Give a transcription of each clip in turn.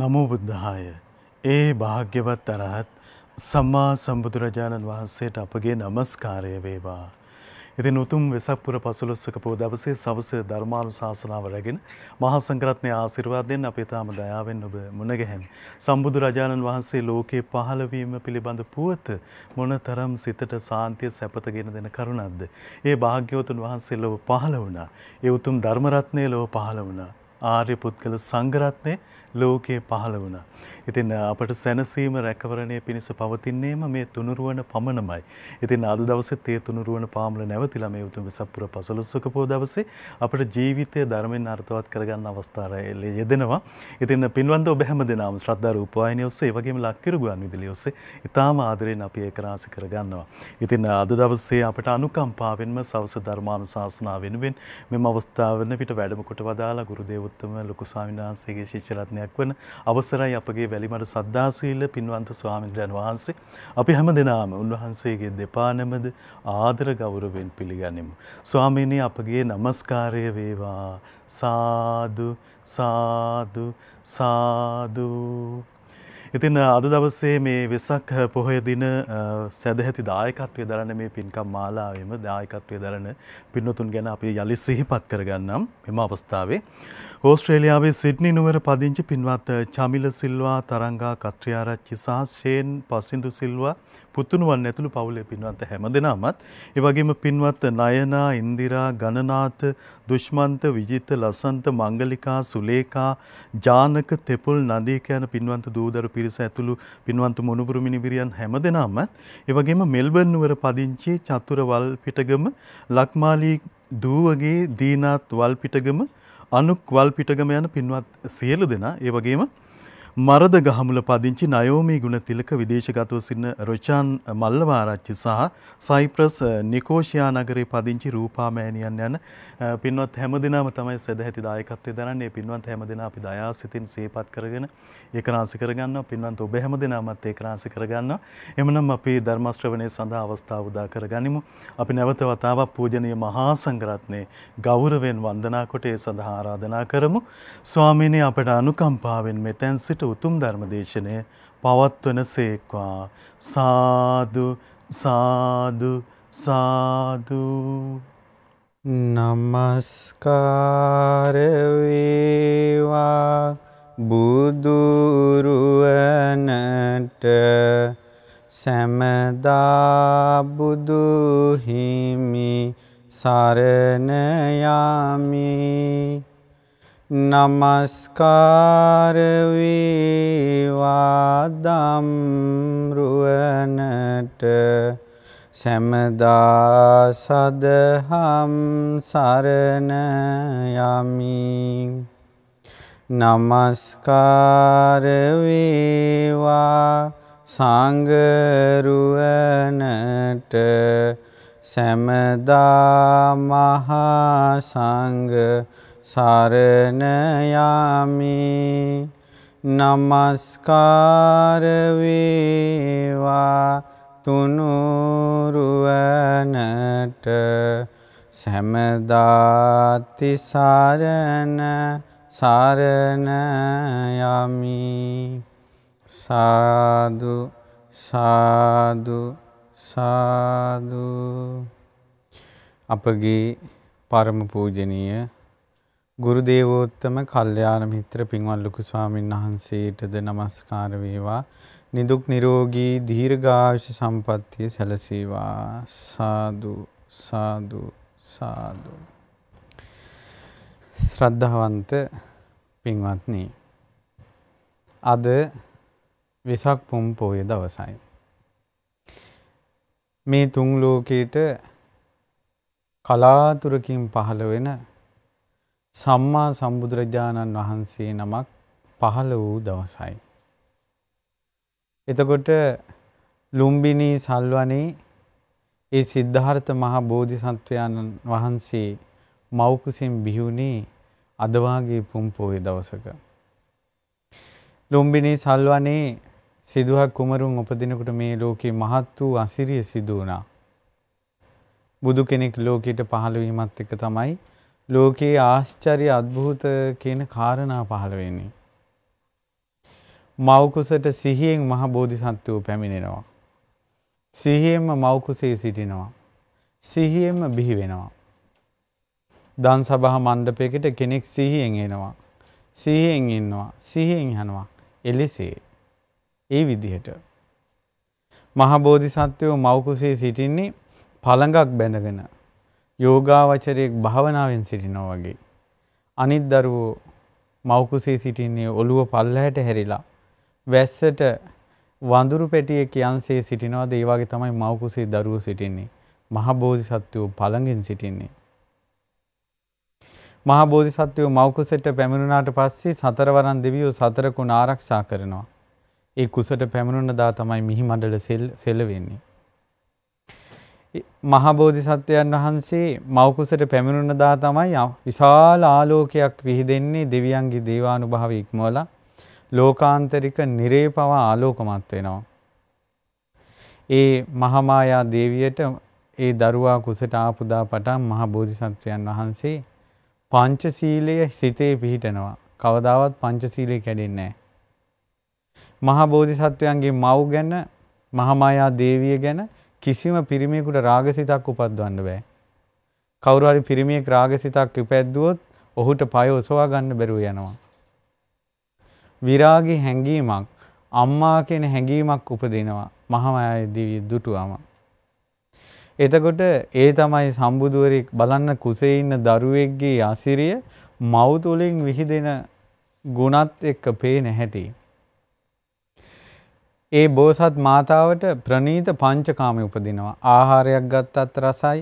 නමෝබුද්ධාය ඒ භාග්‍යවත් අරහත් සම්මා සම්බුදුරජාණන් වහන්සේට අපගේ නමස්කාරය වේවා. ඉතින් උතුම් වෙසක් පුර පසළොස්වක පෝ දවසේ සවස ධර්මානුශාසනාව රැගෙන මහා සංඝරත්නය ආශිර්වාදයෙන් අපේ තාම දයාවෙන් ඔබ මුණගැහෙන්. සම්බුදු රජාණන් වහන්සේ ලෝකේ පහළ වීම පිළිබඳ පුවත මොනතරම් සිතට සාන්තිය සැපත ගෙන දෙන කරුණක්ද? ඒ භාග්‍යවතුන් වහන්සේ ලොව පහළ වුණා. ඒ උතුම් ධර්ම රත්නය ලොව පහළ වුණා. ආර්ය පුද්ගල සංඝරත්නය लोके पहलवना ඉතින් අපට සැනසීම රැකවරණය පිණිස පවතින්නේම මේ තුනුරුවන පමණමයි. ඉතින් අද දවසෙත් ඒ තුනුරුවන පාමුල නැවතිලා මේ උතුම් වෙසක්පුර පසළොස්වක පෝ දවසේ අපට ජීවිතය ධර්මයෙන් අර්ථවත් කරගන්න අවස්ථාවය යෙදෙනවා. ඉතින් පින්වන්ත ඔබ හැම දෙනාම ශ්‍රද්ධා රූපවාහිනිය ඔස්සේ ඒ වගේම ලක්කිරු ගුවන් විදුලිය ඔස්සේ ඉතාම ආදරෙන් අපි ඒක රාශි කරගන්නවා. ඉතින් අද දවසේ අපට අනුකම්පාවෙන්ම සවස ධර්මානුශාසනා වෙනුවෙන් මෙම අවස්ථාව වෙන විට වැඩම කොට වදාලා ගුරු දේවෝත්තම ලොකු ස්වාමීන් වහන්සේගේ ශිෂ්‍යරත්නයක් වන අවසරයි අපගේ වැලිමට සද්ධාසීල පින්වන්ත ස්වාමින්ද්‍රයන් වහන්සේ අපි හැම දෙනාම උන්වහන්සේගේ දෙපානමද ආදර ගෞරවෙන් පිළිගනිමු. ස්වාමීනී අපගේ নমස්කාරය වේවා සාදු සාදු සාදු ඉතින් අද දවසේ මේ වෙසක් පොහොය දින සැදැහැති දායකත්වය දරන මේ පින්කම් මාලාවෙම දායකත්වය දරන පින්නතුන් ගැන අපි යළි සිහිපත් කරගන්නම් මෙම අවස්ථාවේ. ඕස්ට්‍රේලියාවේ සිඩ්නි නුවර පදිංචි පින්වත් චමිල සිල්වා තරංගා කත්‍රියාරච්චි සහ ෂේන් පසිඳු සිල්වා පුතුණුවන් ඇතුළු පවුලේ පින්වත් හැම දෙනාමත් ඒ වගේම පින්වත් නයනා, ඉන්දිරා, ගණනාත, දුෂ්මන්ත, විජිත, ලසන්ත, මංගලිකා, සුලේකා, ජානක, තෙපුල්, නදීක යන පින්වන්ත දූදරු පිරිස ඇතුළු පින්වන්ත මොනුබුරු මිනිබිරියන් හැම දෙනාමත් ඒ වගේම මෙල්බර්න් නුවර පදිංචි චතුරවල් පිටගම ලක්මාලී දූවගේ දීනාත් වල්පිටගම අනුක් වල්පිටගම යන පින්වත් සියලු දෙනා ඒ වගේම මරද ගහමුල පදිංචි නයෝමී ගුණතිලක විදේශගතව සිටින රොචාන් මල්ලවාරච්චි සහ සයිප්‍රස් නිකෝෂියා නගරේ පදිංචි රූපාමෑණියන් යන පින්වත් හැමදෙනාම තමයි සදැහැති දායකත්වය දරන්නේ. පින්වත් හැමදෙනා අපි දයා සිතින් සේපත් කරගෙන ඒකරාශි කරගන්නවා. පින්වත් ඔබ හැමදෙනාමත් ඒකරාශි කරගන්නවා. එමනම් අපි ධර්ම ශ්‍රවණය සඳහා අවස්ථාව උදා කරගනිමු. අපි නැවත වතාවක් පූජනීය මහා සංඝරත්නයේ ගෞරවයෙන් වන්දනා කොට ඒ සඳහා ආරාධනා කරමු. ස්වාමීනි අපට අනුකම්පාවෙන් මෙතෙන් සිට උතුම් ධර්ම දේශනය පවත්වන සේක්වා සාදු සාදු සාදු නමස්කාර වේවා බුදුරුවනට සැමදා බුදුහිමි සරණයාමි නමස්කාරවේවා දම්රුවනට සැමදා සදහම් සරණ යමි නමස්කාරවේවා සංගරුවනට සැමදා මහා සංග සරණ යමි নমස්කාර වේවා තුනුරුවනට සැමදාති සරණ සරණ යමි සාදු සාදු සාදු අපගේ පරම පූජනීය ගුරු දේවෝත්තම කල්යාණ මිත්‍ර පින්වත් ලොකු ස්වාමීන් වහන්සේටද নমස්කාර වේවා. නිදුක් නිරෝගී දීර්ඝායුෂ සම්පන්නිය සැලසේවා. සාදු සාදු සාදු. ශ්‍රද්ධාවන්ත පින්වත්නි. අද වෙසක් පුම් පොය දවසයි. මේ තුන් ලෝකේට කලාතුරකින් පහළ වෙන සම්මා සම්බුදුරජාණන් වහන්සේ නමක් පහළ වූ දවසයි. එතකොට ලුම්බිනී සල්වනේ ඒ සිද්ධාර්ථ මහා බෝධිසත්වයන් වහන්සේ මෞකුසින් බිහිුණේ අද වාගේ පුම් පෝය දවසක. ලුම්බිනී සල්වනේ සිදුහක් කුමරුන් උපදිනකොට මේ ලෝකේ මහත් වූ අසිරිය සිදු වුණා. බුදු කෙනෙක් ලෝකයට පහළ වීමත් එක තමයි ලෝකයේ ආශ්චර්ය අද්භූත කියන කාරණා පහළ වෙන්නේ. මෞකුසට සිහියෙන් මහ බෝධිසත්වෝ පැමිණෙනවා. සිහියෙන්ම මෞකුසේ සිටිනවා. සිහියෙන්ම බිහි වෙනවා. දන් සභහ මණ්ඩපයකට කෙනෙක් සිහියෙන් එනවා. සිහියෙන් ඉන්නවා. සිහියෙන් හනවා. එලෙසේ. ඒ විදිහට. මහබෝධිසත්වයෝ මෞකුසේ සිටින්නේ පළඟක් බැඳගෙන යෝගාවචරයෙක් භාවනාවෙන් සිටිනෝ වගේ. අනිත් දරුවෝ මෞකුසේ සිටින්නේ ඔළුව පල්ලහැට හැරිලා. වැස්සට වඳුරු පැටිය කියන්සේ සිටිනවාද ඒ වගේ තමයි මෞකුසේ දරුවෝ සිටින්නේ. මහබෝධි සත්වෝ පළඟින් සිටින්නේ. මහබෝධි සත්වෝ මෞකුසට පැමිණුණාට පස්සේ සතරවරන් දෙවියෝ සතර කුණ ආරක්ෂා කරනවා. ඒ කුසට පැමිණුණ දා තමයි මිහි මඩල සෙල් සෙලවෙන්නේ. මහබෝධිසත්වයන් වහන්සේ මවකුසට පැමිණුණ දා තමයි විශාල ආලෝකයක් විහිදෙන්නේ දෙවියන්ගේ දේවානුභාව ඉක්මවලා ලෝකාන්තරික නිරේ පවා ආලෝකමත් වෙනවා. ඒ මහමායා දේවියට ඒ දරුවා කුසට ආපුදා පටන් මහ බෝධිසත්වයන් වහන්සේ පංචශීලය සිතේ පිහිටනවා. කවදාවත් පංචශීලය කැඩෙන්නේ නැහැ. මහ බෝධිසත්වයන්ගේ මව් ගැන මහමායා දේවිය ගැන කිසිම පිරිමියෙකුට රාගසිතක් උපද්දවන්න බෑ. කවුරු හරි පිරිමියෙක් රාගසිතක් උපැද්දුවොත් ඔහුට පය ඔසවා ගන්න බැරුව යනවා. විරාගී හැඟීමක් අම්මා කියන හැඟීමක් උපදිනවා මහමය දිවි දුටුවම. එතකොට ඒ තමයි සම්බුදුවරෙක් බලන්න කුසේ ඉන්න දරුවෙක්ගේ අසිරිය මව් තුලින් විහිදෙන ගුණත් එක්ක පේන හැටි. ඒ බෝසත් මාතාවට ප්‍රනීත පංචකාමය උපදිනවා. ආහාරයක් ගත්තත් රසයි,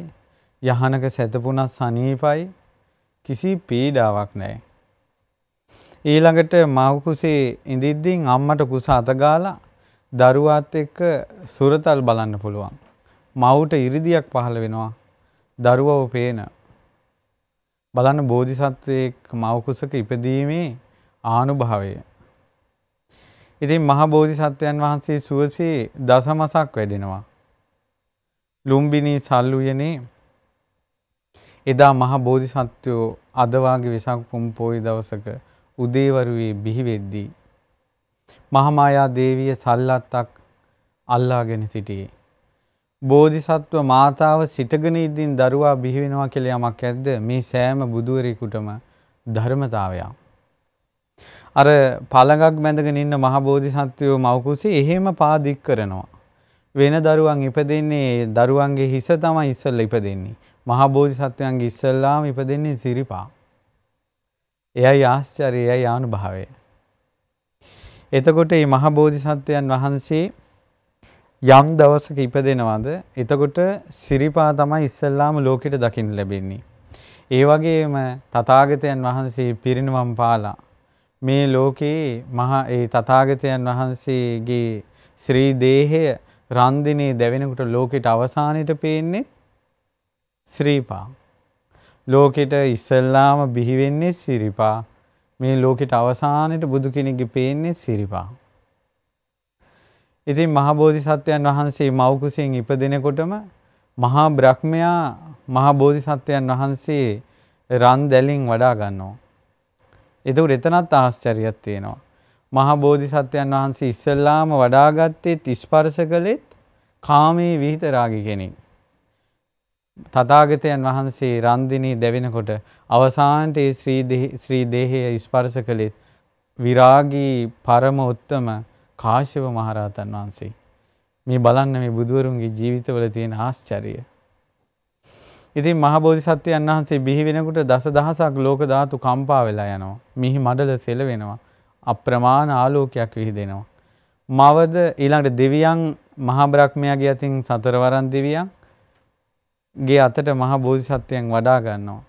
යහනක සැතපුණත් සනීපයි, කිසි පීඩාවක් නැහැ. ඊළඟට මව් කුසේ ඉඳිද්දී අම්මට කුස අතගාලා දරුවාත් එක්ක සුරතල් බලන්න පුළුවන්. මව්ට ඉරිදියක් පහළ වෙනවා. දරුවව පේන. බලන්න බෝධිසත්වයේ මව් කුසක ඉපදීමේ ආනුභාවය. ඉතින් මහ බෝධිසත්වයන් වහන්සේ සුවසේ දසමසක් වැඩෙනවා. ලුම්බිනී සල්ලුයනේ එදා මහ බෝධිසත්වෝ අද වාගේ වෙසක් පුම් පොයි දවසක උදේවරුවේ බිහි වෙද්දී මහමායා දේවිය සල්ලත්තක් අල්ලාගෙන සිටියේ. බෝධිසත්ව මාතාව සිටගෙන ඉදින් දරුවා බිහි වෙනවා කියලා යමක් ඇද්ද මේ සෑම බුදුවරයෙකුටම ධර්මතාවයක්. අර පළඟක් බැඳගෙන ඉන්න මහ බෝධිසත්වයෝ මව්කුසී එහෙම පාදික් කරනවා. වෙන දරුවන් ඉපදෙන්නේ දරුවන්ගේ හිස තමයි ඉස්සෙල්ලා ඉපදෙන්නේ. මහ බෝධිසත්වයන්ගේ ඉස්සෙල්ලාම ඉපදෙන්නේ සිරිපා. එයයි ආශ්චර්යය එයයි ආනුභාවය. එතකොට මේ මහ බෝධිසත්වයන් වහන්සේ යම් දවසක ඉපදෙනවද එතකොට සිරිපා තමයි ඉස්සෙල්ලාම ලෝකෙට දකින්න ලැබෙන්නේ. ඒ වගේම තථාගතයන් වහන්සේ පිරිනිවන් පාලා මේ ලෝකේ මහා ඒ තථාගතයන් වහන්සේගේ ශ්‍රී දේහය රන්දිනේ දැවෙනකොට ලෝකෙට අවසානෙට පේන්නේ ශ්‍රීපා. ලෝකෙට ඉස්සල්ලාම බිහි වෙන්නේ සිරිපා. මේ ලෝකෙට අවසානෙට බුදු කෙනෙක්ගේ පේන්නේ සිරිපා. ඉතින් මහා බෝධිසත්වයන් වහන්සේ මව් කුසෙන් ඉපදෙනකොටම මහා බ්‍රහ්මයා මහා බෝධිසත්වයන් වහන්සේ රන් දැලින් වඩා ගන්නවා. එතකොට එතනත් ආශ්චර්යයක් තියෙනවා. මහා බෝධිසත්වයන් වහන්සේ ඉස්සෙල්ලාම වඩාගත්තේ තිස්පර්ශ කළෙත් කාමයේ විහිිත රාගි කෙනෙක්. තථාගතයන් වහන්සේ රන්දිනී දැවෙනකොට අවසානට ඒ ශ්‍රී දේහය ස්පර්ශ කළෙත් විරාගී පරම උත්තම කාශ්‍යප මහරහතන් වහන්සේ. මේ බලන්න මේ බුදුවරුන්ගේ ජීවිතවල තියෙන ආශ්චර්යය. ඉතින් මහ බෝධිසත්වයන් වහන්සේ බිහි වෙනකොට දස දහසක් ලෝක ධාතු කම්පා වෙලා යනවා. මිහි මඩල සෙලවෙනවා. අප්‍රමාණ ආලෝකයක් විහිදෙනවා. මවද ඊළඟට දෙවියන් මහා බ්‍රහ්මයාගේ අතින් සතරවරන් දෙවියන් ගේ අතට මහ බෝධිසත්වයන් වඩා ගන්නවා.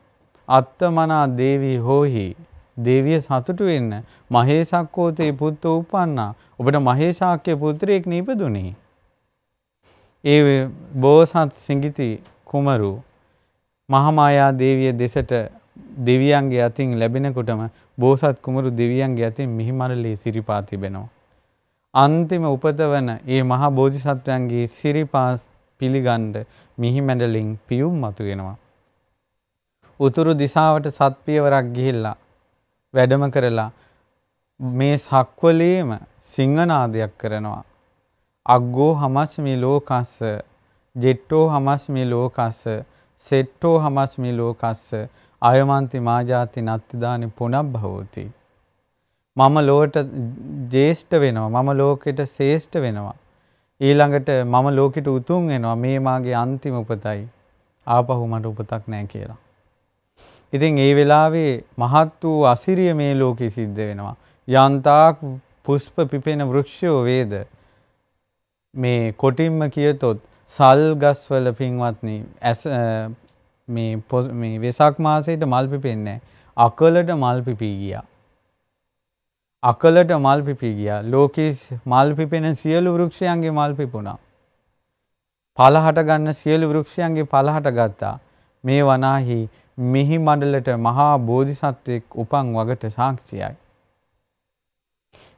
අත්තමනා දේවී හෝහි දේවිය සතුටු වෙන්න මහේසක්කෝතේ පුත්ත උපන්නා. ඔබට මහේසාක්‍ය පුත්‍රයෙක් නීපදුනි. ඒ බෝසත් සිඟිති කුමරු මහමායා දේවිය දෙසට දෙවියන්ගේ අතින් ලැබෙනකොටම බෝසත් කුමරු දෙවියන්ගේ අතින් මිහිමරලී සිරිපා තිබෙනවා. අන්තිම උපත වන ඒ මහා බෝධිසත්වයන්ගේ සිරිපා පිළිගන්ඩ මිහිමැඩලින් පියුම් මතුවෙනවා. උතුරු දිසාවට සත්පියවරක් ගිහිල්ලා වැඩම කරලා මේ සක්වලේම සිංහනාදයක් කරනවා. අග්ගෝ හමස්මි ලෝකස්ස ජෙට්ටෝ හමස්මි ලෝකස්ස සෙට්ටෝ හමස්මි ලෝකස්ස අයමන්ති මාජාති නත්තිදානි පුනබ්භවෝති. මම ලෝට ජේෂ්ඨ වෙනවා මම ලෝකෙට ශේෂ්ඨ වෙනවා. ඊළඟට මම ලෝකෙට උතුම් වෙනවා මේ මාගේ අන්තිම උපතයි ආපහු මට උපතක් නෑ කියලා. ඉතින් ඒ වෙලාවේ මහත් වූ අසිරිය මේ ලෝකෙ සිද්ධ වෙනවා. යන්තාක් පුෂ්ප පිපෙන වෘක්ෂයෝ වේද මේ කොටින්ම කියතොත් සල් ගස්වල පින්වත්න ඇස මේ පොස් මේ වෙසක් මාසයට මල් පිපෙන්නේ අකලට මල් පිපී ගියා. අකලට මල් පිපී ගියා. ලෝකෙස් මල් පිපෙන සියලු වෘක්ෂයන්ගේ මල් පිපුණා. පලහට ගන්න සියලු වෘක්ෂයන්ගේ පලහට ගත්තා. මේ වනාහි මිහි මඩලට මහා බෝධිසත්වයෙක් උපන් වගට සාක්ෂියයි.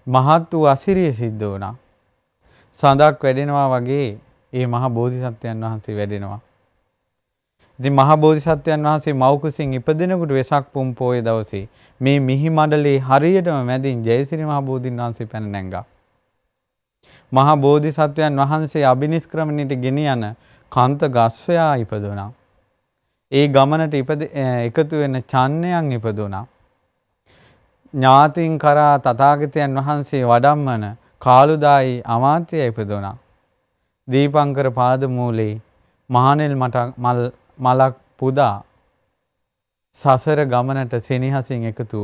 මහත් වූ අසිරිය සිද්ධ වුණා. සඳක් වැඩෙනවා වගේ ඒ මහ බෝධිසත්වයන් වහන්සේ වැඩෙනවා. ඉතින් මහ බෝධිසත්වයන් වහන්සේ මෞකුසින් ඉපදෙනකොට වෙසක් පුම් පෝය දවසේ මේ මිහි මඩලේ හරියටම මැදින් ජයසිරි මහ බෝධින් වහන්සේ පැන නැංගා. මහ බෝධිසත්වයන් වහන්සේ අබිනිෂ්ක්‍රමණයට ගෙන යන කන්ත ගස්වයා ඉපදුණා. ඒ ගමනට ඉපද එකතු වෙන චන්නයන් ඉපදුණා. ඥාතින් කරා තථාගතයන් වහන්සේ වඩම්මන කාලුදායි අමාත්‍ය ඉපදුණා. දීපංකර පාදමූලේ මහනෙල් මල් මලක් පුදා සසර ගමනට සෙනෙහසින් එකතු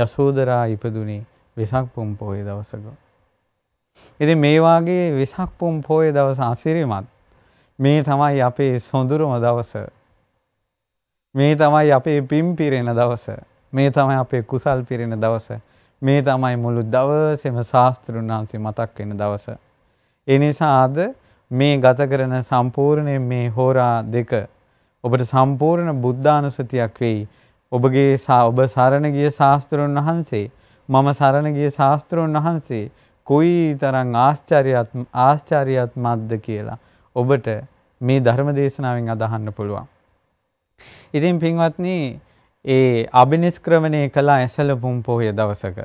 යසෝදරා ඉපදුනේ වෙසක් පුම් පොහොය දවසක. ඉතින් මේ වාගේ වෙසක් පුම් පොහොය දවස අසිරිමත් මේ තමයි අපේ සොඳුරම දවස. මේ තමයි අපේ පිම් පිරෙන දවස. මේ තමයි අපේ කුසල් පිරෙන දවස. මේ තමයි මුළු දවසෙම ශාස්තෘන් වහන්සේ මතක් වෙන දවස. ඒ නිසා අද මේ ගත කරන සම්පූර්ණයේ මේ හෝරා දෙක ඔබට සම්පූර්ණ බුද්ධානුස්සතියක් වෙයි. ඔබගේ ඔබ සරණ ගිය ශාස්ත්‍රොන් වහන්සේ මම සරණ ගිය ශාස්ත්‍රොන් වහන්සේ කොයි තරම් ආශ්චර්යත් ආශ්චර්යත්මත්ද කියලා ඔබට මේ ධර්ම දේශනාවෙන් අදහන්න පුළුවන්. ඉතින් පින්වත්නි ඒ අබිනිෂ්ක්‍රමණය කළ ඇසලපුම් පොහොය දවසක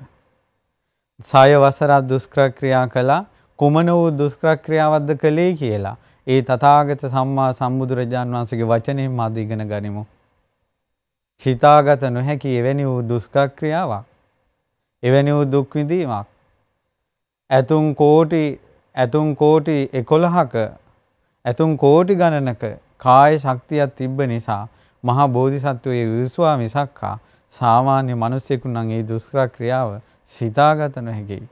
සය වසරක් දුෂ්කර ක්‍රියා කළා කුමන වූ දුෂ්ක්‍රක්‍රියාවක්ද කළේ කියලා. ඒ තථාගත සම්මා සම්බුදුරජාන් වහන්සේගේ වචනයෙන් අද ඉගෙන ගනිමු. හිතාගත නොහැකි එවැනි වූ දුෂ්ක්‍රියාවක්. එවැනි වූ දුක් විඳීමක්. ඇතුන් කෝටි ඇතුන් කෝටි 11ක ඇතුන් කෝටි ගණනක කාය ශක්තියක් තිබ්බ නිසා මහා බෝධිසත්වයේ විශ්වා මිසක්කා සාමාන්‍ය මිනිසෙකු නම් ඒ දුෂ්කර ක්‍රියාව සිතාගත නොහැකියි.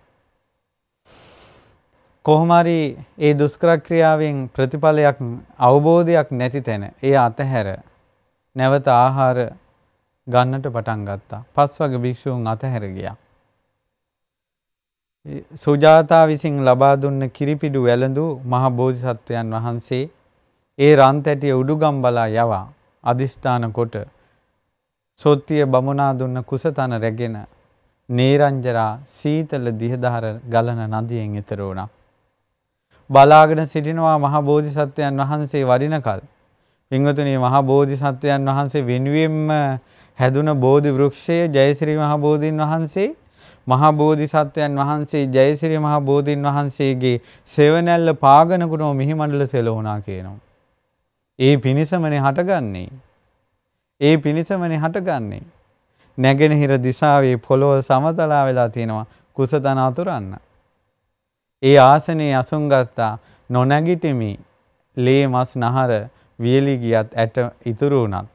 කොහොමරි ඒ දුස්කරක්‍රියාවෙන් ප්‍රතිඵලයක් අවබෝධයක් නැති තැන ඒ අතහැර නැවත ආහාර ගන්නට පටන් ගත්තා. පස් වගේ භික්‍ෂූන් අතහැර ගියා. සුජාතා විසින් ලබා දුන්න කිරිපිඩු වැළඳු මහ බෝධිසත්වයන් වහන්සේ ඒ රන්තැටිය උඩුගම් බලා යවා අධිෂ්ඨාන කොට සොත්තිය බමුණා දුන්න කුසතන රැගෙන නේරංජරා සීතල දිහදහර ගලන නදියෙන් එතර වුණා. බලාගෙන සිටිනවා මහ බෝධිසත්වයන් වහන්සේ වඩිනකල්. පින්වතුනි මහ බෝධිසත්වයන් වහන්සේ වෙනුවෙන්ම හැදුන බෝධි වෘක්ෂය ජයසිරි මහ බෝධීන් වහන්සේ මහා බෝධිසත්වයන් වහන්සේ ජයසිරි මහා බෝධීන් වහන්සේගේ සෙවණැල්ල පාගනකුටම මිහිමණ්ඩල සෙලවුණා කියනවා. ඒ පිණිසමනේ හටගන්නේ. ඒ පිණිසමනේ හටගන්නේ. නැගෙනහිර දිසාවේ පොළොව සමතලා වෙලා තියෙනවා කුසතන අතුරන්න. ඒ ආසනයේ අසුන්ගත්තා නොනැගිටිමි ලේ මස් නහර වියලි ගියත් ඇට ඉතුරු වුණත්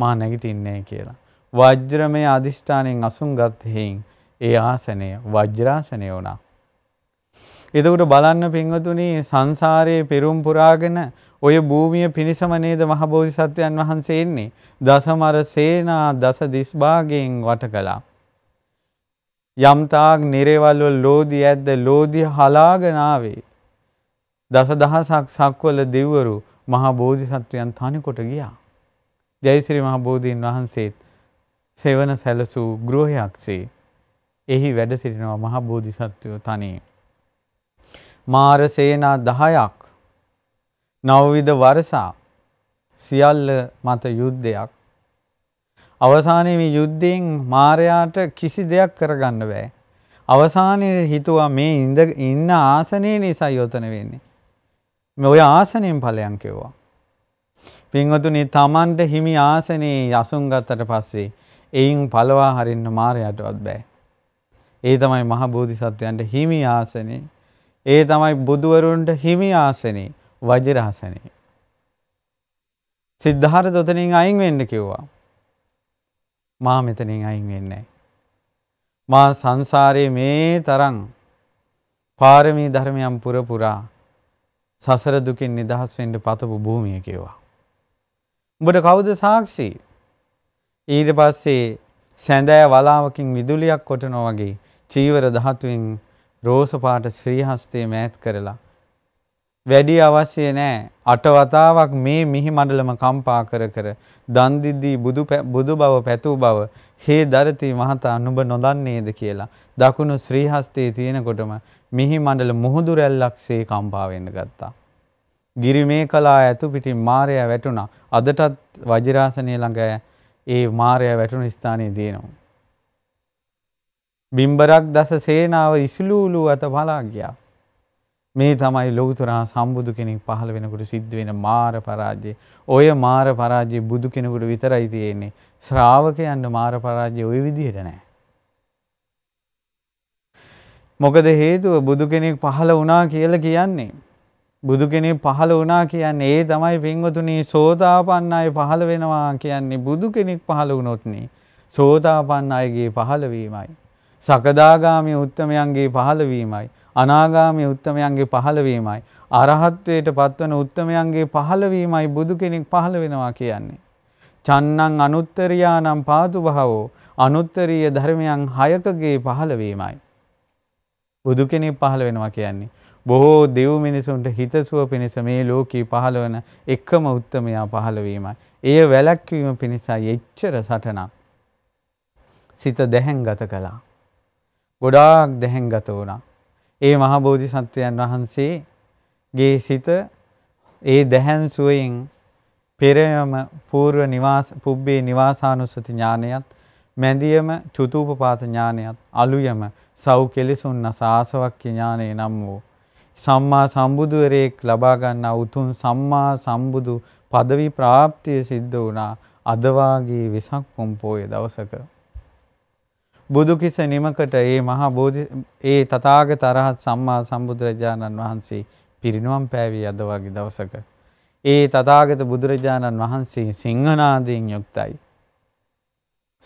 මා නැගිටින්නේ කියලා. වජ්‍රමය අධිෂ්ඨානයෙන් අසුන්ගත් හෙයින් ඒ ආසනය වජ්‍රාසනය වුණා. එතකොට බලන්න පින්වතුනි සංසාරයේ පෙරුම් පුරාගෙන ඔය භූමිය පිණිසම නේද මහ බෝධිසත්වයන් වහන්සේ එන්නේ. දසමර සේනා දස දිස්භාගයෙන් වට කළා. යම්තාක් නිරේවල්ව ලෝදි ඇද්ද ලෝදි හලාගෙනාවේ. දස දහසක් සක්වල දෙව්වරු මහා බෝධි සත්වයන් තනිකොට ගියා. ජයසිරි මහා බෝධීන් වහන්සේත් සෙවන සැලසූ ගෘහයක්සේ එහි වැඩ සිටිනවා මහා බෝධි සත්වයෝ තනී. මාර සේනා දහයක් නවවිධ වරසා සියල්ල මත යුද්ධයක් අවසානයේ මේ යුද්ධයෙන් මාරයාට කිසි දෙයක් කරගන්න බෑ. අවසානයේ හිතුවා මේ ඉඳ ඉන්න ආසනයේ නිසා යොතන වෙන්නේ. මේ ඔය ආසනයෙන් ඵලයන් කෙවුවා. පින්වතුනි තමන්ට හිමි ආසනයේ යසුන් ගත්තට පස්සේ එයින් පළවා හරින්න මාරයටවත් බෑ. ඒ තමයි මහ බෝධිසත්වයන්ට හිමි ආසනේ. ඒ තමයි බුදුවරුන්ට හිමි ආසනේ වජිරාසනේ. සිද්ධාර්ථ උතනින් අයින් වෙන්න කිව්වා. මා මෙතනින් අයින් වෙන්නේ මා සංසාරයේ මේ තරම් පාරමී ධර්මයන් පුරපුරා සසර දුකින් නිදහස් වෙන්න පතපු භූමිය කියවා. උඹට කවුද සාක්ෂි? ඊට පස්සේ සැඳෑ වලාවකින් විදුලියක් කොටනවා වගේ චීවර ධාතුවෙන් රෝස පාට ශ්‍රීහස්තේ මෑත් කරලා වැඩි අවශ්‍ය නෑ අට වතාවක් මේ මිහි මඩලම කම්පා කර කර දන් දිද්දී බුදු බුදු බව පැතූ බව හේ දරති මහතා නුඹ නොදන්නේද කියලා දකුණු ශ්‍රී හස්තයේ තියෙනකොටම මිහි මඩල මුහුදු රැල්ලක්සේ කම්පා වෙන්න ගත්තා. ගිරිමේ කලා ඇතු පිටින් මාරයා වැටුණා. අදටත් වජිරාසනය ළඟ ඒ මාරයා වැටුණු ස්ථානයේ දිනනවා. බිම්බරක් දස සේනාව ඉසුලූලු අත පලා ගියා. මේ තමයි ලෞතරා සම්බුදු කෙනෙක් පහළ වෙනකොට සිද්ධ වෙන මාර පරාජය. ඔය මාර පරාජය බුදු කෙනෙකුට විතරයි තියෙන්නේ. ශ්‍රාවකයන්ට මාර පරාජය ওই විදිහට නෑ. මොකද හේතුව බුදු කෙනෙක් පහළ වුණා කියලා කියන්නේ බුදු කෙනෙක් පහළ වුණා කියන්නේ ඒ තමයි පින්වතුනි සෝතාපන්න අය පහළ වෙනවා කියන්නේ බුදු කෙනෙක් පහළ වුණොත් නේ සෝතාපන්න අයගේ පහළවීමයි. සකදාගාමී උත්තමයන්ගේ පහළවීමයි. අනාගාමී උත්තමයන්ගේ පහළවීමයි. අරහත්වයට පත්වන උත්තමයන්ගේ පහළවීමයි බුදු කෙනෙක් පහළ වෙනවා කියන්නේ. චන්නං අනුත්තරියානම් පාතු බහවෝ අනුත්තරීය ධර්මයන් හයකගේ පහළවීමයි. බුදු කෙනෙක් පහළ වෙනවා කියන්නේ. බොහෝ දෙව් මිනිසුන්ට හිතසුව පිණිස මේ ලෝකී පහළ වන එකම උත්තමයා පහළවීමයි. එය වැලැක්වීම පිණිසයි එච්චර සටනක්. සිත දැහැන්ගත කළා. ගොඩාක් දැහැන්ගත වුණා. ඒ මහා බෝධිසත්වයන් වහන්සේගේ සිත ඒ දැහැන් සුවයෙන් පෙරයම పూర్ව නිවාස පුබ්බේ නිවාසානුස්සති ඥානයත් මැදියම චතුූපපාත ඥානයත් අලුයම සව් කෙලෙසුන් නසාසවක්ඛ්‍ය ඥානය නම් වූ සම්මා සම්බුදුවරයෙක් ලබා ගන්නා උතුම් සම්මා සම්බුදු পদවි પ્રાપ્તિය සිද්ධ වුණා අද වාගේ වෙසක් පොම්පෝයේ දවසක බුදුකිස නිමකට ඒ මහා බෝධි ඒ තථාගත අරහත් සම්මා සම්බුදුරජාණන් වහන්සේ පිරිනුවම් පෑවී අද වගේ දවසක ඒ තථාගත බුදුරජාණන් වහන්සේ සිංහනාදයෙන් යුක්තයි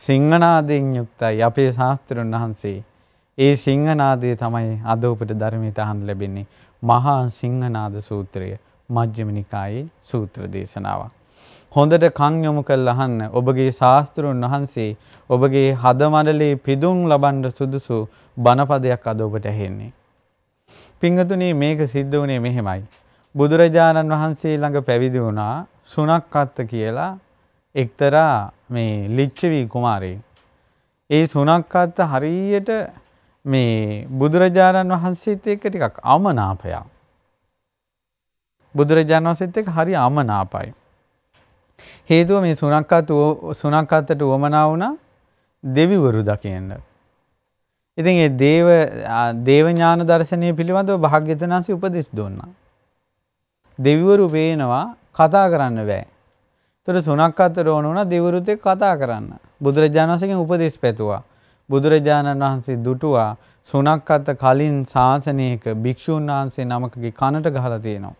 සිංහනාදයෙන් යුක්තයි අපේ ශාස්ත්‍රඥ වහන්සේ ඒ සිංහනාදය තමයි අද ඔබට ධර්මයට අහන්න ලැබෙන්නේ මහා සිංහනාද සූත්‍රය මජ්ක්‍ධිම නිකායේ සූත්‍ර දේශනාවක් හොඳට කන් යොමු කරලා අහන්න ඔබගේ ශාස්ත්‍රුන් වහන්සේ ඔබගේ හද මඩලේ පිදුම් ලබන්න සුදුසු බණපදයක් අද ඔබට ඇහෙන්නේ. පිංගතුනි මේක සිද්ධ වුණේ මෙහෙමයි. බුදුරජාණන් වහන්සේ ළඟ පැවිදි වුණා සුණක්කත්ත කියලා එක්තරා මේ ලිච්ඡවි කුමාරයෙක්. ඒ සුණක්කත්ත හරියට මේ බුදුරජාණන් වහන්සේත් එක්ක ටිකක් අමනාපයක්. බුදුරජාණන් වහන්සේත් එක්ක හරි අමනාපයි. හේතුව මේ සුනක්කත් සුනක්කත්තට වුවමනා වුණා දෙවිවරු දකින්න. ඉතින් ඒ දේව දේව ඥාන දර්ශනය පිළිබඳව භාග්‍යවතුන් වහන්සේ උපදෙස් දුන්නා. දෙවිවරු වේනවා කතා කරන්න බෑ. ඒතර සුනක්කත්තට ඕන වුණා දෙවිවරුත් එක්ක කතා කරන්න. බුදුරජාණන් වහන්සේගෙන් උපදෙස් පැතුවා. බුදුරජාණන් වහන්සේ දුටුවා සුනක්කත්ත කලින් ශාසනයක භික්ෂුන් වහන්සේ නමකගේ කනට ගහලා තියෙනවා.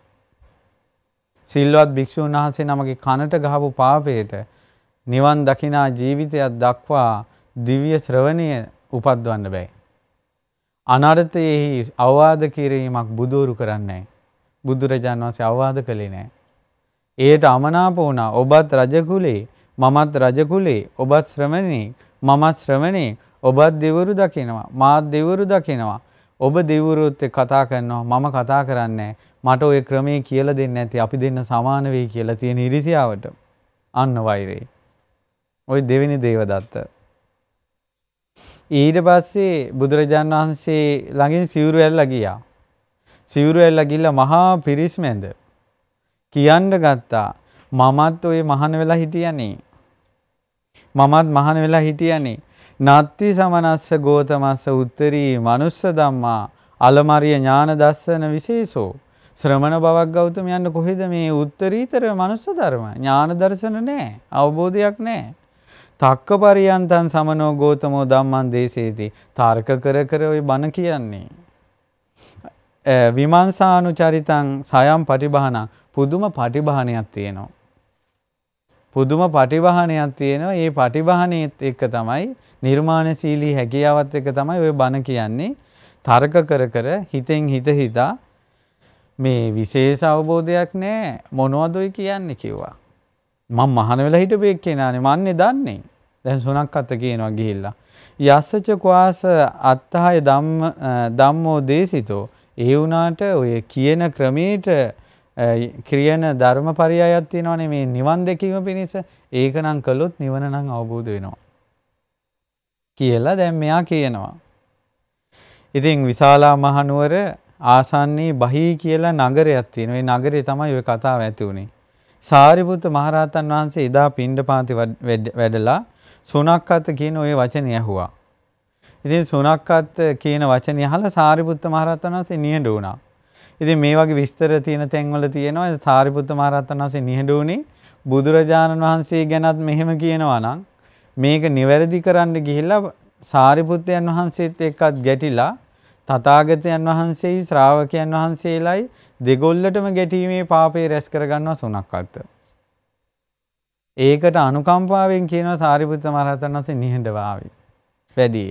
සිල්වත් භික්ෂූන් වහන්සේ නමගේ කනට ගහපු පාපයට නිවන් දකිනා ජීවිතයක් දක්වා දිව්‍ය ශ්‍රවණය උපද්වන්න බෑ. අනර්ථයෙහි අවවාද කිරීමක් බුදුවරු කරන්නේ. බුදුරජාන් වහන්සේ අවවාද කළේ නෑ. එයට අමනාප වුණා ඔබත් රජකුලේ මමත් රජකුලේ ඔබත් ශ්‍රමණේ මමත් ශ්‍රමණේ ඔබත් දෙවරු දකිනවා මාත් දෙවරු දකිනවා ඔබ දෙවරුත් කතා කරනවා මම කතා කරන්නේ මට ඔය ක්‍රමේ කියල දෙන්න ඇති අපි දෙන්න සමාන වෙයි කියලා තියෙන ඉරිසියාවට අන්න වෛරේ. ඔය දෙවෙනි දේවදත්ත. ඊට පස්සේ බුදුරජාණන් වහන්සේ ළඟින් සිවුරු ඇල්ල ගියා. සිවුරු ඇල්ල ගිල්ල මහා පිරිස්මැද කියන්න ගත්තා මමත් ඔය මහන වෙලා හිටියනේ. මමත් මහන වෙලා හිටියනේ. නත්ති සමනස්ස ගෝතමස්ස උත්තරී මනුස්ස දම්මා අලමරිය ඥාන දස්සන විශේෂෝ ශ්‍රමණ බවක් ගෞතමයන්න කොහෙද මේ උත්තරීතර මනුස්ස ධර්ම ඥාන දර්ශන නෑ අවබෝධයක් නෑ. තක්ක පරියන්තන් සමනෝ ගෝතමෝ දම්මන් දේශේති තර්ක කර කර ඔය බණ කියන්නේ. විමංසානු චරිතන් සයම් පටිභාන පුදුම පටිභානයක් තියෙනවා. පුදුම පටිවාහනයක් තියෙනවා ඒ පටිවාහනයත් එක්ක තමයි නිර්මාණශීලී හැකියාවත් එක තමයි ඔය බණ කියන්නේ තර්ක කර කර හිතෙන් හිත හිතා මේ විශේෂ අවබෝධයක් නෑ මොනවදොයි කියන්න කිව්වා. මං මහන වෙලා හිටපු එක්කෙනානේ මන්නේ දන්නේ. දැන් සුණක් අත කියනවා ගිහිල්ලා. යස්සච කවාස අත්තහය ධම්මෝ දේශිතෝ ඒ වුණාට ඔය කියන ක්‍රමයට ක්‍රියන ධර්ම පරියායක් තියෙනවනේ මේ නිවන් දැකීම පිණිස ඒකනම් කළොත් නිවන නම් අවබෝධ වෙනවා. කියලා දැන් මෙයා කියනවා. ඉතින් විශාලා මහනුවර ආසන්නයේ බහී කියලා නගරයක් තියෙන. ඒ නගරේ තමයි ওই කතාව ඇති වුනේ. සාරිපුත්ත මහරහතන් වහන්සේ එදා පිණ්ඩපාති වැඩලා සුණක්කත් කියන ওই වචනේ ඇහුවා. ඉතින් සුණක්කත් කියන වචනේ අහලා සාරිපුත්ත මහරහතන් වහන්සේ නිහඬ වුණා. ඉතින් මේ වගේ විස්තර තියෙන තැන්වල තියෙනවා සාරිපුත්ත මහරහතන් වහන්සේ නිහඬ වුණේ බුදුරජාණන් වහන්සේ ගැනත් මෙහෙම කියනවා නම් මේක නිවැරදි කරන්න ගිහිල්ලා සාරිපුත්තයන් වහන්සේත් එක්කත් ගැටිලා තථාගතයන් වහන්සේයි ශ්‍රාවකයන් වහන්සේලායි දෙගොල්ලටම ගැටීමේ පාපේ රැස් කරගන්නවා සුණක්කත්ත. ඒකට අනුකම්පාවෙන් කියනවා සාරිපුත්ත මහරහතන් වහන්සේ නිහඬවාවි. වැඩි.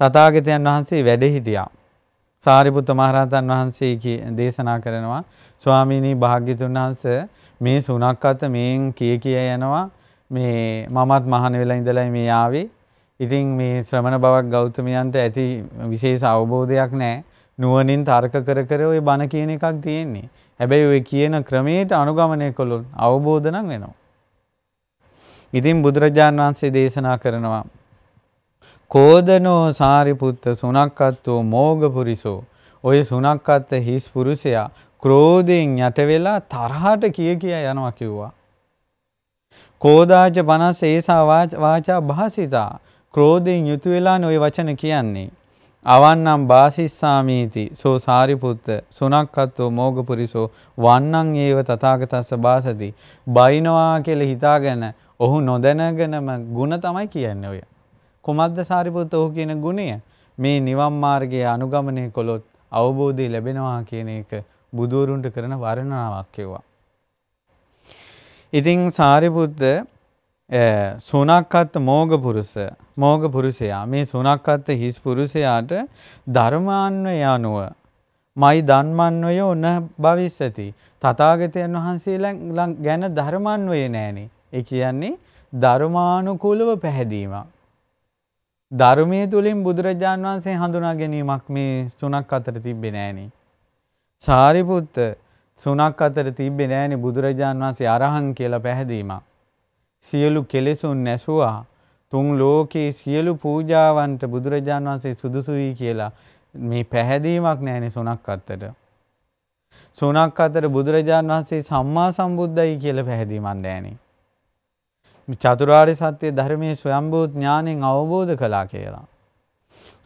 තථාගතයන් වහන්සේ වැඩ හිටියා. සාරිපුත්ත මහරහතන් වහන්සේ දේශනා කරනවා ස්වාමීනි භාග්‍යතුන් වහන්සේ මේ සුණක්කත මේන් කිය කිය යනවා මේ මමත් මහාන වෙලා ඉඳලා මේ ආවේ ඉතින් මේ ශ්‍රමණ බවක් ගෞතමයන්ට ඇති විශේෂ අවබෝධයක් නෑ නුවනින් තර්ක කර කර ඔය බණ කියන එකක් තියෙන්නේ. හැබැයි ඔය කියන ක්‍රමයට අනුගමනය කොළොත් අවබෝධනං වෙනවා. ඉතින් බුදුරජාණන් වහන්සේ දේශනා කරනවා. කෝදනෝ සාරිපුත්ත සුනක්කත්වෝ මෝගපුරිසෝ. ඔය සුනක්කත්ත හිස් පුරුෂයා ක්‍රෝධයෙන් යටවෙලා තරහට කිය කියා යනවා කිව්වා. කෝදාච පනස් ඒසා වාචා භාසිතා ක්‍රෝධයෙන් යුතු වෙලානේ ওই වචන කියන්නේ. අවන්නම් බාසිස්සාමීති සෝ සාරිපුත්ත සුනක්කත්වෝ මෝගපුරිසෝ වන්නං ඒව තථාගතස්ස බාසති. බයිනවා කියලා හිතාගෙන ඔහු නොදැනගෙනම ಗುಣ තමයි කියන්නේ ඔය. කුමද්ද සාරිපුත්ත ඔහු කියන ගුණය මේ නිවන් මාර්ගයේ අනුගමනය කළොත් අවබෝධය ලැබෙනවා කියන එක බුදුවරුන්ට කරන වර්ණනාවක් ඒවා. ඉතින් සාරිපුත්ත සුනක්කත්ත මෝග පුරුස මෝග පුරුෂයා මේ සුනක්කත්ත හිස් පුරුෂයාට ධර්මාන්වය අනුව මයි දන්මන්වය ඔන්න භවිස්සති තතාගතයන් වහන්සේ ගැන ධර්මන්වය නෑනේ ඒ කියන්නේ ධර්මානුකූලව පැහැදීමක්. ධර්මය තුළින් බුදුරජාන් වහන්සේ හඳුනා ගැනීමක් මේ සුනක් අතර තිබ්බෙ නෑනේ. සාරිපුත්ත සුනක් අතර තිබ්බෙ නෑනේ බුදුරජාන් වහන්සේ අරහන් කියලා පැහැදීමක්. සියලු කෙලෙසුන් නැසුවා තුන් ලෝකයේ සියලු පූජාවන්ට බුදුරජාණන් වහන්සේ සුදුසුයි කියලා මේ පැහැදීමක් නෑනේ සුණක් අත්තට. සුණක් අතර බුදුරජාණන් වහන්සේ සම්මා සම්බුද්ධයි කියලා පැහැදීමක් නෑනේ. චතුරාර්ය සත්‍ය ධර්මයේ ස්වයම්බූත් ඥාණයෙන් අවබෝධ කළා කියලා.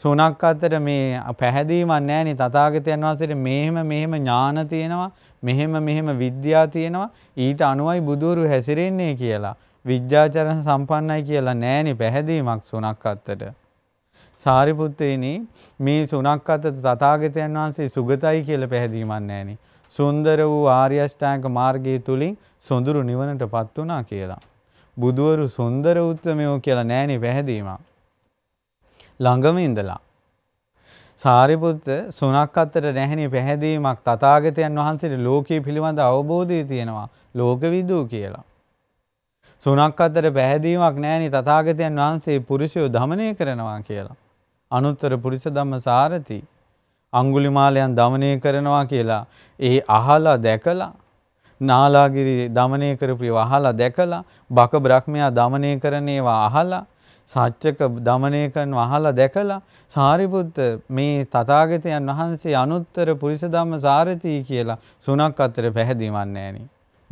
සුණක් අතර මේ පැහැදීමක් නැහෙනි තථාගතයන් වහන්සේට මෙහෙම මෙහෙම ඥාන තියෙනවා මෙහෙම මෙහෙම විද්‍යා තියෙනවා ඊට අනුවයි බුදුරු හැසිරෙන්නේ කියලා විද්‍යාචරණ සම්පන්නයි කියලා නෑනි පැහැදීමක් සුනක් අත්තට. සාරිපුත්තේනි මේ සුනක් අත තතාගතයන් වහන්සේ සුගතයි කියල පැහැදීමන් නෑනි. සුන්දර වූ ආර්යෂ්ඨායක මාර්ගයේ තුළින් සොඳුරු නිවනට පත් වනා කියලා. බුදුවරු සුන්දර උත්තමයෝ කියලා නෑනි පැහැදීමක්. ළඟම ඉඳලා. සාරිපුත්ත සුනක් අත්තට නැහැනි පැහැදීමක් තතාගතයන් වහන්සේට ලෝකයේ පිළිබඳ අවබෝධය තියෙනවා ලෝකවිදූ කියලා. සුනක් අතර පැහැදීමක් නෑනි තථාගතයන් වහන්සේ පුරුෂයෝ දමනය කරනවා කියලා. අනුත්තර පුරුෂ ධම්ම සාරති අංගුලිමාලයන් දමනය කරනවා කියලා ඒ අහලා දැකලා නාලාගිරි දමනය කරපිය අහලා දැකලා බක බ්‍රහ්මයා දමනය කරනේවා අහලා සච්චක දමනය කරන අහලා දැකලා සාරිපුත්ත මේ තථාගතයන් වහන්සේ අනුත්තර පුරිස ධම්ම සාරතී කියලා සුණක් අතර පැහැදිලිවන්නේ නැණි.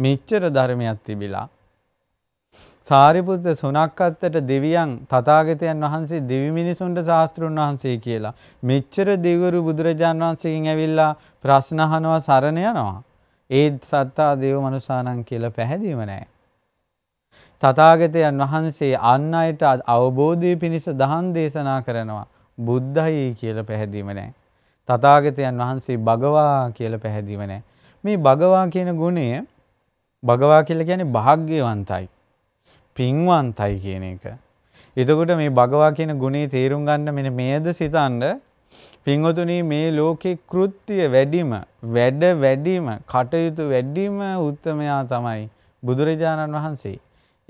මෙච්චර ධර්මයක් තිබිලා සාරිපුත්ත සුනක්කත්තට දෙවියන් තථාගතයන් වහන්සේ දිවි මිනිසුන්ට ශාස්ත්‍රුන් වහන්සේ කියලා. මෙච්චර දෙවිවරු බුදුරජාන් වහන්සේගෙන් ඇවිල්ලා ප්‍රශ්න අහනවා සරණ යනවා. ඒත් සත්තා දේව මනුසානං කියලා පැහැදීම නැහැ. තථාගතයන් වහන්සේ අන් අයට අවබෝධය පිණිස දහම් දේශනා කරනවා. බුද්ධයි කියලා පැහැදීම නැහැ. තථාගතයන් වහන්සේ භගවා කියලා පැහැදීම නැහැ. මේ භගවා කියන ගුණය භගවා කියලා කියන්නේ භාග්‍යවන්තයි. පින්වන්තයි කියන එක. එතකොට මේ භගවා කියන ගුණේ තේරුම් ගන්න මෙන්න මේද සිතන්න පින්වතුනි මේ ලෝකේ කෘත්‍ය වැඩිම වැඩ වැඩිම කටයුතු වැඩිම උත්තමයා තමයි බුදුරජාණන් වහන්සේ.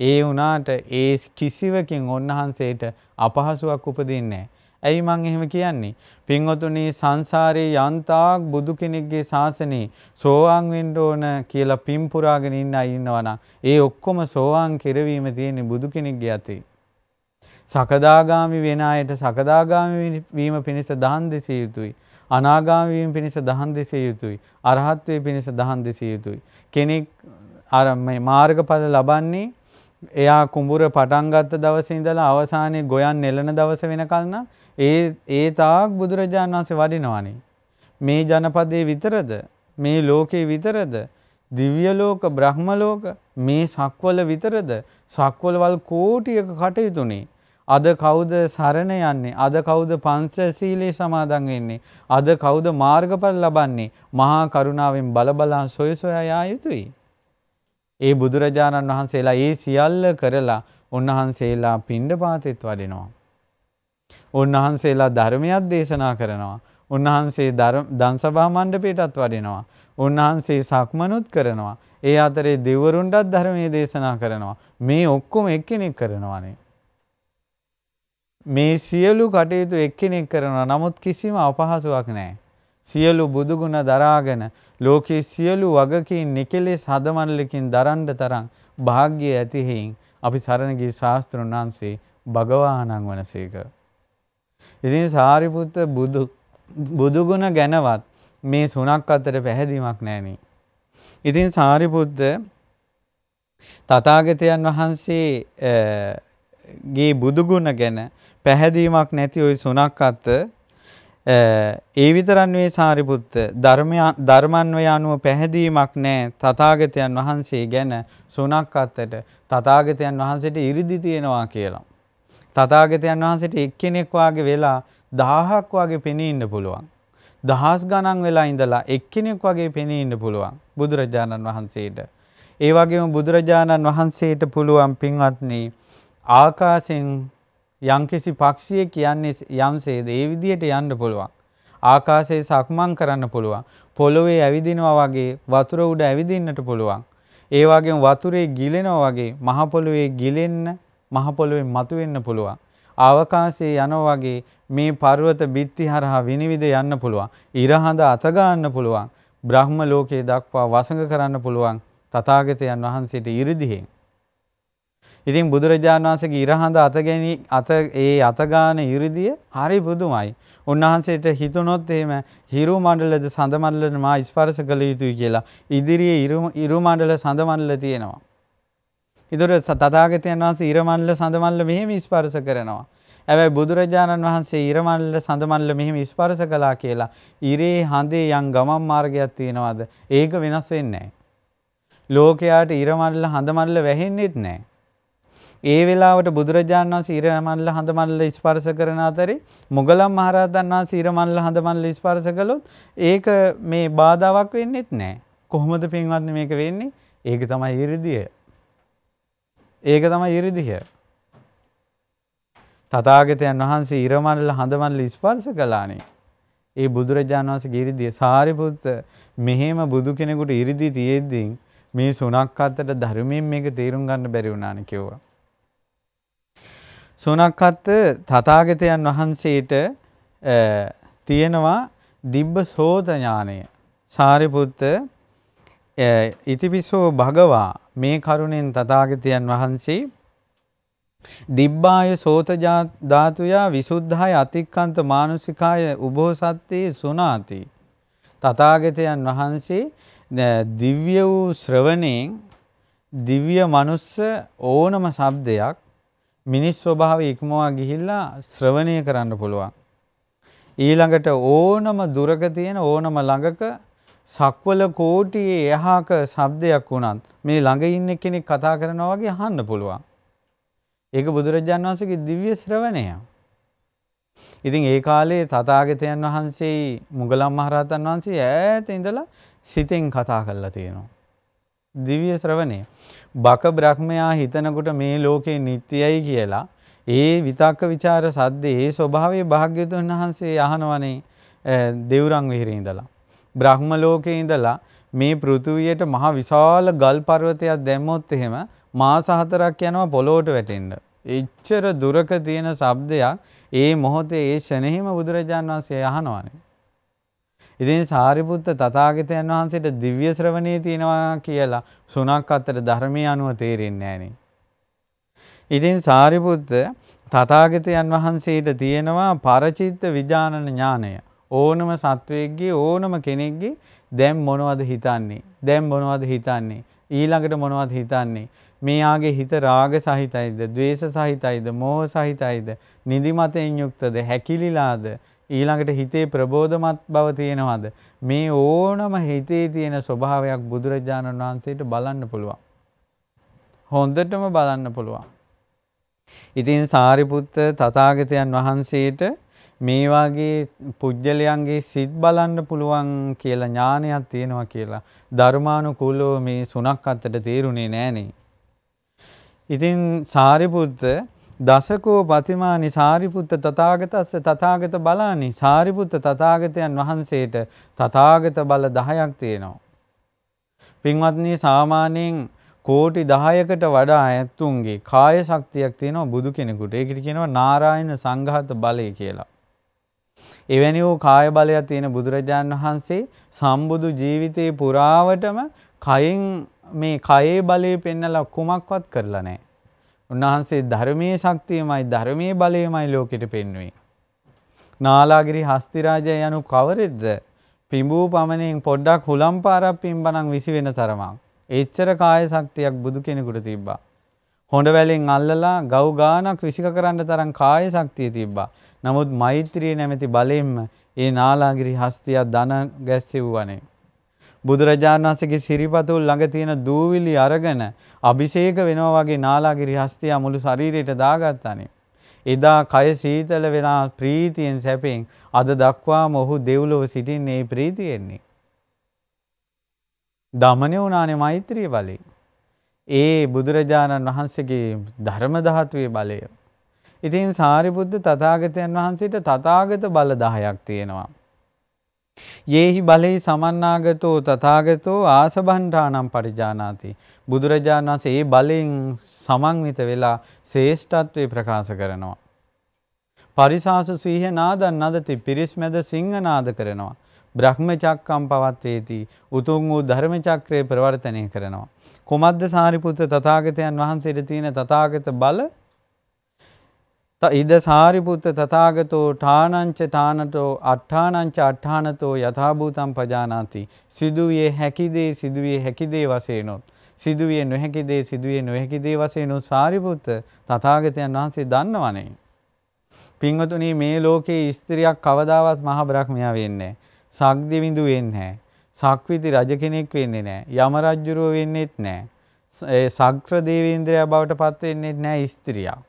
ඒ වුණාට ඒ කිසිවකින් ඔන්නහන්සේට අපහසුවක් උපදින්නේ නැහැ. ඇයි මං එහෙම කියන්නේ? පින්වතුනි සංසාරේ යන්තාක් බුදු කෙනෙක්ගේ ශාසනේ සෝවාන් වෙන්න ඕන කියලා පින් පුරාගෙන ඉන්න අය ඉන්නවනම් ඒ ඔක්කොම සෝවාන් කෙරවීම තියෙන්නේ බුදු කෙනෙක්ගේ අතේ. සකදාගාමි වෙන අයට සකදාගාමි වීම පිණිස දහම් දෙසිය යුතුයි. අනාගාමි වීම පිණිස දහම් දෙසිය යුතුයි. අරහත් වේ පිණිස දහම් දෙසිය යුතුයි. කෙනෙක් අර මේ මාර්ගඵල ලබන්නේ එයා කුඹුර පටන්ගත්ත දවස ඉඳලා අවසානයේ ගොයන් නෙලන දවස වෙනකල්න ඒ ඒ තාක් බුදුරජාණන් වහන්සේ වඩිනවනේ. මේ ජනපදයේ විතරද මේ ලෝකේ විතරද දිව්‍ය ලෝක බ්‍රහ්ම ලෝක මේ සක්වල විතරද සක්වලවල් කෝටියක කටයුතුනේ අද කවුද සරණ යන්නේ අද කවුද පංචශීලයේ සමාදන් වෙන්නේ අද කවුද මාර්ගඵල ලබන්නේ මහා කරුණාවෙන් බලබලා සොයසොයා යා යුතුයි ඒ බුදුරජාණන් වහන්සේලා ඒ සියල්ල කරලා උන්වහන්සේලා පිණ්ඩපාතෙත් වඩිනවා. උන්වහන්සේලා ධර්මයක් දේශනා කරනවා. උන්වහන්සේ දන්සභා මණ්ඩපයටත් වඩිනවා. උන්වහන්සේ සක්මනුත් කරනවා. ඒ අතරේ දෙවරුන්ටත් ධර්මයේ දේශනා කරනවා. මේ ඔක්කොම එක්කෙනෙක් කරනවානේ. මේ සියලු කටයුතු එක්කෙනෙක් කරනවා. නමුත් කිසිම අපහසුාවක් නැහැ. සියලු බුදුගුණ දරාගෙන ලෝකයේ සියලු වගකින් නිකෙලෙස් හදමණලකින් දරන්ඩ තරම් භාග්‍ය ඇතිහෙයින් අපි සරණගේ ශාස්තෘන් වහන්සේ භගවානං වනසේක. ඉතින් සාරිපුත්ත බුදුගුණ ගැනවත් මේ සුනක් අතර පැහැදීමක් නෑනේ. ඉතින් සාරිපුද්ධ තතාගතයන් වහන්සේගේ බුදුගුණ ගැන පැහැදීමක් නැති ඔයි සුනක් අත්ත ඒ විතරන් වේ සාරිපුත්ත ධර්මන්වය අනුව පැහැදීමක් නෑ තථාගතයන් වහන්සේ ගැන සුණක් අත්තට තථාගතයන් වහන්සේට ඉරිදි තියෙනවා කියලා. තථාගතයන් වහන්සේට එක්කෙනෙක් වාගේ වෙලා දහහක් වගේ පෙනී ඉන්න පුළුවන්. දහස් ගණන් වෙලා ඉඳලා එක්කෙනෙක් වගේ පෙනී ඉන්න පුළුවන් බුදුරජාණන් වහන්සේට. ඒ වගේම බුදුරජාණන් වහන්සේට පුළුවන් පින්වත්නි ආකාශෙන් යම්කිසි පක්ෂිය කියන්නේ යම්සේද ඒ විදිහට යන්න පුළුවන්. ආකාශයේ සක්මන් කරන්න පුළුවන්. පොළොවේ ඇවිදිනවා වගේ වතුර උඩ ඇවිදින්නට පුළුවන්. ඒ වගේම වතුරේ ගිලෙනවා වගේ මහ පොළොවේ ගිලෙන්න මහ පොළොවේ මතුවෙන්න පුළුවන්. අවකාශයේ යනවා වගේ මේ පර්වත බිත්ති හරහා විනිවිද යන්න පුළුවන්. ඉරහඳ අත ගන්න පුළුවන්. බ්‍රහ්ම ලෝකයේ දක්වා වසඟ කරන්න පුළුවන්. තථාගතයන් වහන්සේට 이르දිහෙන් ඉතින් බුදුරජාණන් වහන්සේගේ ඉරහඳ අතගැනි අත ඒ අතගාන ඉරිදිය හරි පුදුමයි. උන්වහන්සේට හිතුනොත් එහෙම හිරු මණ්ඩලද සඳ මණ්ඩලද මා ස්පර්ශ කළ යුතුයි කියලා. ඉදිරියේ ඉරු මණ්ඩල සඳ මණ්ඩල තියෙනවා. ඉදොර තථාගතයන් වහන්සේ ඉර මණ්ඩල සඳ මණ්ඩල මෙහෙම ස්පර්ශ කරනවා. හැබැයි බුදුරජාණන් වහන්සේ ඉරමල්ල සඳමල්ල මෙහෙම ස්පර්ශ කළා කියලා ඉරේ හඳේ යම් ගමන් මාර්ගයක් තියෙනවද? ඒක වෙනස් වෙන්නේ නැහැ. ලෝකයාට ඉරමල්ල හඳමල්ල වැහෙන්නේත් නැහැ. ඒ වෙලාවට බුදුරජාණන් වහන්සේ ඊරමල්ල හඳමල්ල ස්පර්ශ කරන අතරේ මුගලන් මහරහතන් වහන්සේ ඊරමල්ල හඳමල්ල ස්පර්ශ කළොත් ඒක මේ බාධාවක් වෙන්නේත් නැහැ. කොහොමද පින්වත්නි මේක වෙන්නේ? ඒක තමයි ඊරිදිය. ඒක තමයි ඊරිදිය. තථාගතයන් වහන්සේ ඊරමල්ල හඳමල්ල ස්පර්ශ කළානේ. ඒ බුදුරජාණන් වහන්සේගේ ඊරිදිය සාරිපුත්ත මෙහෙම බුදු කෙනෙකුට ඊරිදි තියෙද්දී මේ සුණක් අතට ධර්මයෙන් මේක තේරුම් ගන්න බැරි වුණානේ කිව්වා. සුනක්කත්ත තථාගතයන් වහන්සේට තියෙනවා දිබ්බ සෝත ඥානය. සාරිපුත්ත ඉතිපිසෝ භගවා මේ කරුණෙන් තථාගතයන් වහන්සේ දිබ්බාය සෝත ධාතුයා විසුද්ධාය අතික්කන්ත මානුසිකාය උභෝසත්තේ සුනාති. තථාගතයන් වහන්සේ දිව්‍ය වූ ශ්‍රවණයෙන් දිව්‍ය මනුස්ස ඕනම ශබ්දයක් මිනිස් ස්වභාව ඉක්මවා ගිහිල්ලා ශ්‍රවණය කරන්න පුළුවන්. ඊළඟට ඕනම දුරක තියෙන ඕනම ළඟක සක්වල කෝටියේ එහාක ශබ්දයක් වුණත් මේ ළඟ ඉන්න කෙනෙක් කතා කරනවා වගේ අහන්න පුළුවන්. ඒක බුදුරජාන් වහන්සේගේ දිව්‍ය ශ්‍රවණය. ඉතින් ඒ කාලේ තථාගතයන් වහන්සේ මුගලන් මහරහතන් වහන්සේ ඈත ඉඳලා සිතෙන් කතා කරලා තියෙනවා. දිව්‍ය ශ්‍රවණය. බක බ්‍රහ්මයා හිතනකොට මේ ලෝකේ නිත්‍යයි කියලා ඒ විතක්ක ਵਿਚාර සද්දේ ඒ ස්වභාවය භාග්‍යවතුන් වහන්සේ අහනවනේ දෙවුරන් විහිරේ ඉඳලා බ්‍රහ්ම ලෝකේ ඉඳලා මේ පෘථුවියට මහ විශාල ගල් පර්වතයක් දැම්මොත් එහෙම මාස හතරක් යනවා පොළොවට වැටෙන්න. එච්චර දුරක තියෙන ශබ්දයක් ඒ මොහොතේ ඒ ෂණෙහිම බුදුරජාන් වහන්සේ අහනවනේ. ඉතින් සාරිපුත්ත තථාගතයන් වහන්සේට දිව්‍ය ශ්‍රවණේ තියෙනවා කියලා සුණක් අතර ධර්මයේ අනුව තේරෙන්නේ නැහනේ. ඉතින් සාරිපුත්ත තථාගතයන් වහන්සේට තියෙනවා පරචිත්ත විඥානන ඥානය. ඕනම සත්වයෙක්ගේ ඕනම කෙනෙක්ගේ දැන් මොනවද හිතන්නේ? දැන් මොනවද හිතන්නේ? ඊළඟට මොනවද හිතන්නේ? මෙයාගේ හිත රාග සහිතයිද, ద్వේෂ සහිතයිද, මෝහ සහිතයිද, නිදිමතෙන් යුක්තද, හැකිලිලාද, ඊළඟට හිතේ ප්‍රබෝධමත් බව තියෙනවද මේ ඕනම හිතේ තියෙන ස්වභාවයක් බුදුරජාණන් වහන්සේට බලන්න පුළුවන් හොඳටම බලන්න පුළුවන් ඉතින් සාරිපුත්ත තථාගතයන් වහන්සේට මේ වාගේ පුජ්‍යලයන්ගේ සිත් බලන්න පුළුවන් කියලා ඥානයක් තියෙනවා කියලා ධර්මානුකූලව මේ සුණක් අතට තේරුණේ නෑනේ. ඉතින් සාරිපුත්ත දසකෝ පතිමානි සාරිපුත්ත තථාගතස්ස තථාගත බලානි සාරිපුත්ත තථාගතයන් වහන්සේට තථාගත බල 10ක් තියෙනවා. පින්වත්නි සාමාන්‍යයෙන් කෝටි 10කට වඩා ඇත්තුන්ගේ කාය ශක්තියක් තියෙනවා බුදු කෙනෙකුට. ඒකට කියනවා නාරායන සංඝාත බලය කියලා. එවැනි වූ කාය බලයක් තියෙන බුදුරජාන් වහන්සේ සම්බුදු ජීවිතේ පුරාවටම කයින් මේ කයේ බලය පෙන්නලා කුමක්වත් කරලා නැහැ. උන්වහන්සේ ධර්මයේ ශක්තියමයි ධර්මයේ බලයමයි ලෝකෙට පෙන්වුවේ. නාලාගිරි හස්තිරාජය යනු කවරෙද්ද පිඹූ පමණින් පොඩ්ඩක් හුලම් පාරක් පිම්බනම් විසි වෙන තරමක්. එච්චර කාය ශක්තියක් බුදු කෙනෙකුට තිබ්බා. හොඬ වැලෙන් අල්ලලා ගව් ගානක් විසික කරන්න තරම් කාය ශක්තිය තිබ්බා. නමුත් මෛත්‍රිය නැමැති බලෙන්ම ඒ නාලාගිරි හස්තිය දන ගැස්සෙව්වනේ. බුදුරජාණන් වහන්සේගේ සිරිපතුල් ළඟ තියෙන දූවිලි අරගෙන අභිෂේක වෙනවා වගේ නාලාගිරි හස්තියා මුළු ශරීරයට දාගත්තානේ. එදා කය සීතල වෙනා ප්‍රීතියෙන් සැපෙන් අද දක්වාම ඔහු දෙව්ලොව සිටින්නේ ඒ ප්‍රීතියෙන්නේ. දමනය වුණානේ මෛත්‍රිය බලේ. ඒ බුදුරජාණන් වහන්සේගේ ධර්මධාත්වේ බලය. ඉතින් සාරිබුද්ධ තථාගතයන් වහන්සේට තථාගත බල 10ක් තියෙනවා. යෙහි බලෙහි සමන්නාගතෝ තථාගතෝ ආසබණ්ඨානම් පරිජානාති. බුදුරජාණන් වහන්සේ ඒ බලෙන් සමන්විත වෙලා ශ්‍රේෂ්ඨත්වේ ප්‍රකාශ කරනවා. පරිසාසු සීහ නාදන් නදති පිරිස්මැද සිංහනාද කරනවා. බ්‍රහ්මචක්කම් පවත්වේති උතුම් වූ ධර්මචක්‍රය ප්‍රවර්තනය කරනවා. කුමද්ද සාරිපුත්ත තථාගතයන් වහන්සේට තියෙන තථාගත බල ඉද සාරිපුත්ත තථාගතෝ ඨානංච ඨානතෝ අට්ඨානංච අට්ඨානතෝ යථාභූතං පජානාති සිදුවේ හැකි දේ සිදුවේ හැකි දේ වශයෙන්ොත් සිදුවේ නොහැකි දේ සිදුවේ නොහැකි දේ වශයෙන්ොත් සාරිපුත්ත තථාගතයන් වහන්සේ දන්නවනේ පින්වතුනි මේ ලෝකේ ස්ත්‍රියක් කවදාවත් මහ බ්‍රහ්මයා වෙන්නේ සක්දිවිඳු වෙන්නේ සක්විති රජ කෙනෙක් වෙන්නේ නැහැ යම රජුරෝ වෙන්නේත් නැහැ සක්‍ර දේවේන්ද්‍රයා බවට පත් වෙන්නේත් නැහැ ස්ත්‍රියක්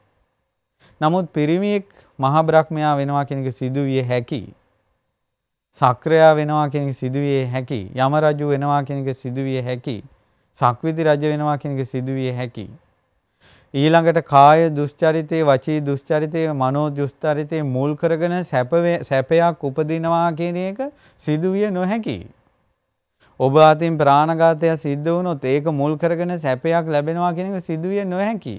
නමුත් පිරිමියෙක් මහා බ්‍රහ්මයා වෙනවා කෙනෙක් සිදුවිය හැකි. සක්‍රයා වෙනවා කෙනෙක් සිදුවිය හැකි. යම රජු වෙනවා කෙනෙක් සිදුවිය හැකි. සක්විති රජ වෙනවා කෙනෙක් සිදුවිය හැකි. ඊළඟට කාය දුස්චරිතයේ වචී දුස්චරිතයේ මනෝ දුස්චරිතයේ මුල් කරගෙන සැපයක් උපදිනවා කියන එක සිදුවිය නොහැකි. ඔබ අතින් ප්‍රාණඝාතය සිද්ධ වුණොත් ඒක මුල් කරගෙන සැපයක් ලැබෙනවා කියන එක සිදුවිය නොහැකි.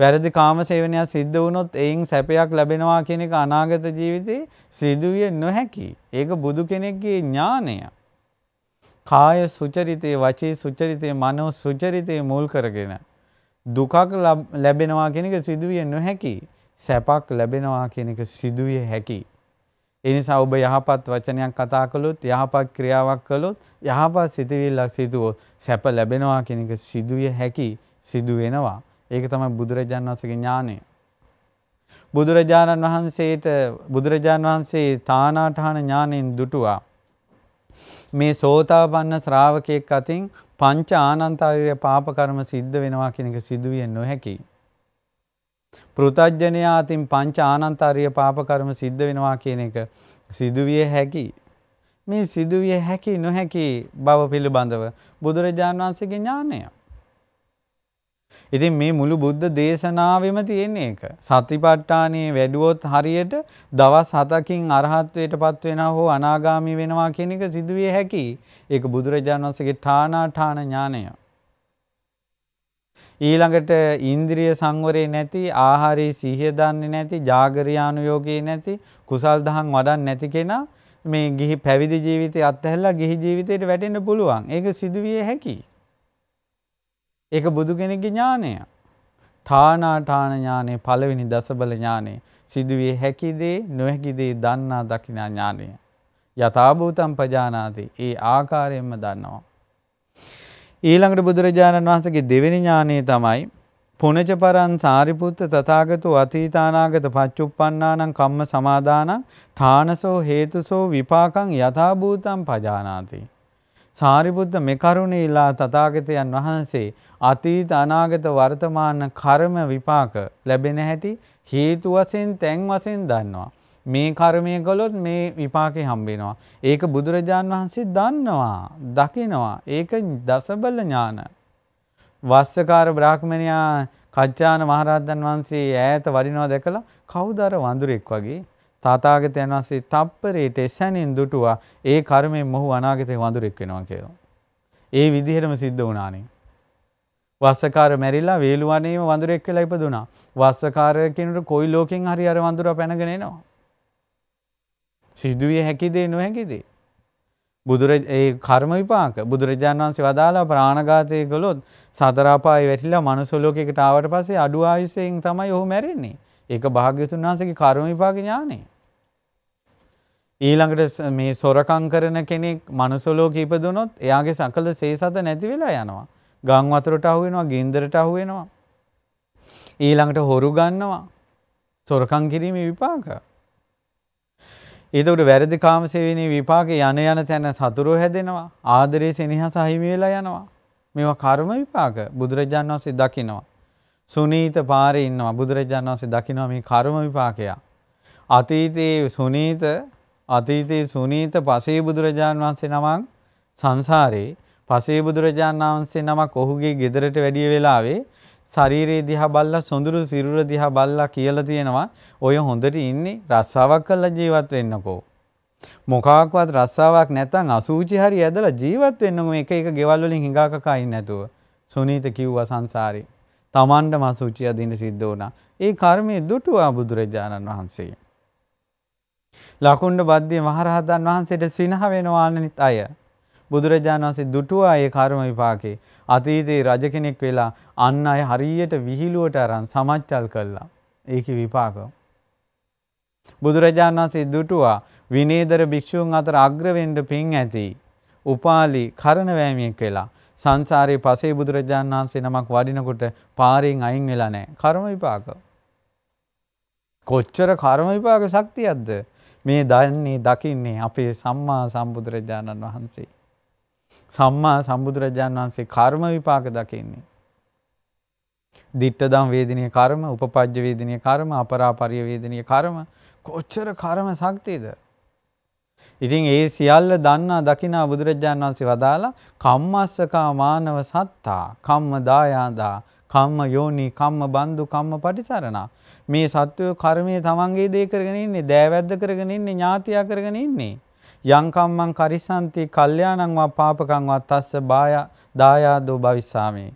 වැරදි කාම සේවනයක් සිද්ධ වුණොත් එයින් සැපයක් ලැබෙනවා කියන එක අනාගත ජීවිතේ සිදුවිය නොහැකි. ඒක බුදු කෙනෙක්ගේ ඥානය. කාය සුචරිතේ වචී සුචරිතේ මනෝ සුචරිතේ මුල් කරගෙන දුකක් ලැබෙනවා කියන එක සිදුවිය නොහැකි. සැපක් ලැබෙනවා කියන එක සිදුවිය හැකි. එනිසා ඔබ යහපත් වචනයක් කතා කළොත් යහපත් ක්‍රියාවක් කළොත් යහපත් සිතවිල්ලක් සිදුවොත් සැප ලැබෙනවා කියන එක සිදුවිය හැකි සිදු වෙනවා. ඒක තමයි බුදුරජාණන් වහන්සේගේ ඥානය. බුදුරජාණන් වහන්සේට බුදුරජාණන් වහන්සේ තානාටහන ඥානයෙන් දුටුවා. මේ සෝතාපන්න ශ්‍රාවකයෙක් අතින් පංච ආනන්තාරිය පාප කර්ම සිද්ධ වෙනවා කියන එක සිදුවිය නොහැකි. පෘතජ්ජනයා අතින් පංච ආනන්තාරිය පාප කර්ම සිද්ධ වෙනවා කියන එක සිදුවිය හැකි. මේ සිදුවිය හැකි නොහැකි බව පිළිබඳව බුදුරජාණන් වහන්සේගේ ඥානය. ඉතින් මේ මුළු බුද්ධ දේශනාවෙම තියෙන එක. සතිපට්ඨානයේ වැඩුවොත් හරියට දවස් 7කින් අරහත්ත්වයට පත් වෙනවා හෝ අනාගාමී වෙනවා කියන එක සිදුවිය හැකි. ඒක බුදුරජාණන් වහන්සේගේ ඨානාඨාන ඥානය. ඊළඟට ඉන්ද්‍රිය සංවරේ නැති, ආහාරයේ සිහිය දන්නේ නැති, జాగරියානුයෝගේ නැති, කුසල් දහම් වඩන්නේ නැති කෙනා මේ ගිහි පැවිදි ජීවිතය අත්හැරලා ගිහි ජීවිතයට වැටෙන්න පුළුවන්. ඒක සිදුවිය හැකියි. ඒක බුදු කෙනෙක්ගේ ඥානය. ඨානාඨාන ඥානෙ පළවෙනි දසබල ඥානෙ සිදුවේ හැකි දේ නොහැකි දේ දන්නා දකිනා ඥානය. යථාභූතම් පජානාති. ඒ ආකාරයෙන්ම දන්නවා. ඊළඟට බුදුරජාණන් වහන්සේගේ දෙවෙනි ඥානය තමයි පුනච පරන් සාරිපුත්ත තථාගතු අතීතානාගත පච්චුප්පන්නානම් කම්ම සමාදානං ඨානසෝ හේතුසෝ විපාකං යථාභූතං පජානාති. සාරිපුත්ත මෙකරුණීලා තථාගතයන් වහන්සේ අතීත අනාගත වර්තමාන කර්ම විපාක ලැබෙන හැටි හේතු වශයෙන් තැන් වශයෙන් දන්නවා. මේ කර්මය කළොත් මේ විපාකේ හම්බෙනවා. ඒක බුදුරජාන් වහන්සේ දන්නවා, දකිනවා. ඒක දසබල ඥාන. වස්සකාර බ්‍රාහ්මණයා කච්චාන මහරහතන් වහන්සේ ඈත වඩිනවා දැකලා කවුද අර වඳුරෙක් වගේ තථාගතයන් වහන්සේ තප්පරයට එසැනින් දුටුවා ඒ කර්මයෙන් මොහු අනාගතේ වඳුරෙක් වෙනවා කියලා. ඒ විදිහටම සිද්ධ වුණානේ. වස්සකාර මැරිලා වේලුවනේම වඳුරෙක් වෙලා ඉපදුනා. වස්සකාර කෙනෙකුට කොයි ලෝකෙන් හරි අර වඳුරා පැනගෙන එනවා. සිදුවිය හැකි දේ නොහැකි දේ. බුදුර ඒ කර්ම විපාක බුදුරජාණන් වහන්සේ වදාලා ප්‍රාණඝාතය කළොත් සතර අපායේ වැටිලා මනුස්ස ලෝකයකට ආවට පස්සේ අඩු ආයුෂයෙන් තමයි ඔහු මැරෙන්නේ. ඒක භාග්‍යතුන් වහන්සේගේ කර්ම විපාක ඥානෙ. ඊළඟට මේ සොරකම් කරන කෙනෙක් මනුසලෝක ඉපදුනොත් එයාගේ සකල සේසත නැති වෙලා යනවා. ගම් වතුරට අහු වෙනවා, ගින්දරට අහු වෙනවා. ඊළඟට හොරු ගන්නවා. සොරකම් කිරීමේ විපාක. ඊට වැරදි කාමසේවනයේ විපාක යන යන තැන සතුරු හැදෙනවා. ආදරයේ සෙනෙහස අහිමි වෙලා යනවා. මේවා කර්ම විපාක බුදුරජාණන් වහන්සේ දකිනවා. සුනීත පාරේ ඉන්නවා බුදුරජාණන් වහන්සේ දකිනවා මේ කර්ම විපාකය. අතීතයේ සුනීත අතීතයේ සුනීත පසේ බුදුරජාණන් වහන්සේ නමක් සංසාරේ පසේ බුදුරජාණන් වහන්සේ නමක් ඔහුගේ ගෙදරට වැඩිය වෙලාවේ ශරීරයේ දිහා බල්ලා සොඳුරු සිරුර දිහා බල්ලා කියලා තියෙනවා ඔය හොඳට ඉන්නේ රස්සාවක් කරලා ජීවත් වෙන්නකෝ මොකක්වත් රස්සාවක් නැත්නම් අසූචි හරි ඇදලා ජීවත් වෙන්නකෝ එක එක ගෙවල් වලින් හිඟා කකා ඉන්නේ නැතුව සුනීත කිව්වා සංසාරේ තමන්ට මසූචිය දින සිද්ධ වුණා ඒ කර්මය දුටුවා බුදුරජාණන් වහන්සේ ලකුණ්ඩ බද්ධිය මහරහතන් වහන්සේට සිනහ වෙනවානනිත් අය. බුදුරජාණන් වහන්සේ දුටුවා ඒ කර්ම විපාකේ අතීතයේ රජ කෙනෙක් වෙලා අන්න අය හරියට විහිළුවට අරන් සමච්චල් කළා. ඒකේ විපාක. බුදුරජාණන් වහන්සේ දුටුවා විනේදර භික්ෂූන් අතර අග්‍ර වෙන්න පින් ඇති. උපාලි කරණවැමියෙක් වෙලා සංසාරේ පසේ බුදුරජාණන් වහන්සේ නමක් වඩිනකොට පාරෙන් අයින් වෙලා නැහැ. කර්ම විපාක. කොච්චර කර්ම විපාක ශක්තියක්ද? මේ දන්නේ දකින්නේ අපේ සම්මා සම්බුදුරජාණන් වහන්සේ. සම්මා සම්බුදුරජාණන් වහන්සේ කර්ම විපාක දකින්නේ. දිට්ටදම් වේදිනය කර්ම උපපජ්්‍ය වේදිනය කර්ම අපරාපරිය වේදිනය කර්ම කොච්චර කර්ම ශක්තියද. ඉතින් ඒ සියල්ල දන්නා දකිනා බුදුරජාණන් වහන්සේ වදාලා කම්මස්සකා මානව සත්තා කම්ම දායාදා කම්ම යෝනි කම්ම බන්දු කම්ම පටිසරණා මේ සත්වය කර්මය තමන්ගේ දේ කරගෙන ඉන්නේ දෑවැද්ද කරගෙන ඉන්නේ ඥාතියා කරගෙන ඉන්නේ. යංකම්මං කරිසන්ති කල්යාණංවා පාපකංවා තස්ස බාය දායාදෝ භවිස්සාමේ.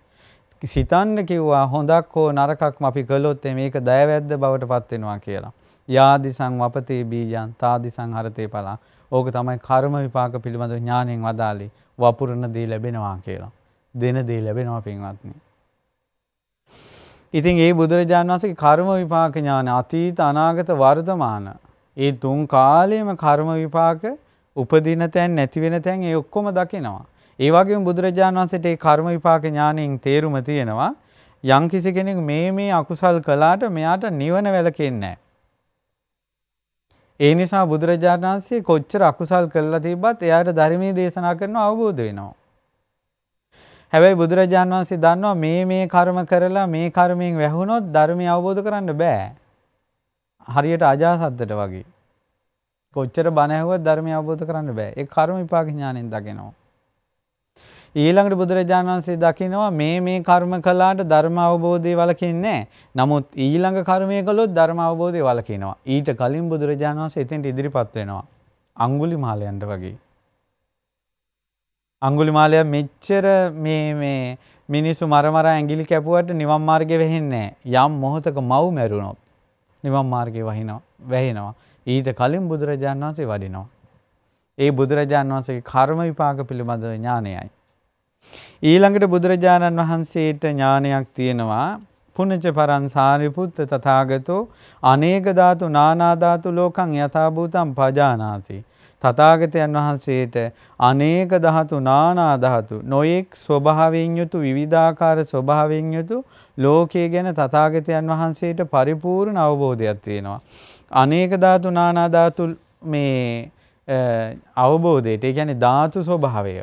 සිතන්න කිව්වා හොඳක් හෝ නරකක්ම අපි කළොත් මේක දයවැද්ද බවට පත් වෙනවා කියලා. යාදිසං වපතේ බීජං තාදිසං හරතේ පලා. ඕක තමයි කර්ම විපාක පිළිබඳ ඥාණයෙන් වදාලේ වපුරන දේ ලැබෙනවා කියලා. දෙන දේ ලැබෙනවා පින්වත්නි. ඉතින් ඒ බුදුරජාණන් වහන්සේගේ කර්ම විපාක ඥාන අතීත අනාගත වර්තමාන ඒ තුන් කාලයේම කර්ම විපාක උපදින තැන් නැති වෙන තැන් ඒ ඔක්කොම දකිනවා. ඒ වගේම බුදුරජාණන් වහන්සේට ඒ කර්ම විපාක ඥාණයෙන් තේරුම තියෙනවා යම් කිසි කෙනෙක් මේ මේ අකුසල් කළාට මෙයාට නිවන වැළකෙන්නේ නැහැ. ඒ නිසා බුදුරජාණන් වහන්සේ කොච්චර අකුසල් කළා තිබ්බත් එයාට ධර්මයේ දේශනා කරන අවබෝධ වෙනවා. හැබැයි බුදුරජාන් වහන්සේ දන්නවා මේ මේ කර්ම කරලා මේ කර්මයෙන් වැහුනොත් ධර්මය අවබෝධ කරන්න බෑ. හරියට අජාසද්දට වගේ. කොච්චර බණ ඇහුවත් ධර්මය අවබෝධ කරන්න බෑ. ඒ කර්ම විපාක ඥාණයෙන් දකිනවා. ඊළඟට බුදුරජාණන් වහන්සේ දකිනවා මේ මේ කර්ම කළාට ධර්ම අවබෝධය වලකින්නේ නමුත් ඊළඟ කර්මය කළොත් ධර්ම අවබෝධය වලකිනවා. ඊට කලින් බුදුරජාණන් වහන්සේ එතෙන්ට ඉදිරිපත් වෙනවා. අඟුලි මාලයන්ට වගේ. අංගුලිමාලය මෙච්චර මේ මේ මිනිස්සු මරමර ඇගිලි කැපුවට නිවම් මාර්ගය වෙහෙන්නේ යම් මොහොතක මව් මැරුණොත් නිවම් මාර්ගය වහිනවා වැහෙනවා ඊට කලින් බුදුරජාණන් වහන්සේ වඩිනවා. ඒ බුදුරජාණන් වහන්සේගේ කර්ම විපාක පිළිබඳව ඥානයයි. ඊළඟට බුදුරජාණන් වහන්සේට ඥානයක් තියෙනවා පුනච පරං සාරිපුත්ත තථාගතෝ අනේක ධාතු නානා ධාතු ලෝකං යථාභූතං පජානාති තථාගතයන් වහන්සේට අනේක ධාතු නානා ධාතු නොයෙක් ස්වභාවයෙන් යුතු විවිධාකාර ස්වභාවයෙන් යුතු ලෝකයේ ගැන තථාගතයන් වහන්සේට පරිපූර්ණ අවබෝධයක් තියෙනවා. අනේක ධාතු නානා ධාතු මේ අවබෝධයට ඒ කියන්නේ ධාතු ස්වභාවය.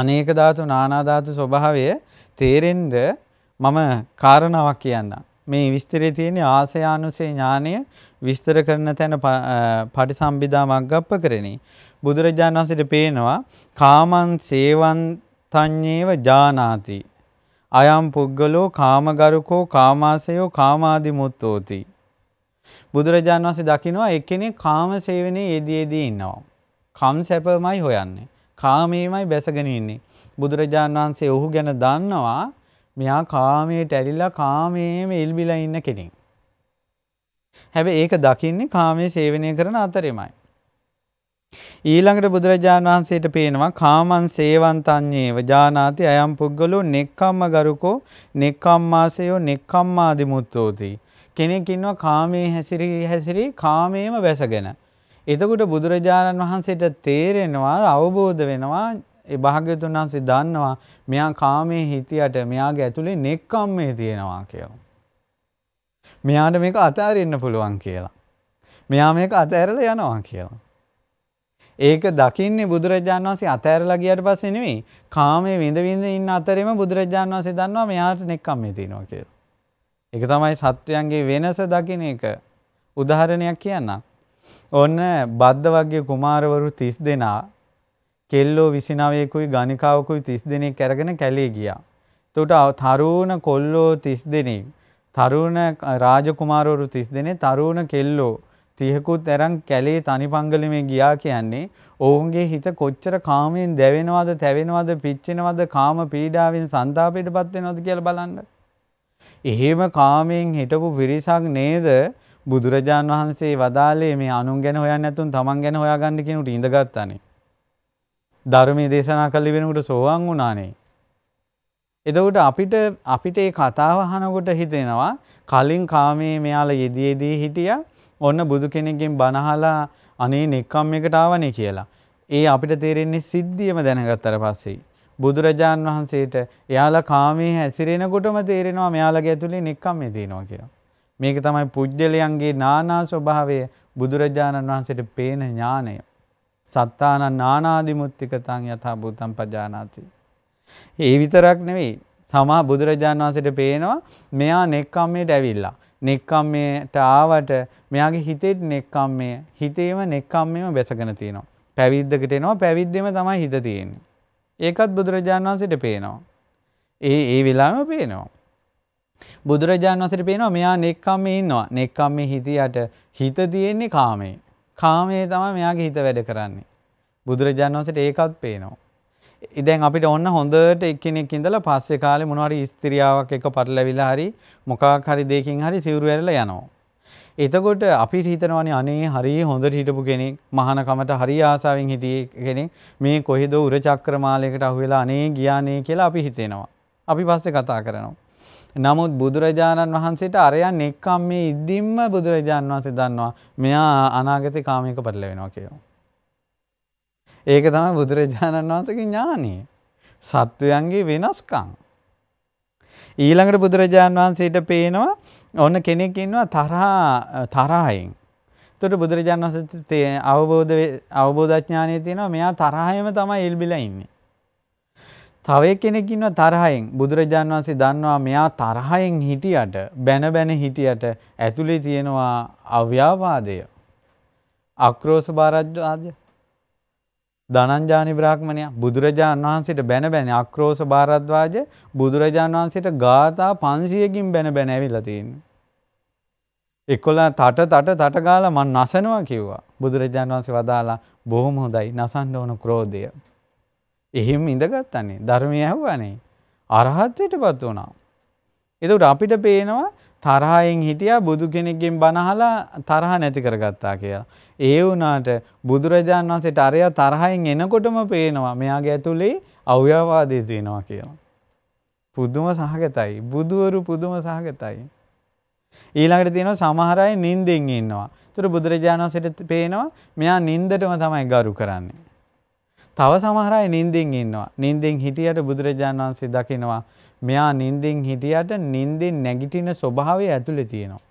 අනේක ධාතු නානා ධාතු ස්වභාවය තේරෙන්න මම කාරණාවක් කියන්නම්. මේ විස්තරේ තියෙන ආසයානුසේ ඥානය විස්තර කරන තැන පටිසම්භිදා මග්ගප්ප කරණි. බුදුරජාණන් වහන්සේට පේනවා කාමං සේවන් තඤ්ඤේව ජානාති. අයම් පුද්ගලෝ කාමගරුකෝ කාමාසයෝ කාමාදි මුත්තෝති. බුදුරජාණන් වහන්සේ දකිනවා එක්කෙනෙක් කාම සේවනයේ යෙදීදී ඉන්නවා. කම් සැපමයි හොයන්නේ. කාමේමයි බැසගෙන ඉන්නේ. බුදුරජාණන් වහන්සේ ඔහු ගැන දන්නවා මෙයා කාමයට ඇලිලා කාමයේම ඉල්බිලා ඉන්න කෙනින්. හැබැ ඒක දකින්නේ කාමය සේවනය කරන අතරෙමයි. ඊළඟට බුදුරජාණන් වහන්සේට පේනවා කාමන් සේවන්තන්නේව ජානාති අයම් පුද්ගලෝ නෙක්කම්ම ගරුකෝ නෙක්කම්මාසයෝ නෙක්කම්මාදිමුත්තෝති. කෙනෙක් ඉන්නවා කාමයේ හැසිරී හැසිරී කාමයේම වැසගෙන. එතකොට බුදුරජාණන් වහන්සේට තේරෙනවා අවබෝධ වෙනවා ඒ භාග්‍යතුන් වහන්සේ දන්නවා මෙයා කාමයේ හිතියට මෙයාගේ ඇතුලේ නෙක්ඛම්මේ තියෙනවා කියලා. මෙයාට මේක අතහැරෙන්න පුළුවන් කියලා. මෙයා මේක අතහැරලා යනවා කියලා. ඒක දකින්නේ බුදුරජාණන් වහන්සේ අතහැරලා ගියට පස්සේ නෙමෙයි. කාමයේ විඳ විඳ ඉන්න අතරේම බුදුරජාණන් වහන්සේ දන්නවා මෙයාට නෙක්ඛම්මේ තියෙනවා කියලා. ඒක තමයි සත්වයන්ගේ වෙනස දකින්න එක. උදාහරණයක් කියන්නම්. ඔන්න බද්ද වර්ගයේ කුමාරවරු 30 දෙනා කෙල්ලෝ විසිනාවයකුයි ගනිකාවකුයි තිස් දෙනෙක් ඇරගෙන කැලේ ගියා. තොට තරුණ කොල්ලෝ තිස් දෙනෙක්. තරුණ රාජකුමාරවරු තිස් දෙනේ තරුණ කෙල්ලෝ තියකුත් ඇරන් කැලේ තනි පංගලිමේ ගියා කියන්නේ ඔවුන්ගේ හිත කොච්චර කාමයෙන් දැවෙනවද තැවෙනවද පිච්චෙනවද කාම පීඩාවෙන් සන්තාපයට පත්වෙනවද කියල බලන්න. එහෙම කාමයෙන් හිටපු පිරිසක් නේද බුදුරජාණන් වහන්සේ වදාලේ මේ අනුන් ගැන හොයන්න ඇතුන් තමන් ගැන හොයාගන්න කෙනුට ඉඳගත්තනේ. ධර්මය දේශනා කල්ලි වෙනකුට සෝවාන් වුනානේ. එදකට අපිට අපිට ඒ කතාවහනකොට හිතෙනවා කලින් කාමේ මෙයාල යෙදයේදී හිටිය ඔන්න බුදු කෙනෙකින් බනහලා අනේ නෙක්කම් එකට ආවනේ කියලා. ඒ අපිට තේරෙන්නේ සිද්ධියම දැනගත්තර පස්සේ. බුදුරජාණන් වහන්සේට එයාලා කාමේ හැසිරෙනකොටම තේරෙනවා මෙයාලගේ ඇතුළේ නෙක්කම් යෙදෙනවා කියලා. මේක තමයි පුද්ගලයන්ගේ නානා ස්වභාවය බුදුරජාණන් වහන්සේට පේන ඥානය. සත්තාන නානාදිමුත්තිකතං යථා භූතං පජානාති. ඒ විතරක් නෙවෙයි සමා බුදුරජාණන් වහන්සේට පේනවා මෙයා නෙක්කම්මයට ඇවිල්ලා. නෙක්කම්මයට ආවට මෙයාගේ හිතෙත් නෙක්කම්මය හිතේම නෙක්කම්මයම බැසගෙන තියෙනවා. පැවිද්දකට එනවා පැවිද්දෙම තමයි හිත තියෙන්නේ. ඒකත් බුදුරජාණන් වහන්සේට පේනවා. ඒ ඒ වෙලාවෙම පේනවා. බුදුරජාණන් වහන්සේට පේනවා මෙයා නෙක්කම්මේ ඉන්නවා. නෙක්කම්මේ හිතියට හිත තියෙන්නේ කාමේ. කාමයේ තමයි මෙයාගේ හිත වැඩ කරන්නේ. බුදුරජාණන් වහන්සේට ඒකත් පේනවා. ඉතින් අපිට ඔන්න හොඳට එක්කෙනෙක් ඉඳලා පස්සේ කාලේ මොනවා හරි ස්ත්‍රියාවක් එක පටලැවිලා හරි මොකක් හරි දෙයකින් හරි සිවුරු ඇරලා යනවා. එතකොට අපිට හිතනවානේ අනේ හරිය හොඳට හිටපු කෙනෙක් මහානකමට හරිය ආසාවෙන් හිටියේ කෙනෙක් මේ කොහෙද උර චක්‍රමාලයකට අහුවෙලා අනේ ගියානේ කියලා අපි හිතෙනවා. අපි පස්සේ කතා කරනවා. නමුත් බුදුරජාණන් වහන්සේට අරයන් එක්කම් මේ ඉද්දිම්ම බුදුරජාණන් වහන්සේ දන්නවා මෙයා අනාගත කාමයක පටල වෙනවා කියෝ. ඒක තම බුදුරජාණන් වහන්සගේ ඥානී සත්වයන්ගේ වෙනස්කං. ඊළඟට බුදුරජාණන් වහන්සේට පේනවා ඔන්න කෙනෙක් ඉන්නවා තරහා තරහයින්. තොට බුදුරජාණන් වහන්සේ අවබෝධ අවබෝධඥානය තියෙනවා මෙයා තරහයම තමයි එල්බිලා ඉන්නේ. තව කෙනෙක් ඉන්නවා තරහෙන් බුදුරජාන් වහන්සේ දන්නවා මෙයා තරහෙන් හිටියට බැන බැන හිටියට ඇතුලේ තියෙනවා අව්‍යාවාදය අක්‍රෝෂ බාරද්වාදය ධනංජානි බ්‍රාහ්මණයා බුදුරජාන් වහන්සේට බැන බැන අක්‍රෝෂ බාරද්වාජ බුදුරජාන් වහන්සේට ගාථා 500කින් බැන බැන ඇවිල්ලා තියෙනවා එකොලා තට තට තට ගාලා මන් නසනවා කිව්වා බුදුරජාන් වහන්සේ වදාලා බොහොම හොඳයි නසන්න ඕන ක්‍රෝධය එහෙම ඉඳගත්තන්නේ ධර්මය ඇහුවනේ අරහත්වයට පත් වුණා. එතකට අපිට පේනවා තරහයෙන් හිටියා බුදු කෙනෙක්ගෙන් බනහලා තරහ නැති කරගත්තා කියලා. ඒ වුණාට බුදුරජාණන් වහන්සේට අරයා තරහයෙන් එනකොටම පේනවා මෙයාගේ ඇතුලේ අව්‍යවාදී තියෙනවා කියලා. පුදුම සහගතයි. බුදුවරු පුදුම සහගතයි. ඊළඟට තියෙනවා සමහර අය නින්දෙන් ඉන්නවා. ඒතර බුදුරජාණන් වහන්සේට පේනවා මෙයා නින්දටම තමයි ගරු කරන්නේ. තව සමහර අය නිින්දින් ඉන්නවා. නිින්දින් හිටියට බුදුරජාණන් වහන්සේ දකිනවා මෙයා නිින්දින් හිටියට නිින්දින් නැගිටින ස්වභාවය ඇතුලේ තියෙනවා.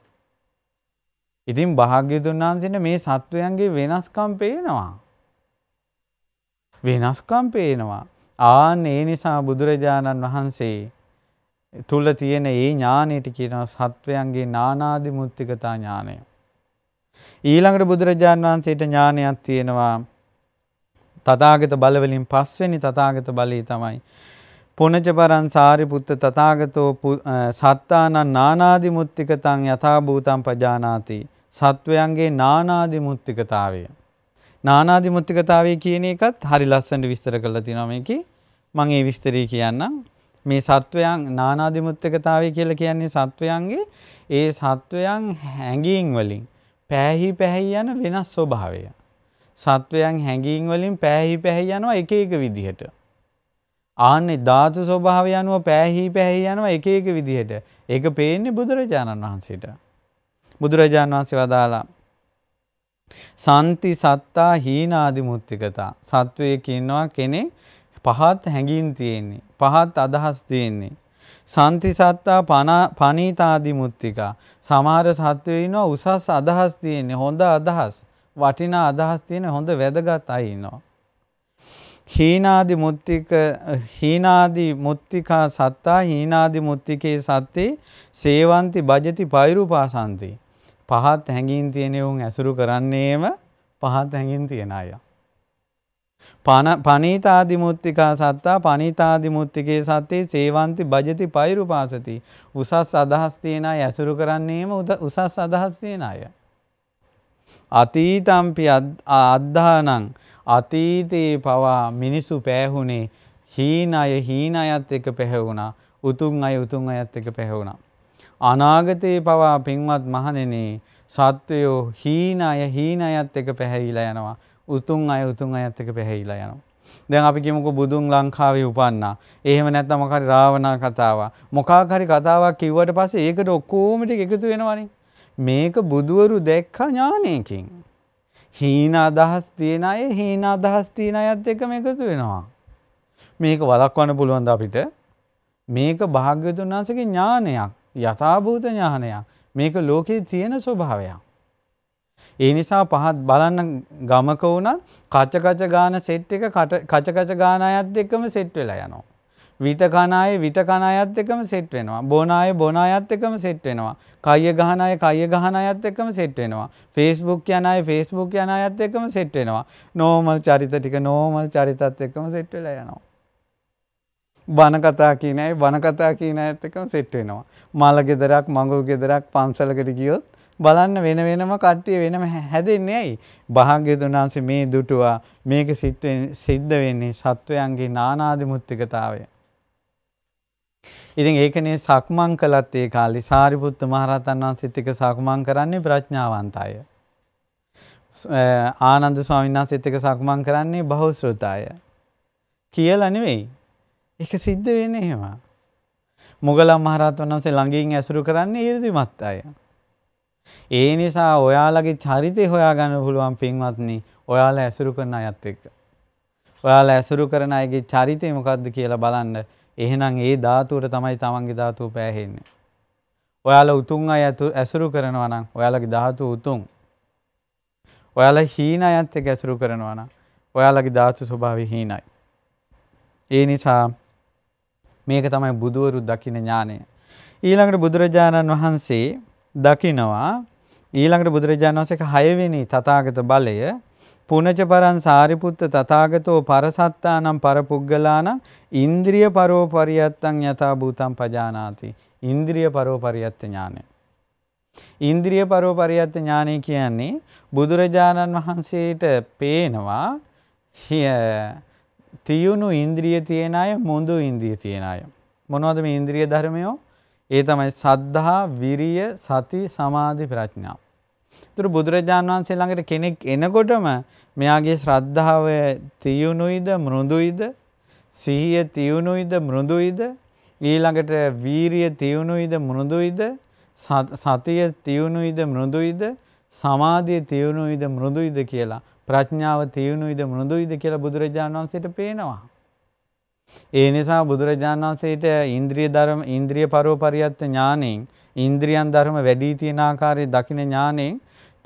ඉතින් භාග්‍යතුන් වහන්සේට මේ සත්වයන්ගේ වෙනස්කම් පේනවා. වෙනස්කම් පේනවා. ආන් ඒ නිසා බුදුරජාණන් වහන්සේ තුල තියෙන ඒ ඥානෙට කියනවා සත්වයන්ගේ නානාදි මුත්තිකතා ඥානය. ඊළඟට බුදුරජාණන් වහන්සේට ඥානයක් තියෙනවා තතාගත බලවලින් පස්වෙනි තතාගත බලී තමයි. පුනජපරන් සාරිපුත්ත තතාගතෝ සත්තානන් නානාදිමුත්තිකතං යථභූතම් පජානාති. සත්වයන්ගේ නානාදිමුත්තිකතාවය. නානාදිමුත්තිකතාවේ කියන එකත් හරි ලස්සට විස්තර කළ තිනොමකි මං ඒ විස්තරී කියන්නම්. මේ සත්වයන් නානාදිමුත්තිකතාවය කියල කියන්නේ සත්වයන්ගේ ඒ සත්වයන් හැඟීන් වලින් පැහි පැහැයි යන වෙනස් ස්වභාවය. සත්වයන් හැඟීම් වලින් පෑහි පැහි යනවා එක එක විදිහට. ආන්නේ ධාතු ස්වභාවය අනුව පෑහි පැහි යනවා එක එක විදිහට. ඒක පේන්නේ බුදුරජාණන් වහන්සේට. බුදුරජාණන් වහන්සේ වදාලා සන්ති සත්තා හීනාදි මුත්තිකතා සත්වයෙක් ඉන්නවා කෙනෙක් පහත් හැඟීම් තියෙන්නේ පහත් අදහස් තියෙන්නේ සන්ති සත්තා පනීතාදි මුත්තිකා සමහර සත්වයෝ ඉන්නවා උසස් අදහස් තියෙන්නේ හොඳ අදහස් වටිනා අදහස් තියෙන හොඳ වැදගත් අය ඉන්නවා. හීනාදි මුත්තික හීනාදි මුත්තිකා සත්තා හීනාදි මුත්තිකේ සත්තේ සේවන්ති බජති පෛරුපාසන්ති. පහත් හැඟින් තියෙන උන් ඇසුරු කරන්නේම පහත් හැඟින් තියෙන අය. පනීතාදි මුත්තිකා සත්තා පනීතාදි මුත්තිකේ සත්තේ සේවන්ති බජති පෛරුපාසති. උසස් අදහස් තියෙන අය ඇසුරු කරන්නේම උසස් අදහස් තියෙන අය. අතීතම්පි අද්ධානං අතීතයේ පවා මිනිසු පෑහුනේ හීන අය හීන අයත් එක පැහැවුණා උතුම් අය උතුම් අයත් එක පැහැවුණා. අනාගතයේ පවා පින්වත් මහණෙනේ සත්වයෝ හීන අය හීන අයත් එක පැහැහිලා යනවා උතුම් අය උතුම් අයත් එක පැහැහිලා යනවා. දැන් අපි කියමුකෝ බුදුන් ලංකාවේ උපන්නා. එහෙම නැත්නම් මොකක් හරි රාවණා කතාවක්. මොකක් හරි කතාවක් කිව්වට පස්සේ ඒකට ඔක්කොම ටික එකතු වෙනවනේ. මේක බුදුවරු දැක්කා ඥානයකින්. හීන අදහස් තියෙන අය හීන අදහස් තියෙන අයත් එක්ක එකතු වෙනවා. මේක වළක්වන්න පුළුවන්ද අපිට? මේක භාග්‍යවතුන් වහන්සේගේ ඥානයක්, යථාභූත ඥානයක්. මේක ලෝකේ තියෙන ස්වභාවයක්. ඒ නිසා පහත් බලන්න ගමක වුණත් කච කච ගාන සෙට් එක කච කච ගාන අයත් එක්කම සෙට් වෙලා යනවා. විටකනාය විටකනායත් එකම සෙට් වෙනවා. බොනාය බොනායත් එකම සෙට් වෙනවා. කය ගහන අය කය ගහන අයත් එකම සෙට් වෙනවා. Facebook යන අය Facebook යන අයත් එකම සෙට් වෙනවා. normal චරිත ටික normal චරිතත් එක්කම සෙට් වෙලා යනවා. බන කතා කියන අය බන කතා කියන අයත් එක්කම සෙට් වෙනවා. මල ගෙදරක් මඟුල් ගෙදරක් පන්සලකට ගියොත් බලන්න වෙන වෙනම කට්ටිය වෙනම හැදෙන්නේ ඇයි භාග්‍යතුන් වහන්සේ මේ දුටුවා මේක සිද්ධ වෙන්නේ සත්වයන්ගේ නානාදිමුත්තිකතාවය ඉතින් ඒකනේ සක්මන් කළත් ඒ කාලේ සාරිපුත්ත මහරහතන් වහන්සේත් එක්ක සක්මන් කරන්නේ ප්‍රඥාවන්තය. ආනන්ද ස්වාමීන් වහන්සේත් එක්ක සක්මන් කරන්නේ බහුශ්‍රතය. කියලා නෙවෙයි. ඒක සිද්ධ වෙන්නේ එහෙම. මොගලන් මහරහතන් වහන්සේ ළඟින් ඇසුරු කරන්නේ ඊර්දිමත් අය. ඒ නිසා ඔයාලගේ චරිතය හොයාගන්න පුළුවන් පින්වත්නි ඔයාලා ඇසුරු කරන අයත් එක්ක. ඔයාලා ඇසුරු කරන අයගේ චරිතය මොකක්ද කියලා බලන්න එහෙනම් ඒ ධාතුවට තමයි තමන්ගේ ධාතුව පෑහෙන්නේ. ඔයාලා උතුම් අය ඇසුරු කරනවා නම් ඔයාලගේ ධාතුව උතුම්. ඔයාලා හීන අයත් එක්ක ඇසුරු කරනවා නම් ඔයාලගේ ධාතු ස්වභාවය හීනයි. ඒ නිසා මේක තමයි බුදවරු දකින ඥානය. ඊළඟට බුදුරජාණන් වහන්සේ දකිනවා ඊළඟට බුදුරජාණන් වහන්සේක හයවෙනි තථාගත බලය පුනච පරන් සාරිපුත්ත තථාගතෝ පරසත්තානම් පරපුග්ගලානම් ඉන්ද්‍රිය පරෝපරියත්තං යථා භූතං පජානාති. ඉන්ද්‍රිය පරෝපරියත්ත ඥානය. ඉන්ද්‍රිය පරෝපරියත්ත ඥානය කියන්නේ බුදුරජාණන් වහන්සේට පේනවා තියුණු ඉන්ද්‍රිය තියෙන අය මුඳු ඉන්ද්‍රිය තියෙන අය. මොනවද මේ ඉන්ද්‍රිය ධර්මයෝ? ඒ තමයි සද්ධා, විරිය, සති, සමාධි, ප්‍රඥා. තුර බුදුරජාණන් වහන්සේ ළඟට කෙනෙක් එනකොටම මෙයාගේ ශ්‍රද්ධාව තියුණුයිද මෘදුයිද සිහිය තියුණුයිද මෘදුයිද ඊළඟට වීරිය තියුණුයිද මෘදුයිද සතිය තියුණුයිද මෘදුයිද සමාධිය තියුණුයිද මෘදුයිද කියලා ප්‍රඥාව තියුණුයිද මෘදුයිද කියලා බුදුරජාණන් වහන්සේට පේනවා. ඒ නිසා බුදුරජාණන් වහන්සේට ඉන්ද්‍රිය ධර්ම ඉන්ද්‍රිය පරෝපරියත් ඥාණයෙන් ඉන්ද්‍රියන් ධර්ම වැඩි තියෙන ආකාරයේ දකින ඥාණයෙන්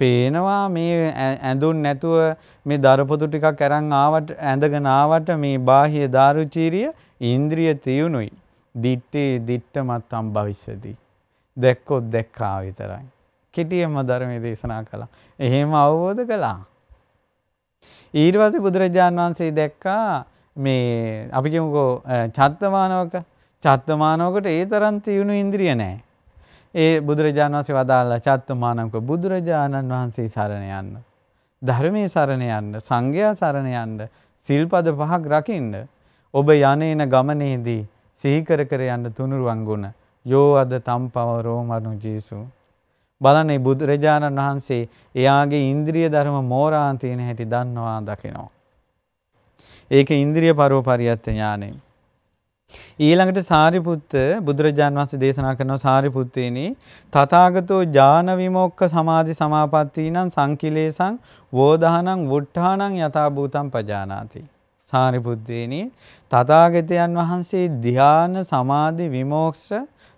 පේනවා මේ ඇඳුන් නැතුව මේ දරපොතු ටිකක් අරන් ආවට ඇඳගෙන ආවට මේ බාහ්‍ය දාරුචීරිය ඉන්ද්‍රිය තියුණුයි. දිත්තේ දිත්තමත් සම්භවිස්සති. දැක්කොත් දැක්කා විතරයි. කෙටියෙන්ම ධර්මයේ දේශනා කළා. එහෙම අවබෝධ කළා. ඊට පස්සේ බුදුරජාන් වහන්සේ දැක්කා මේ අපි කියමුකෝ චත්තමානවක චත්තමානවකට ඒ තරම් තියුණු ඉන්ද්‍රිය නැහැ. ඒ බුදුරජාණන් වහන්සේ වදාළ චත්තුමානම්ක බුදුරජාණන් වහන්සේ සරණ යන්න. ධර්මයේ සරණ යන්න, සංඝයා සරණ යන්න, සිල්පද පහක් රකින්න. ඔබ යන්නේන ගමනේදී සිහි කර කර යන්න තුනුරුවන් ගුණ. යෝ අද තම්පව රෝමනු ජීසු. බලන්නේ බුදුරජාණන් වහන්සේ එයාගේ ඉන්ද්‍රිය ධර්ම මෝරාන් තියෙන හැටි දන්නවා දකිනවා. ඒක ඉන්ද්‍රිය පරෝපරියත් ඥානෙයි. ඊළඟට සාරිපුත්ත බුදුරජාන් වහන්සේ දේශනා කරනවා සාරිපුත්තේනි තථාගතෝ ඥාන විමෝක්ක සමාධි සමාපatti නම් සංකිලේසං වෝදානං වුට්ඨානං යථා භූතං පජානාති සාරිපුත්තේනි තථාගතයන් වහන්සේ ධ්‍යාන සමාධි විමෝක්ෂ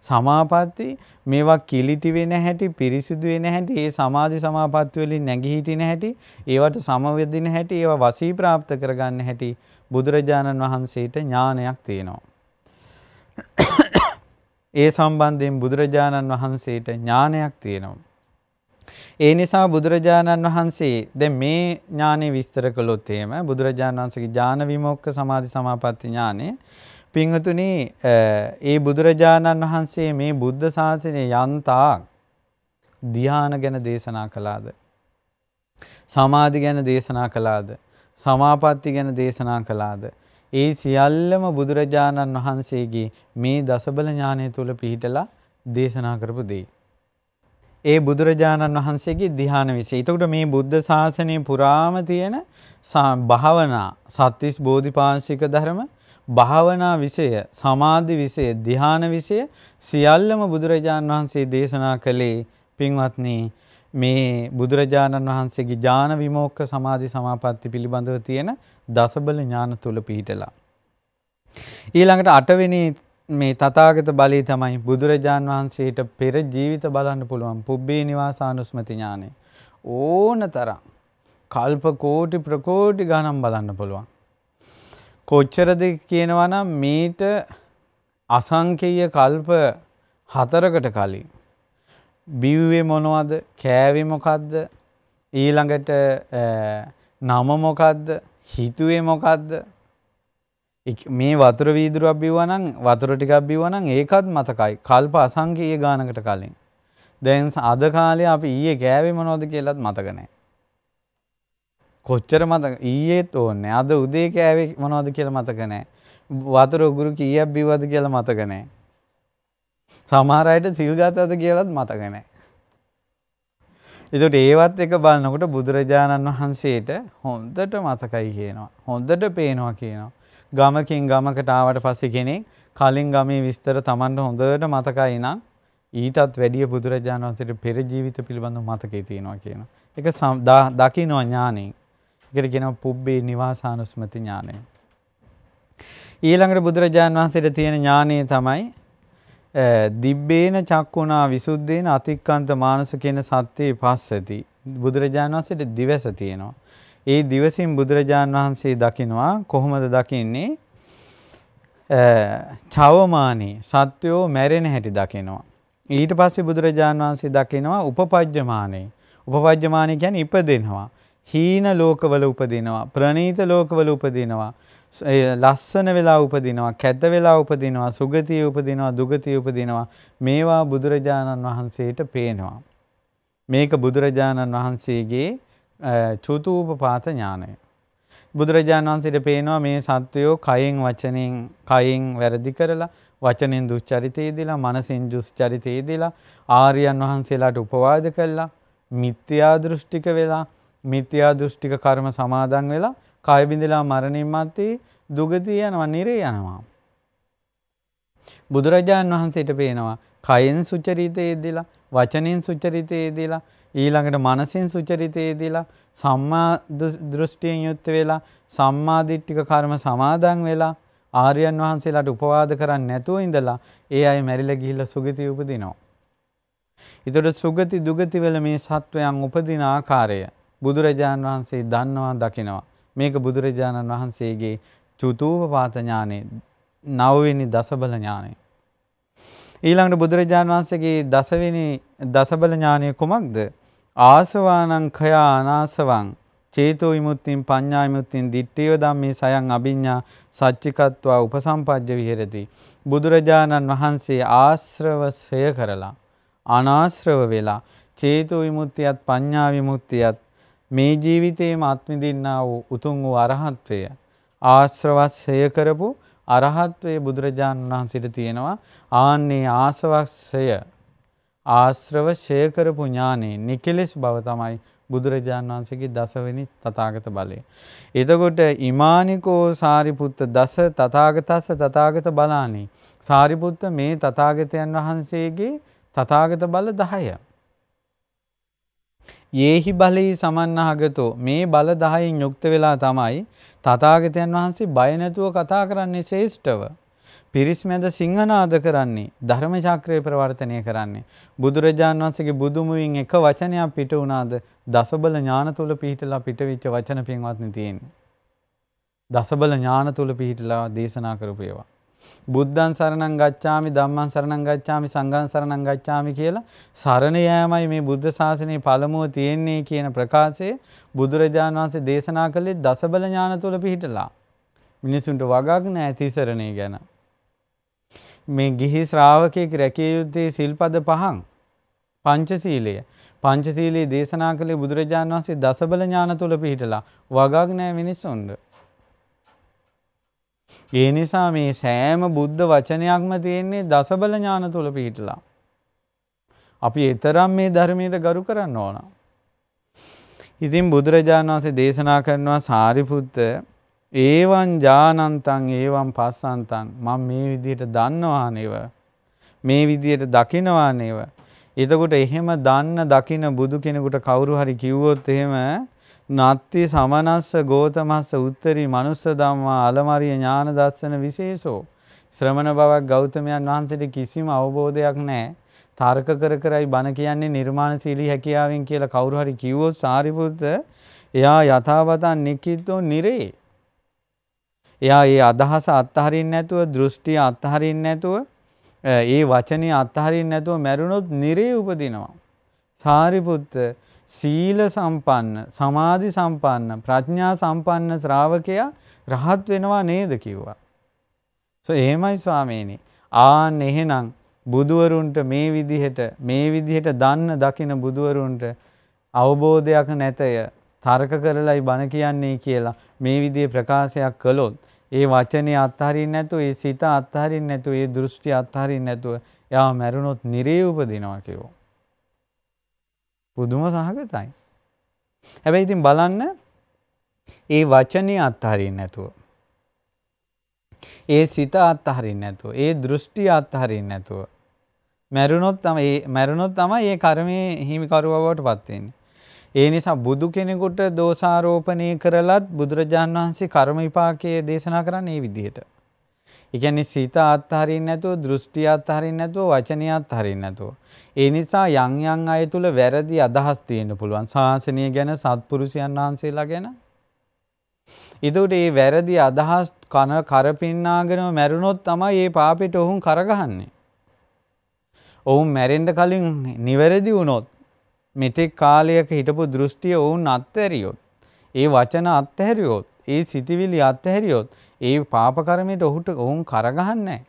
සමාපatti මේවා කිලිටි වෙන හැටි පිරිසිදු වෙන හැටි ඒ සමාධි සමාපatti වලින් නැගී හිටින හැටි ඒවට සමවැදින හැටි ඒවා වසී ප්‍රාප්ත කරගන්න හැටි බුදුරජාණන් වහන්සේට ඥානයක් තියෙනවා ඒ සම්බන්ධයෙන් බුදුරජාණන් වහන්සේට ඥානයක් තියෙනවා. ඒ නිසා බුදුරජාණන් වහන්සේ දැන් මේ ඥානෙ විස්තර කළොත් එහෙම බුදුරජාණන් වහන්සේගේ ඥාන විමුක්ඛ සමාධි සමාපatti ඥානෙ පින්වතුනි ඒ බුදුරජාණන් වහන්සේ මේ බුද්ධ ශාසනය යන්තා ධ්‍යාන ගැන දේශනා කළාද සමාධි ගැන දේශනා කළාද සමාපatti ගැන දේශනා කළාද ඒ සියල්ලම බුදුරජාණන් වහන්සේගේ මේ දසබල ඥානය තුල පිහිටලා දේශනා කරපු දේ. ඒ බුදුරජාණන් වහන්සේගේ ධ්‍යාන විශේෂ. එතකොට මේ බුද්ධ ශාසනය පුරාම තියෙන භාවනා සත්‍තිස් බෝධිපාංශික ධර්ම භාවනා විෂය, සමාධි විෂය, ධ්‍යාන විෂය සියල්ලම බුදුරජාණන් වහන්සේ දේශනා කළේ පින්වත්නි මේ බුදුරජාණන් වහන්සේගේ ඥාන විමෝක්ක සමාධි සමාපatti පිළිබඳව තියෙන දසබල ඥාන තුල පිහිටලා. ඊළඟට අටවෙනි මේ තථාගත බලය තමයි බුදුරජාන් වහන්සේට පෙර ජීවිත බලන්න පුළුවන් පුබ්බේ නිවාසානුස්මති ඥානය. ඕන තරම් කල්ප කෝටි ප්‍රකෝටි ගණන් බලන්න පුළුවන්. කොච්චරද කියනවනම් මීට අසංකේය කල්ප හතරකට කලින් බිව්වේ මොනවද කෑවේ මොකක්ද ඊළඟට නම මොකක්ද හිතුවේ මොකක්ද මේ වතුර වීදුරක් බිව්වනම් වතුර ටිකක් බිව්වනම් ඒකත් මතකයි කල්ප අසංඛ්‍ය ගානකට කලින් දැන් අද කාලේ අපි ඊයේ කෑවේ මොනවද කියලාත් මතක නැහැ කොච්චර මතක ඊයේත් ඕනේ අද උදේ කෑවේ මොනවද කියලා මතක නැහැ වතුර උගුරු කීයක් බිව්වද කියලා මතක නැහැ සමහරයට සිල්ගතද කියලත් මතගනෑ. එතුට ඒවත් එක බලන්නකොට බුදුරජාණන් වහන්සේට හොන්දට මතකයි කියනවා. හොන්දට පේනවා කියනවා. ගමකින් ගමකටාවට පස්සෙ කෙනෙක් කලින් ගමේ විස්තර තමන්ට හොඳට මතකයි නම් ඊටත් වැඩිය බුදුරජාණන් වන්සට පෙරජීවිත පිළිබඳු මතකේ තියෙනවා කියන. එක දකිනවා ඥානයෙන්. එකට ගෙන පුබ්බේ නිවාසානුස්මති ඥානය. ඊළඟට බුදුරජාණන් වහන්සේට තියෙන ඥානය තමයි දිබ්බේන චක්කුණා විසුද්ධේන අතික්කන්ත මානස කියන සත්‍යයේ පස්සති. බුදුරජාණන් වහන්සේට දිවස තියෙනවා. ඒ දිවසින් බුදුරජාණන් වහන්සේ දකිනවා කොහොමද දකින්නේ? චවමානී සත්වෝ මැරෙන හැටි දකිනවා. ඊට පස්සේ බුදුරජාණන් වහන්සේ දකිනවා උපපජ්ජමානේ. උපපජ්ජමානේ කියන්නේ ඉපදෙනවා. හීන ලෝකවල උපදිනවා. ප්‍රණීත ලෝකවල උපදිනවා. ලස්සන වෙලා උපදිනවා කැත වෙලා උපදිනවා සුගතිය උපදිනවා දුගතිය උපදිනවා මේවා බුදුරජාණන් වහන්සේට පේනවා. මේක බුදුරජාණන් වහන්සේගේ චුතූපපාත ඥානය. බුදුරජාණන් වහන්සේට පේනවා මේ සත්වයෝ කයෙන් වචනෙන් කයෙන් වැරදි කරලා වචනෙන් දුස්චරිතයේ දීලා මනසෙන් දුස්චරිතයේ දීලා ආර්යයන් වහන්සේලාට උපවාද කළා මිත්‍යා දෘෂ්ටික වෙලා මිත්‍යා දෘෂ්ටික කර්ම සමාදන් වෙලා කය බිඳලා මරණින් මත්තේ දුගතිය යනවා නිරේ යනවා. බුදුරජාණන් වහන්සේට පේනවා කයෙන් සුචරිතයේදලා වචනින් සුචරිතයේදලා ඊළඟට මනසින් සුචරිතයේදලා සම්මා දෘෂ්ටියෙන් යුත් වෙලා සම්මාදිට්ඨික කර්ම සමාදන් වෙලා ආර්යයන් වහන්සේලාට උපවාද කරන්නේ නැතුව ඉඳලා ඒ අය මැරිලා ගිහිල්ලා සුගතිය උපදිනවා. ඊතර සුගති දුගති වල මේ සත්වයන් උපදින ආකාරය බුදුරජාණන් වහන්සේ දන්නවා දකිනවා. මේක බුදුරජාණන් වහන්සේගේ චුතූපපාත ඥානේ නවවෙනි දසබල ඥානේ. ඊළඟට බුදුරජාණන් වහන්සේගේ දසවෙනි දසබල ඥානය කුමක්ද? ආසවානං khයා අනාසවං චේතෝ විමුක්තිං පඤ්ඤා විමුක්තිං දිට්ඨිය ධම්මේ සයන් අභිඤ්ඤා සච්චිකත්වා උපසම්පජ්ජ විහෙරති බුදුරජාණන් වහන්සේ ආශ්‍රවසය කරලා අනාශ්‍රව වෙලා චේතෝ විමුක්තියත් පඤ්ඤා විමුක්තියත් මේ ජීවිතයේම අත්විඳින්නා වූ උතුම් වූ අරහත්ත්වය ආශ්‍රවස්සය කරපු අරහත්වයේ බුදුරජාණන් වහන්සේට තියෙනවා ආන්නේ ආසවස්සය ආශ්‍රව ෂය කරපු ඥානේ නිකලෙස් බව තමයි බුදුරජාණන් වහන්සේගේ දසවෙනි තථාගත බලය. එතකොට ඉමානිකෝ සාරිපුත්ත දස තථාගතස්ස තථාගත බලානි. සාරිපුත්ත මේ තථාගතයන් වහන්සේගේ තථාගත බල 10. ඒහි බලෙහි සමන්නහගතෝ මේ බල දහයින් යුක්ත වෙලා තමයි තථාගතයන් වහන්සේ බය නැතුව කතා කරන්නේ ශ්‍රේෂ්ඨව. පිරිස් මැද සිංහනාද කරන්නේ ධර්ම චක්‍රය ප්‍රවර්තනය කරන්නේ. බුදුරජාණන් වහන්සේගේ බුදුමුවින් එක වචනයක් පිට වුණාද දසබල ඥාන තුල පිහිටලා පිටවිච්ච වචන පින්වත්නි තියෙන්නේ. දසබල ඥාන තුල පිහිටලා දේශනා කරපු ඒවා. බුද්ධං සරණං ගච්ඡාමි ධම්මං සරණං ගච්ඡාමි සංඝං සරණං ගච්ඡාමි කියලා සරණ යෑමයි මේ බුද්ධ ශාසනයේ පළමුව තියෙන්නේ කියන ප්‍රකාශය බුදුරජාණන් වහන්සේ දේශනා කළේ දසබල ඥාන තුල පිහිටලා මිනිසුන්ට වගක් නැහැ තිසරණේ ගැන මේ ගිහි ශ්‍රාවකෙක් රැකිය යුත්තේ සිල්පද පහන් පංචශීලය පංචශීලයේ දේශනා කළේ බුදුරජාණන් වහන්සේ දසබල ඥාන තුල පිහිටලා වගක් නැහැ මිනිසුන්ට ඒ නිසා මේ සෑම බුද්ධ වචනයක්ම තියෙන්නේ දසබල ඥාන තුළ පිහිටලා. අපි එතරම් මේ ධර්මයට ගරු කරන්න ඕන. ඉතින් බුදුරජාණන් වහන්සේ දේශනා කරනවා සාරිපුත්ත ඒවන් ජානන්තන් ඒවන් පස්සන්තන් මම මේ විදියට දන්නවා නෙව මේ විදියට දකිනවා නෙව එතකොට එහෙම දන්න දකින බුදු කෙනෙකුට කවුරු හරි කිව්වොත් එහෙම නත්ති සමනස්ස ගෝතමස්ස උත්තරී මනුස්ස ධම්මා අලමරිය ඥාන දස්සන විශේෂෝ. ශ්‍රමණ බවක් ගෞතමයන් වහන්සේට කිසිම අවබෝධයක් නැහැ. තර්ක කර කරයි බණ කියන්නේ නිර්මාණශීලී හැකියාවෙන් කියලා කවුරු හරි කිව්වොත් සාරිපුත්ත එයා යථාවතන් නිකිතෝ නිරේ. එයා ඒ අදහස අත්හරින්න නැතුව දෘෂ්ටි අත්හරින්න නැතුව ඒ වචනේ අත්හරින්න නැතුව මැරුණොත් නිරේ උපදිනවා. සාරිපුත්ත සීල සම්පන්න සමාධි සම්පන්න ප්‍රඥා සම්පන්න ශ්‍රාවකයා රහත් වෙනවා නේද කිව්වා. සො එහෙමයි ස්වාමීනි. ආන් එහෙනම් බුදුවරුන්ට මේ විදිහට මේ විදිහට දන්න දකින බුදුවරුන්ට අවබෝධයක් නැතය තර්ක කරලයි බණ කියන්නේ කියලා මේ විදිහේ ප්‍රකාශයක් කළොත් ඒ වචනේ අත්හරින්න නැතුව ඒ සිත අත්හරින්න නැතුව ඒ දෘෂ්ටි අත්හරින්න නැතුව යා මැරුණොත් නිරේ උපදිනවා කියෝ බුදුම සහගතයි. හැබැයි ඉතින් බලන්න ඒ වචනය අත්හරින් නැතුව. ඒ සිත අත්හරින් නැතුව. ඒ දෘෂ්ටි අත්හරින් නැතුව. මැරුණොත් තම මැරුණොත් තමයි ඒ කර්මයේ හිමිකරුව බවට පත්වෙන්නේ. ඒ නිසා බුදු කෙනෙකුට දෝෂාරෝපණය කරලත් බුදුරජාන් වහන්සේ කර්ම විපාකයේ දේශනා කරන්නේ මේ විදිහට. ඒ කියන්නේ සිත අත්හරින්න නැතුව, දෘෂ්ටි අත්හරින්න නැතුව, වචනය අත්හරින්න නැතුව. ඒ නිසා යම් යම් අය තුල වැරදි අදහස් තියෙන්න පුළුවන්. ශාසනය ගැන, සත්පුරුෂයන් වහන්සේලා ගැන. ඊට ඒ වැරදි අදහස් කන කරපින්නාගෙනම මැරුණොත් තමයි මේ පාපෙට ඔවුන් කරගහන්නේ. ඔවුන් මැරෙන්න කලින් නිවැරදි වුණොත් මෙතෙක් කාලයක හිටපු දෘෂ්ටිය ඔවුන් අත්හැරියොත් ඒ වචන අත්හැරියොත් ඒ සිතිවිලි අත්හැරියොත් ඒ පාප කර්මයට ඔහුට ඔවුන් කරගහන්නේ නැහැ.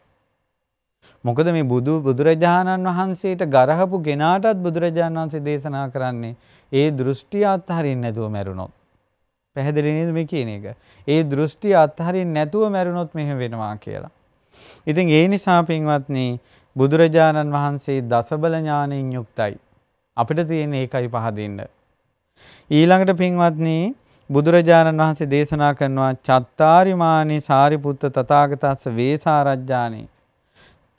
මොකද මේ බුදු බුදුරජාණන් වහන්සේට ගරහපු ගෙනාටත් බුදුරජාණන් වහන්සේ දේශනා කරන්නේ ඒ දෘෂ්ටි අත්හරින්න නැතුව මැරුණොත්. පැහැදිලි නේද මේ කියන එක? ඒ දෘෂ්ටි අත්හරින්න නැතුව මැරුණොත් මෙහෙම වෙනවා කියලා. ඉතින් ඒ නිසා පින්වත්නි බුදුරජාණන් වහන්සේ දසබල ඥානයෙන් යුක්තයි. අපිට තියෙන ඒකයි පහදින්න. ඊළඟට පින්වත්නි බුදුරජාණන් වහන්සේ දේශනා කරනවා චත්තාරිමානි සාරිපුත්ත තථාගතස්ස වේසාරජ්ජානි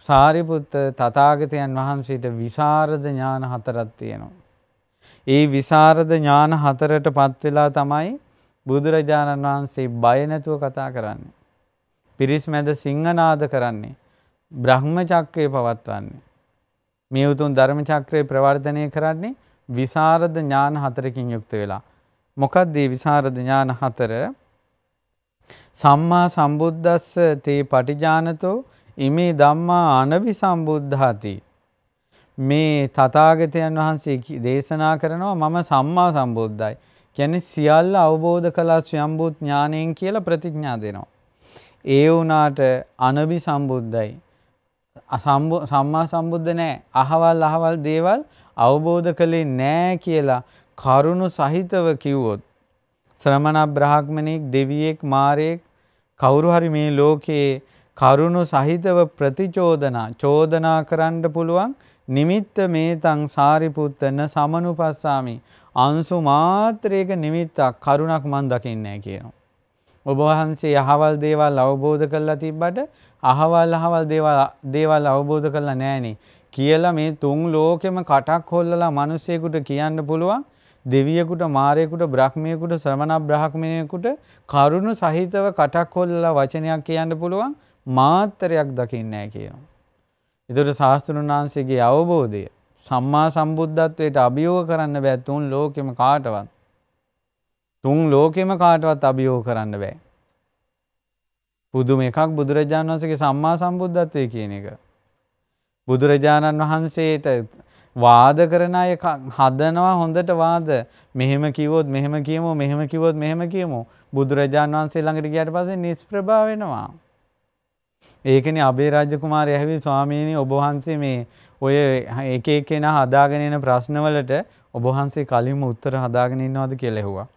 සාරිපුත්ත තථාගතයන් වහන්සේට විසරද ඥාන හතරක් තියෙනවා. ඒ විසරද ඥාන හතරටපත් වෙලා තමයි බුදුරජාණන් වහන්සේ බය නැතුව කතා කරන්නේ. පිරිස් මැද සිංහනාද කරන්නේ. බ්‍රහ්මචක්‍රය පවත්වන්නේ. මේ උතුම් ධර්මචක්‍රය ප්‍රවර්ධනය කරන්නේ විසරද ඥාන හතරකින් යුක්ත වෙලා. මොකක්ද මේ විසරද ඥාන හතර? සම්මා සම්බුද්දස්ස තේ පටිජානතෝ ඉමේ ධම්මා අනවි සම්බුද්ධාති. මේ තථාගතයන් වහන්සේ දේශනා කරනවා මම සම්මා සම්බුද්දයි. කියන්නේ සියල්ල අවබෝධ කළා ස්වයම්බුත් ඥාණයෙන් කියලා ප්‍රතිඥා දෙනවා. ඒ වුණාට අනවි සම්බුද්දයි. සම්මා සම්බුද්ධ නැහැ. අහවල් අහවල් දේවල් අවබෝධ කළේ නැහැ කියලා කරුණු සහිතව කිව්වොත් ශ්‍රමණ බ්‍රාහ්මණෙක් දෙවියෙක් මාරයෙක් කවුරු හරි මේ ලෝකයේ කරුණු සහිතව ප්‍රතිචෝදනා චෝදනා කරන්න පුළුවන් නිමිත්ත මේ තං සාරිපුත්තන සමනුපස්සාමි අංශු මාත්‍රයක නිමිත්තක් කරුණක් මන් දකින්නේ කියනවා. ඔබ වහන්සේ අහවල් දේවල් අවබෝධ කරලා තිබ්බට අහවල් අහවල් දේවල් අවබෝධ කරලා නැහනේ කියලා මේ තුන් ලෝකෙම කටක් හොල්ලලා මිනිසෙකුට කියන්න පුළුවන් දෙවියෙකුට මාරයෙකුට බ්‍රහ්මයෙකුට ශ්‍රමණ බ්‍රහ්මයෙකුට කරුණ සහිතව කටක් හොල්ලලා වචනයක් කියන්න පුළුවන් මාත්‍රයක් දකින්නේ නැහැ කියනවා. ඒතකොට ශාස්ත්‍රඥ වහන්සේගේ අවබෝධය සම්මා සම්බුද්ධත්වයට අභියෝග කරන්න බෑ තුන් ලෝකෙම කාටවත්. තුන් ලෝකෙම කාටවත් අභියෝග කරන්න බෑ. පුදුම එකක් බුදුරජාණන් වහන්සේගේ සම්මා සම්බුද්ධත්වය කියන එක. බුදුරජාණන් වහන්සේට වාද කරන අය හදනවා හොඳට වාද මෙහෙම කිවොත් මෙහෙම කියමු මෙහෙම කිවොත් මෙහෙම කියමු බුදුරජාන් වහන්සේ ළඟට ගියාට පස්සේ නිෂ්ප්‍රභා වෙනවා. ඒකනේ අබේරාජ්‍ය කුමාරය ඇහුවේ ස්වාමීනි ඔබ වහන්සේ මේ ඔය එක එක්කෙනා හදාගෙන එන ප්‍රශ්නවලට ඔබ වහන්සේ කලින්ම උත්තර හදාගෙන ඉන්නවද කියලා ඇහුවා.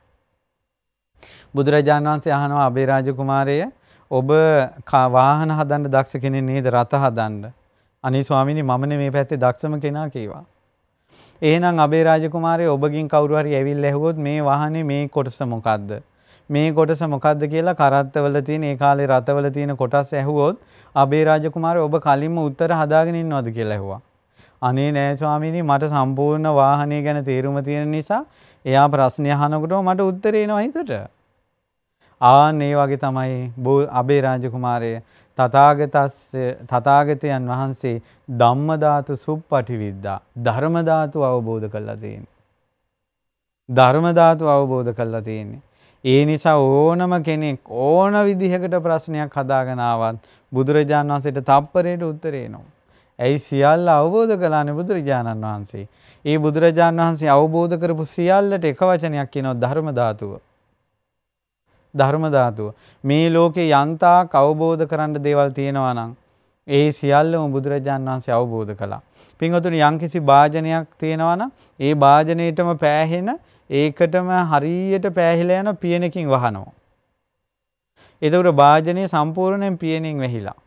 බුදුරජාණන් වහන්සේ අහනවා අබේරාජ්‍ය කුමාරය ඔබ වාහන හදන්න දක්ෂ කෙනෙක් නේද රත හදන්න? අනේ ස්වාමීනි මමනේ මේ පැත්තේ දක්ෂම කෙනා කීවා. එහෙනම් අබේ රාජකුමාරය ඔබගින් කවුරු හරි ඇවිල්ලා ඇහුවොත් මේ වාහනේ මේ කොටස මොකද්ද? මේ කොටස මොකද්ද කියලා කරත්තවල තියෙන ඒ කාලේ රතවල තියෙන කොටස් ඇහුවොත් අබේ රාජකුමාරය ඔබ කලින්ම උත්තර හදාගෙන ඉන්නවද කියලා ඇහුවා. අනේ නෑ ස්වාමීනි මට සම්පූර්ණ වාහනය ගැන තේරුම තියෙන නිසා එයා ප්‍රශ්නය අහනකොට මට උත්තරේ එනවා හිතට. ආන් ඒ වගේ තමයි අබේ රාජකුමාරය තථාගතයන් වහන්සේ ධම්මධාතු සුප්පටිවිද්දා ධර්මධාතු අවබෝධ කරලා තියෙන්නේ. ධර්මධාතු අවබෝධ කරලා තියෙන්නේ. ඒ නිසා ඕනම කෙනෙක් ඕන විදිහකට ප්‍රශ්නයක් හදාගෙනාවත් බුදුරජාණන් වහන්සේට තප්පරයට උත්තරේ නෝ. ඇයි සියල්ල අවබෝධ කළානේ බුදුරජාණන් වහන්සේ. ඒ බුදුරජාණන් වහන්සේ අවබෝධ කරපු සියල්ලට එක වචනයක් කියනවා ධර්ම ධාතුව. ධර්ම ධාතුව. මේ ලෝකේ යන්තාක් අවබෝධ කරන්න දේවල් තියෙනවා නම් ඒ සියල්ලම බුදුරජාන් වහන්සේ අවබෝධ කළා. පින්වතුනි යම්කිසි වාජනයක් තියෙනවා නම් ඒ වාජනයේටම පෑහෙන ඒකටම හරියට පෑහිලා යන පියනකින් වහනවා. එතකොට වාජනේ සම්පූර්ණයෙන් පියනින් වැහිලා.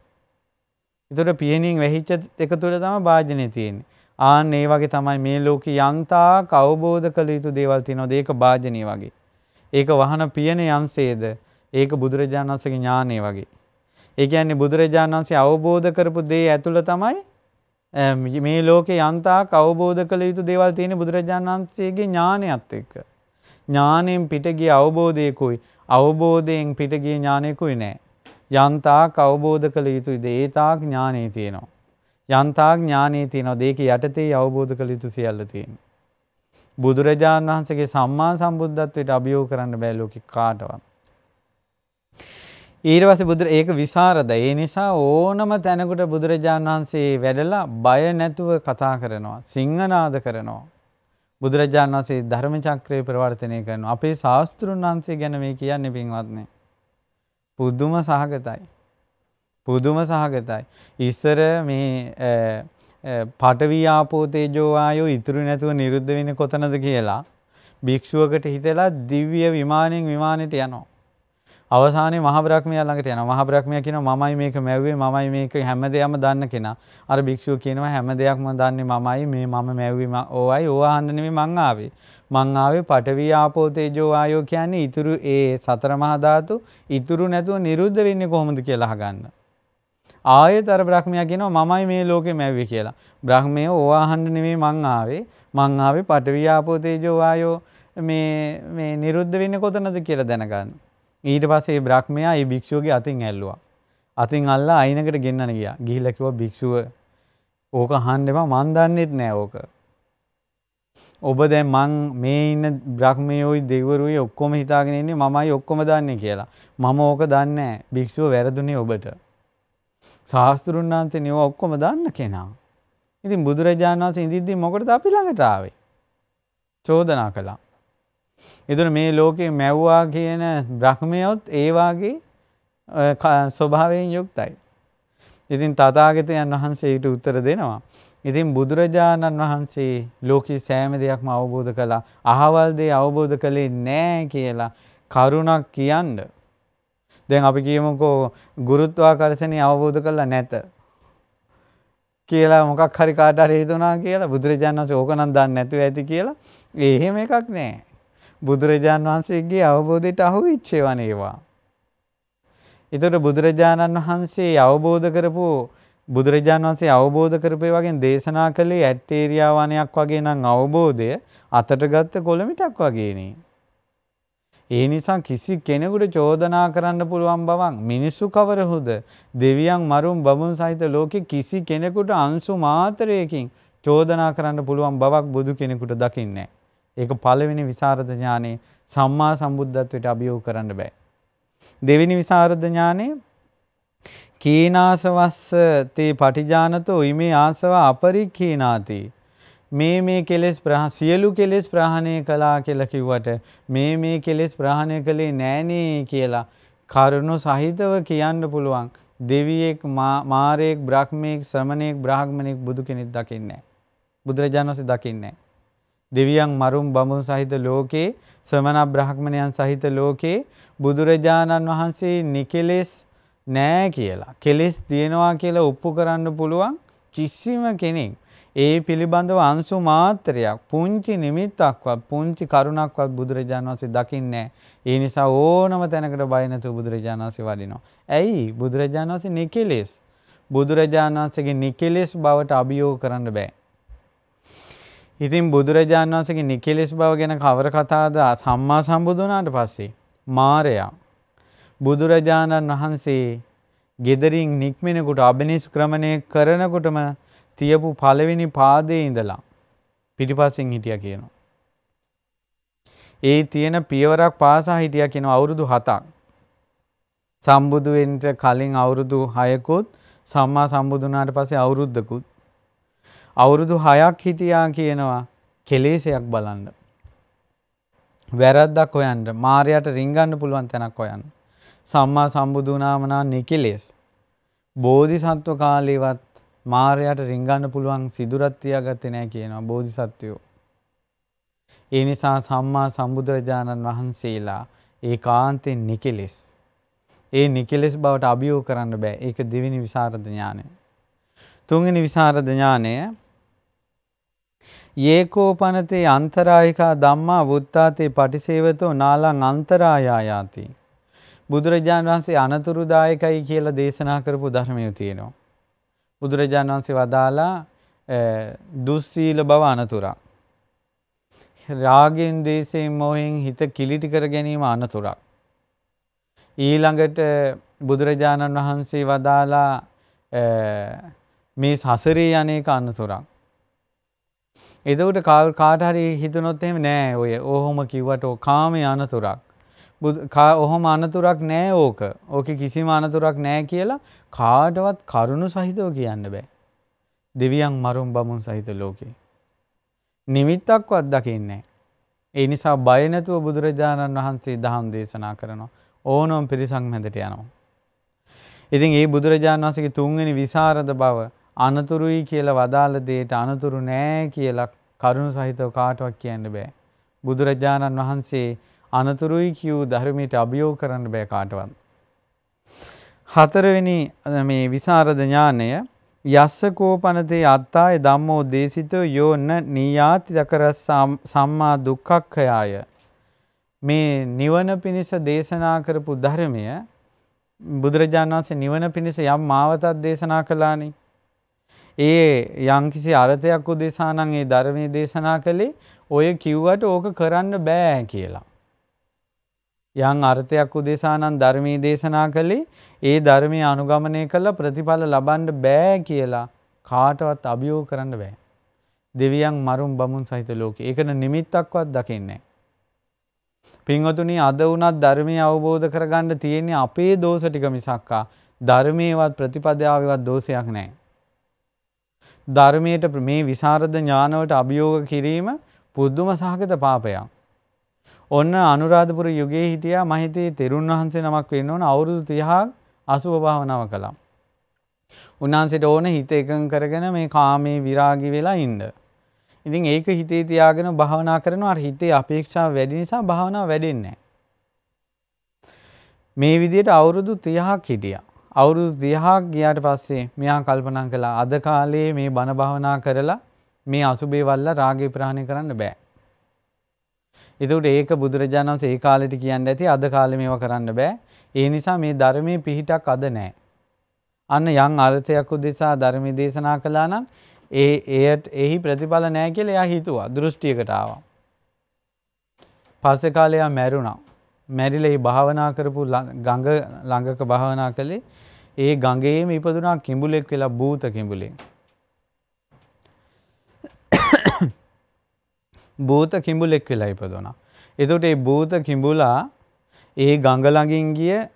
එතකොට පියනින් වැහිච්ච එක තුල තමයි වාජනේ තියෙන්නේ. ආන් ඒ වගේ තමයි මේ ලෝකේ යන්තාක් අවබෝධ කළ යුතු දේවල් තියෙනවා. ඒක වාජනේ වගේ. ඒක වහන පියනේ අංශයේද ඒක බුදුරජාණන් වහන්සේගේ ඥානෙ වගේ. ඒ කියන්නේ බුදුරජාණන් වහන්සේ අවබෝධ කරපු දේ ඇතුළ තමයි මේ ලෝකේ යන්තාක් අවබෝධ කළ යුතු දේවල් තියෙන බුදුරජාණන් වහන්සේගේ ඥානයත් එක්ක. ඥාණයෙන් පිට ගිය අවබෝධයකුයි අවබෝධයෙන් පිට ගිය ඥානයකුයි නෑ. යන්තාක් අවබෝධ කළ යුතුයි ඒ තාක් ඥානෙ තියෙනවා. යන්තාක් ඥානෙ තියෙනවා. දෙකේ යටතේ අවබෝධ කළ යුතු සියල්ල තියෙනවා. බුදුරජාණන් වහන්සගේ සම්මා සම්බුද්ධත්වයට අභියෝ කරන්න බැලෝකි කාටවත්. ඊරවස බුදුර ඒක විසාරද ඒ නිසා ඕනම තැනකුට බුදුරජාණන් වහන්සේ වැඩලා බය නැතුව කතා කරනවා සිංහනාද කරනවා බුදුරජාණන් වහන්සේ ධර්ම චක්‍රය ප්‍රවර්තනය කරනවා අපේ ශාස්තෘන් වහන්සේ ගැන මේ කියන්නේ පින්වත්නි පුදුම සහගතයි පුදුම සහගතයි ඉස්සර මේ පටවීආපෝතේජෝ ආයෝ ඉතුරු නැතුව නිරුද්ධ වෙන කොතනද කියලා භික්ෂුවකට හිතලා දිව්‍ය විමානයෙන් විමානයට යනවා. අවසානයේ මහබ්‍රහ්මයා ළඟට යනවා. මහබ්‍රහ්මයා කියනවා මමයි මේක මැව්වේ මමයි මේක හැමදේම දන්න කෙනා. අර භික්ෂුව කියනවා හැම දෙයක්ම දන්නේ මමයි මේ මම මැව්වේ ඕවයි ඕවා අහන්න නෙමෙයි මං ආවේ. මං ආවේ පඨවි ආපෝ තේජෝ ආයෝ කියන්නේ ඉතුරු ඒ සතර මහා ධාතු ඉතුරු නැතුව නිරුද්ධ වෙන්නේ කොහොමද කියලා අහගන්න. ආයෙත් අර බ්‍රහ්මයා කියනවා මමයි මේ ලෝකෙ මැව්වේ කියලා. බ්‍රහ්මය ඕවා අහන්න නෙමෙයි මං ආවේ. මං ආවේ පඨවි ආපෝ තේජෝ වායෝ මේ මේ නිරුද්ධ වෙන්නේ කොතනද කියලා දැනගන්න. ඊට පස්සේ බ්‍රහ්මයා ඒ භික්ෂුවගේ අතින් ඇල්ලුවා. අතින් අල්ලා අයිනකට ගෙන්නන ගියා. ගිහිල්ලා කිව්වා භික්ෂුව ඕක අහන්න එපා මං දන්නෙත් නෑ ඕක. ඔබ දැන් මං මේ ඉන්න බ්‍රහ්මයෝයි දෙවිවරුයි ඔක්කොම හිතාගෙන ඉන්නේ මමයි ඔක්කොම දන්නේ කියලා. මම ඕක දන්නේ නෑ. භික්ෂුව වැරදුනේ ඔබට. ශාස්තෘන් වහන්සේ නිව ඔක්කොම දන්න කෙනා. ඉතින් බුදුරජාණන් වහන්සේ ඉඳිද්දී මොකටද අපි ළඟට ආවේ? චෝදනා කළා. ඒතර මේ ලෝකේ මැව්වා කියන බ්‍රහ්මයොත් ඒ වාගේ ස්වභාවයෙන් යුක්තයි. ඉතින් තථාගතයන් වහන්සේ ඊට උත්තර දෙනවා. ඉතින් බුදුරජාණන් වහන්සේ ලෝකේ සෑම දෙයක්ම අවබෝධ කළා. අහවල් දේ අවබෝධ කළේ නැහැ කියලා කරුණක් කියන්නේ දැන් අපි කියමුකෝ ගුරුත්වාකර්ෂණය අවබෝධ කරලා නැත. කියලා මොකක් හරි කාට හරි හිතුණා කියලා බුදුරජාණන් වහන්සේ ඕක නම් දන්නේ නැතුව ඇති කියලා එහෙම එකක් නෑ. බුදුරජාණන් වහන්සේගේ අවබෝධයට අහුවෙච්ච ඒවා නේවා. ඒතකොට බුදුරජාණන් වහන්සේ අවබෝධ කරපු බුදුරජාණන් වහන්සේ අවබෝධ කරපේ වගේ දේශනා කළේ ඇට්ටේරියා වනයක් වගේ නම් අවබෝධය අතට ගත්ත කොළමිටක් වගේනේ. ඒ නිසා කිසි කෙනෙකුට චෝදනා කරන්න පුළුවන් බවන් මිනිස්සු කවරහුද දෙවියන් මරුම් බමුන් සහිත ලෝකෙ කිසි කෙනෙකුට අංශු මාතරයකින් චෝදනා කරන්න පුළුවන් බවක් බුදු කෙනෙකුට දකින්නේ. ඒක පළවෙනි විසරද ඥානේ සම්මා සම්බුද්ධත්වයට අභියෝග කරන්න බෑ. දෙවෙනි විසරද ඥානේ කීනාසවස්ස තේ පටිජානතෝ ඉමේ ආසව අපරික්ඛීනාති මේ මේ කෙලෙස් සියලු කෙලෙස් ප්‍රහණය කළා කියලා කිව්වට මේ මේ කෙලෙස් ප්‍රහණය කළේ නෑනේ කියලා කරුණු සහිතව කියන්න පුළුවන් දෙවියෙක් මාරයෙක් බ්‍රහ්මයෙක් ශ්‍රමණයෙක් බ්‍රාහ්මණයෙක් බුදු කෙනෙක් දකින්නේ බුදුරජාණන් වහන්සේ දකින්නේ දෙවියන් මරුම් බමුණු සහිත ලෝකේ ශ්‍රමණ බ්‍රාහ්මණයන් සහිත ලෝකේ බුදුරජාණන් වහන්සේ නිකෙලෙස් නෑ කියලා කෙලෙස් තියෙනවා කියලා ඔප්පු කරන්න පුළුවන් කිසිම කෙනෙක් ඒ පිළිබඳව අංශු මාත්‍රයක් පුංචි නිමිත්තක්වත් පුංචි කරුණක්වත් බුදුරජාණන් වහන්සේ දකින්නේ ඒ නිසා ඕනම තැනකට බය නැතුව බුදුරජාණන් වහන්සේ වඩිනවා. ඇයි? බුදුරජාණන් වහන්සේ නිකලෙස්. බුදුරජාණන් වහන්සේගේ නිකලෙස් බවට අභියෝග කරන්න බෑ. ඉතින් බුදුරජාණන් වහන්සේගේ නිකලෙස් බව ගැන කවර කතාවද සම්මා සම්බුදු වුණාට පස්සේ මාරයා බුදුරජාණන් වහන්සේ gederin නික්මෙනකොට අබිනිෂ්ක්‍රමණය කරනකොටම තියපු පළවෙනි පාදේ ඉඳලා පිටිපස්සෙන් හිටියා කියනවා. ඒ තියෙන පියවරක් පාසා හිටියා කියන අවුරුදු 7ක්. සම්බුදු වෙන්න කලින් අවුරුදු 6කුත් සම්මා සම්බුදුනාට පස්සේ අවුරුද්දකුත් අවුරුදු 6ක් හිටියා කියනවා කෙලෙසයක් බලන්න. වැරද්දක් හොයන්න මාරයට රිංගන්න පුළුවන් තැනක් හොයන්න. සම්මා සම්බුදු වුණාම නම් නිකලෙස්. බෝධිසත්ව කාලේවත් මාරයට රිංගන්න පුළුවන් සිදුරත් තියාගත්තේ නැහැ කියනවා බෝධිසත්වයෝ. ඒ නිසා සම්මා සම්බුදුරජාණන් වහන්සේලා ඒ කාන්තෙන් නිකෙලෙස්. ඒ නිකෙලෙස් බවට අභියෝග කරන්න බෑ. ඒක දෙවෙනි විසරද ඥානය. තුන්වෙනි විසරද ඥානය ඒකෝපනතේ අන්තරායිකා ධම්මා වුත්තාතේ පටිසේවතෝ නාලං අන්තරායායාති. බුදුරජාණන් වහන්සේ අනතුරුදායකයි කියලා දේශනා කරපු ධර්මය තියෙනවා. බුදුරජාණන් වහන්සේ වදාලා දුස්සීල බව අනතුරක්. රාගෙන් දේශයෙන් මොහෙන් හිත කිලිටි කර ගැනීම අනතුරක්. ඊළඟට බුදුරජාණන් වහන්සේ වදාලා මේ සසරේ යනේක අන්නතුරක්. එදවට කාටහරි හිතනොත් එම නෑ ඔය ඕහොම කිව්වට කාම යනතුරක්. ඔහොම අනතුරක් නෑ ඕක ඕක කිසිම අනතුරක් නෑ කියලා කාටවත් කරුණු සහිතව කියන්න බෑ. දෙවියන් මරුම් බමුන් සහිත ලෝකේ. නිමිත්තක්වත් දකින්නේ. ඒ නිසා බයනැතුව බුදුරජාණන් වහන්සේ දහම් දේශනා කරනවා ඕනොම් පිරිසං හැඳට යනවා. ඉතින් ඒ බුදුරජාණන් වසගේ තුන්වෙනි විසාරද බව අනතුරුයි කියල වදාළ දේට අනතුරු නෑ කියලා කරුණු සහිතව කාටවක් කියන්න බෑ. බුදුරජාණන් වහන්සේ අනතුරුයි කියූ ධර්මයට අභියෝ කරන්න බෑ කාටවත්. හතරවෙනි මේ විසාරද ඥානය යස්ස කෝපනතේ අත්තාය ධම්මෝ දේසිතෝ යෝන්න නීයාති දකරස් සම්මා දුක්ඛක්ඛයාය. මේ නිවන පිණිස දේශනා කරපු ධර්මය බුදුරජාණන් වහන්සේ නිවන පිණිස යම් මාවතක් දේශනා කළානේ. ඒ යම්කිසි අර්ථයක් උදෙසා නම් ඒ ධර්මයේ දේශනා කළේ ඔය කිව්වට ඕක කරන්න බෑ කියලා. යම් අර්ථයක් උදෙසානම් ධර්මයේ දේශනා කළේ ඒ ධර්මයේ අනුගමනය කළ ප්‍රතිඵල ලබන්න බෑ කියලා කාටවත් අභියෝග කරන්න බෑ. දෙවියන් මරුම් බමුන් සහිත ලෝකේ. ඒකන නිමිත්තක්වත් දකින්නේ පින්වතුනි අද වුණත් ධර්මයේ අවබෝධ කරගන්න තියෙන්නේ අපේ දෝෂ ටික මිසක්කා ධර්මයේවත් ප්‍රතිපදාවේවත් දෝෂයක් නැහැ. ධර්මයට මේ විසරද ඥානවට අභියෝග කිරීම පුදුම සහගත පාපයක්. ඔන්න අනුරාධපුර යුගයේ හිටියා මහිතේ තෙරුන් වහන්සේ නමක් වෙන්න ඕන අවුරුදු 30ක් අසුබ භාවනාව කළා. උන්වහන්සේට ඕන හිත එකඟ කරගෙන මේ කාමේ විරාගී වෙලා ඉන්න. ඉතින් ඒක හිතේ තියාගෙන භාවනා කරනවා අර හිතේ අපේක්ෂාව වැඩි නිසා භාවනාව වැඩෙන්නේ මේ විදිහට අවුරුදු 30ක් හිටියා. අවුරුදු 30ක් ගියාට පස්සේ මෙයා කල්පනා කළා අද කාලේ මේ බණ භාවනා කරලා මේ අසුබේ වල්ලා රාගේ ප්‍රහාණය කරන්න බෑ. එතකොට ඒක බුදුරජාණන් ඒ කාලෙට කියන්න ඇති අද කාලෙ මේවා කරන්න බෑ. ඒ නිසා මේ ධර්මයේ පිහිටක් අද නැහැ. අන්න යම් අර්ථයක් උදෙසා ධර්ම දේශනා කළා නම් ඒ එයට එහි ප්‍රතිඵල නැහැ කියලා එයා හිතුවා. දෘෂ්ටියකට ආවා. පස්සේ කාලේ එයා මැරුණා. මැරිලා ඒ භාවනා කරපු ගඟ ළඟක භාවනා කළේ ඒ ගඟේම ඉපදුනා කිඹුලෙක් වෙලා භූත කිඹුලෙක්. භූත කිඹුලෙක් වෙලා ඉපදුනා. එතකොට ඒ භූත කිඹුලා ඒ ගඟ ළඟින් ගිය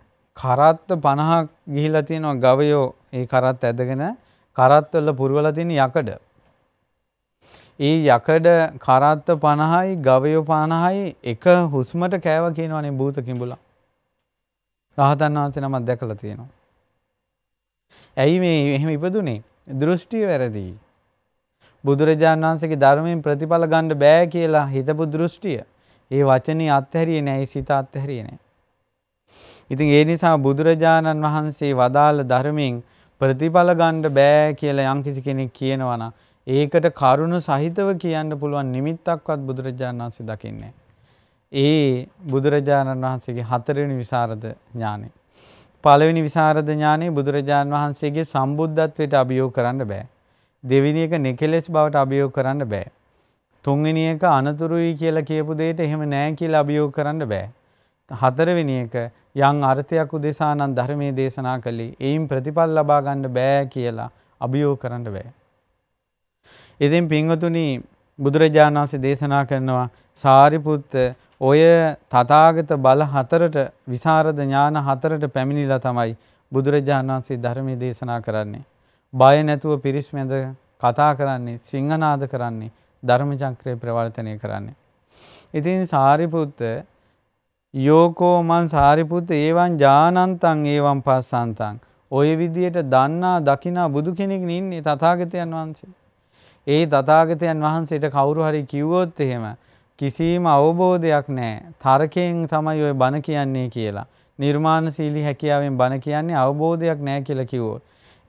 කරත්ත 50ක් ගිහිලා තියෙනවා ගවයෝ ඒ කරත් ඇදගෙන කරත්වල පුරවලා තියෙන යකඩ. ඒ යකඩ කරත්ත 50යි ගවයෝ 50යි එක හුස්මට කෑව කියනවනේ භූත කිඹුලා. රහතන් වහන්සේ නමක් දැකලා තියෙනවා. ඇයි මේ එහෙම ඉපදුනේ? දෘෂ්ටිය වැරදියි. බුදුරජාණන් වහන්සේගේ ධර්මයෙන් ප්‍රතිඵල ගන්න බෑ කියලා හිතපු දෘෂ්ටිය. ඒ වචනේ අත්හැරියේ නැහැ, සිත අත්හැරියේ නැහැ. ඉතින් ඒ නිසා බුදුරජාණන් වහන්සේ වදාළ ධර්මයෙන් ප්‍රතිඵල ගන්න බෑ කියලා යම්කිසි කෙනෙක් කියනවා ඒකට කරුණ සහිතව කියන්න පුළුවන් නිමිත්තක්වත් බුදුරජාණන් වහන්සේ දකින්නේ ඒ බුදුරජාණන් වහන්සේගේ හතරවෙනි විසරද ඥානය. පළවෙනි විසරද ඥානය බුදුරජාණන් වහන්සේගේ සම්බුද්ධත්වයට අභියෝග කරන්න බෑ. දෙවෙනි එක නෙකෙලෙස් බවට අභියෝග කරන්න බෑ. තුන්වෙනි එක අනතුරුයි කියලා කියපු දෙයට එහෙම නෑ කියලා අභියෝග කරන්න බෑ. හතරවෙනි එක යම් අර්ථයක් උදෙසා නම් ධර්මයේ දේශනා කළේ එයින් ප්‍රතිඵල ලබා ගන්න බෑ කියලා අභියෝග කරන්න බෑ. ඉතින් පින්වතුනි බුදුරජාණන් වහන්සේ දේශනා කරනවා සාරිපුත්ත ඔය තථාගත බල හතරට විසරද ඥාන හතරට පැමිණිලා තමයි බුදුරජාණන් වහන්සේ ධර්මයේ දේශනා කරන්නේ. බය නැතුව පිරිස් මැද කතා කරන්නේ සිංහනාද කරන්නේ ධර්මචක්‍රය ප්‍රවර්තනය කරන්නේ. ඉතින් සාරිපුත්ත යෝකෝ මං සාරිපුත්ත ඒවන් ජානන්තන් ඒවන් පස්සන්තන්. ඔය විදියට දන්නා දකිනා බුදු කෙනෙක් නින්නේ තථාගතයන් වහන්සේ. ඒ තථාගතයන් වහන්සේට කවුරු හරි කිව්වොත් එහෙම කිසිම අවබෝධයක් නැහැ. තර්කයෙන් තමයි ඔය බණ කියන්නේ කියලා. නිර්මාණශීලී හැකියාවෙන් බණ කියන්නේ අවබෝධයක් නැහැ කියලා කිව්වොත්.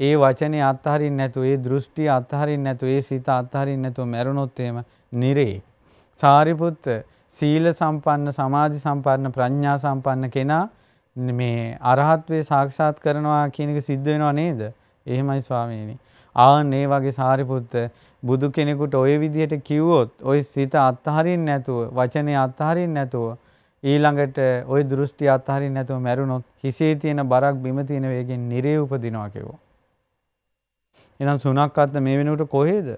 ඒ වචනේ අත්හරින්න නැතුව ඒ දෘෂ්ටි අත්හරින්න නැතුව ඒ සිත අත්හරින්න නැතුව මැරුණොත් එහෙම නිරේ. සාරිපුත්ත සීල සම්පන්න සමාධි සම්පන්න ප්‍රඥා සම්පන්න කෙනා මේ අරහත්වේ සාක්ෂාත් කරනවා කියන එක සිද්ධ වෙනව නේද? එහෙමයි ස්වාමීනි. ආන් ඒ වගේ සාරිපුත්ත බුදු කෙනෙකුට ওই විදිහට කිව්වොත් ওই සිත අත්හරින්න නැතුව වචනේ අත්හරින්න නැතුව ඊළඟට ওই දෘෂ්ටි අත්හරින්න නැතුව මැරුණොත් හිසේ තියෙන බරක් බිම තියෙන වේගෙන් නිරේ උපදිනවා කිව්වා. එනම් සුනක්කත්ත මේ වෙනට කොහේද.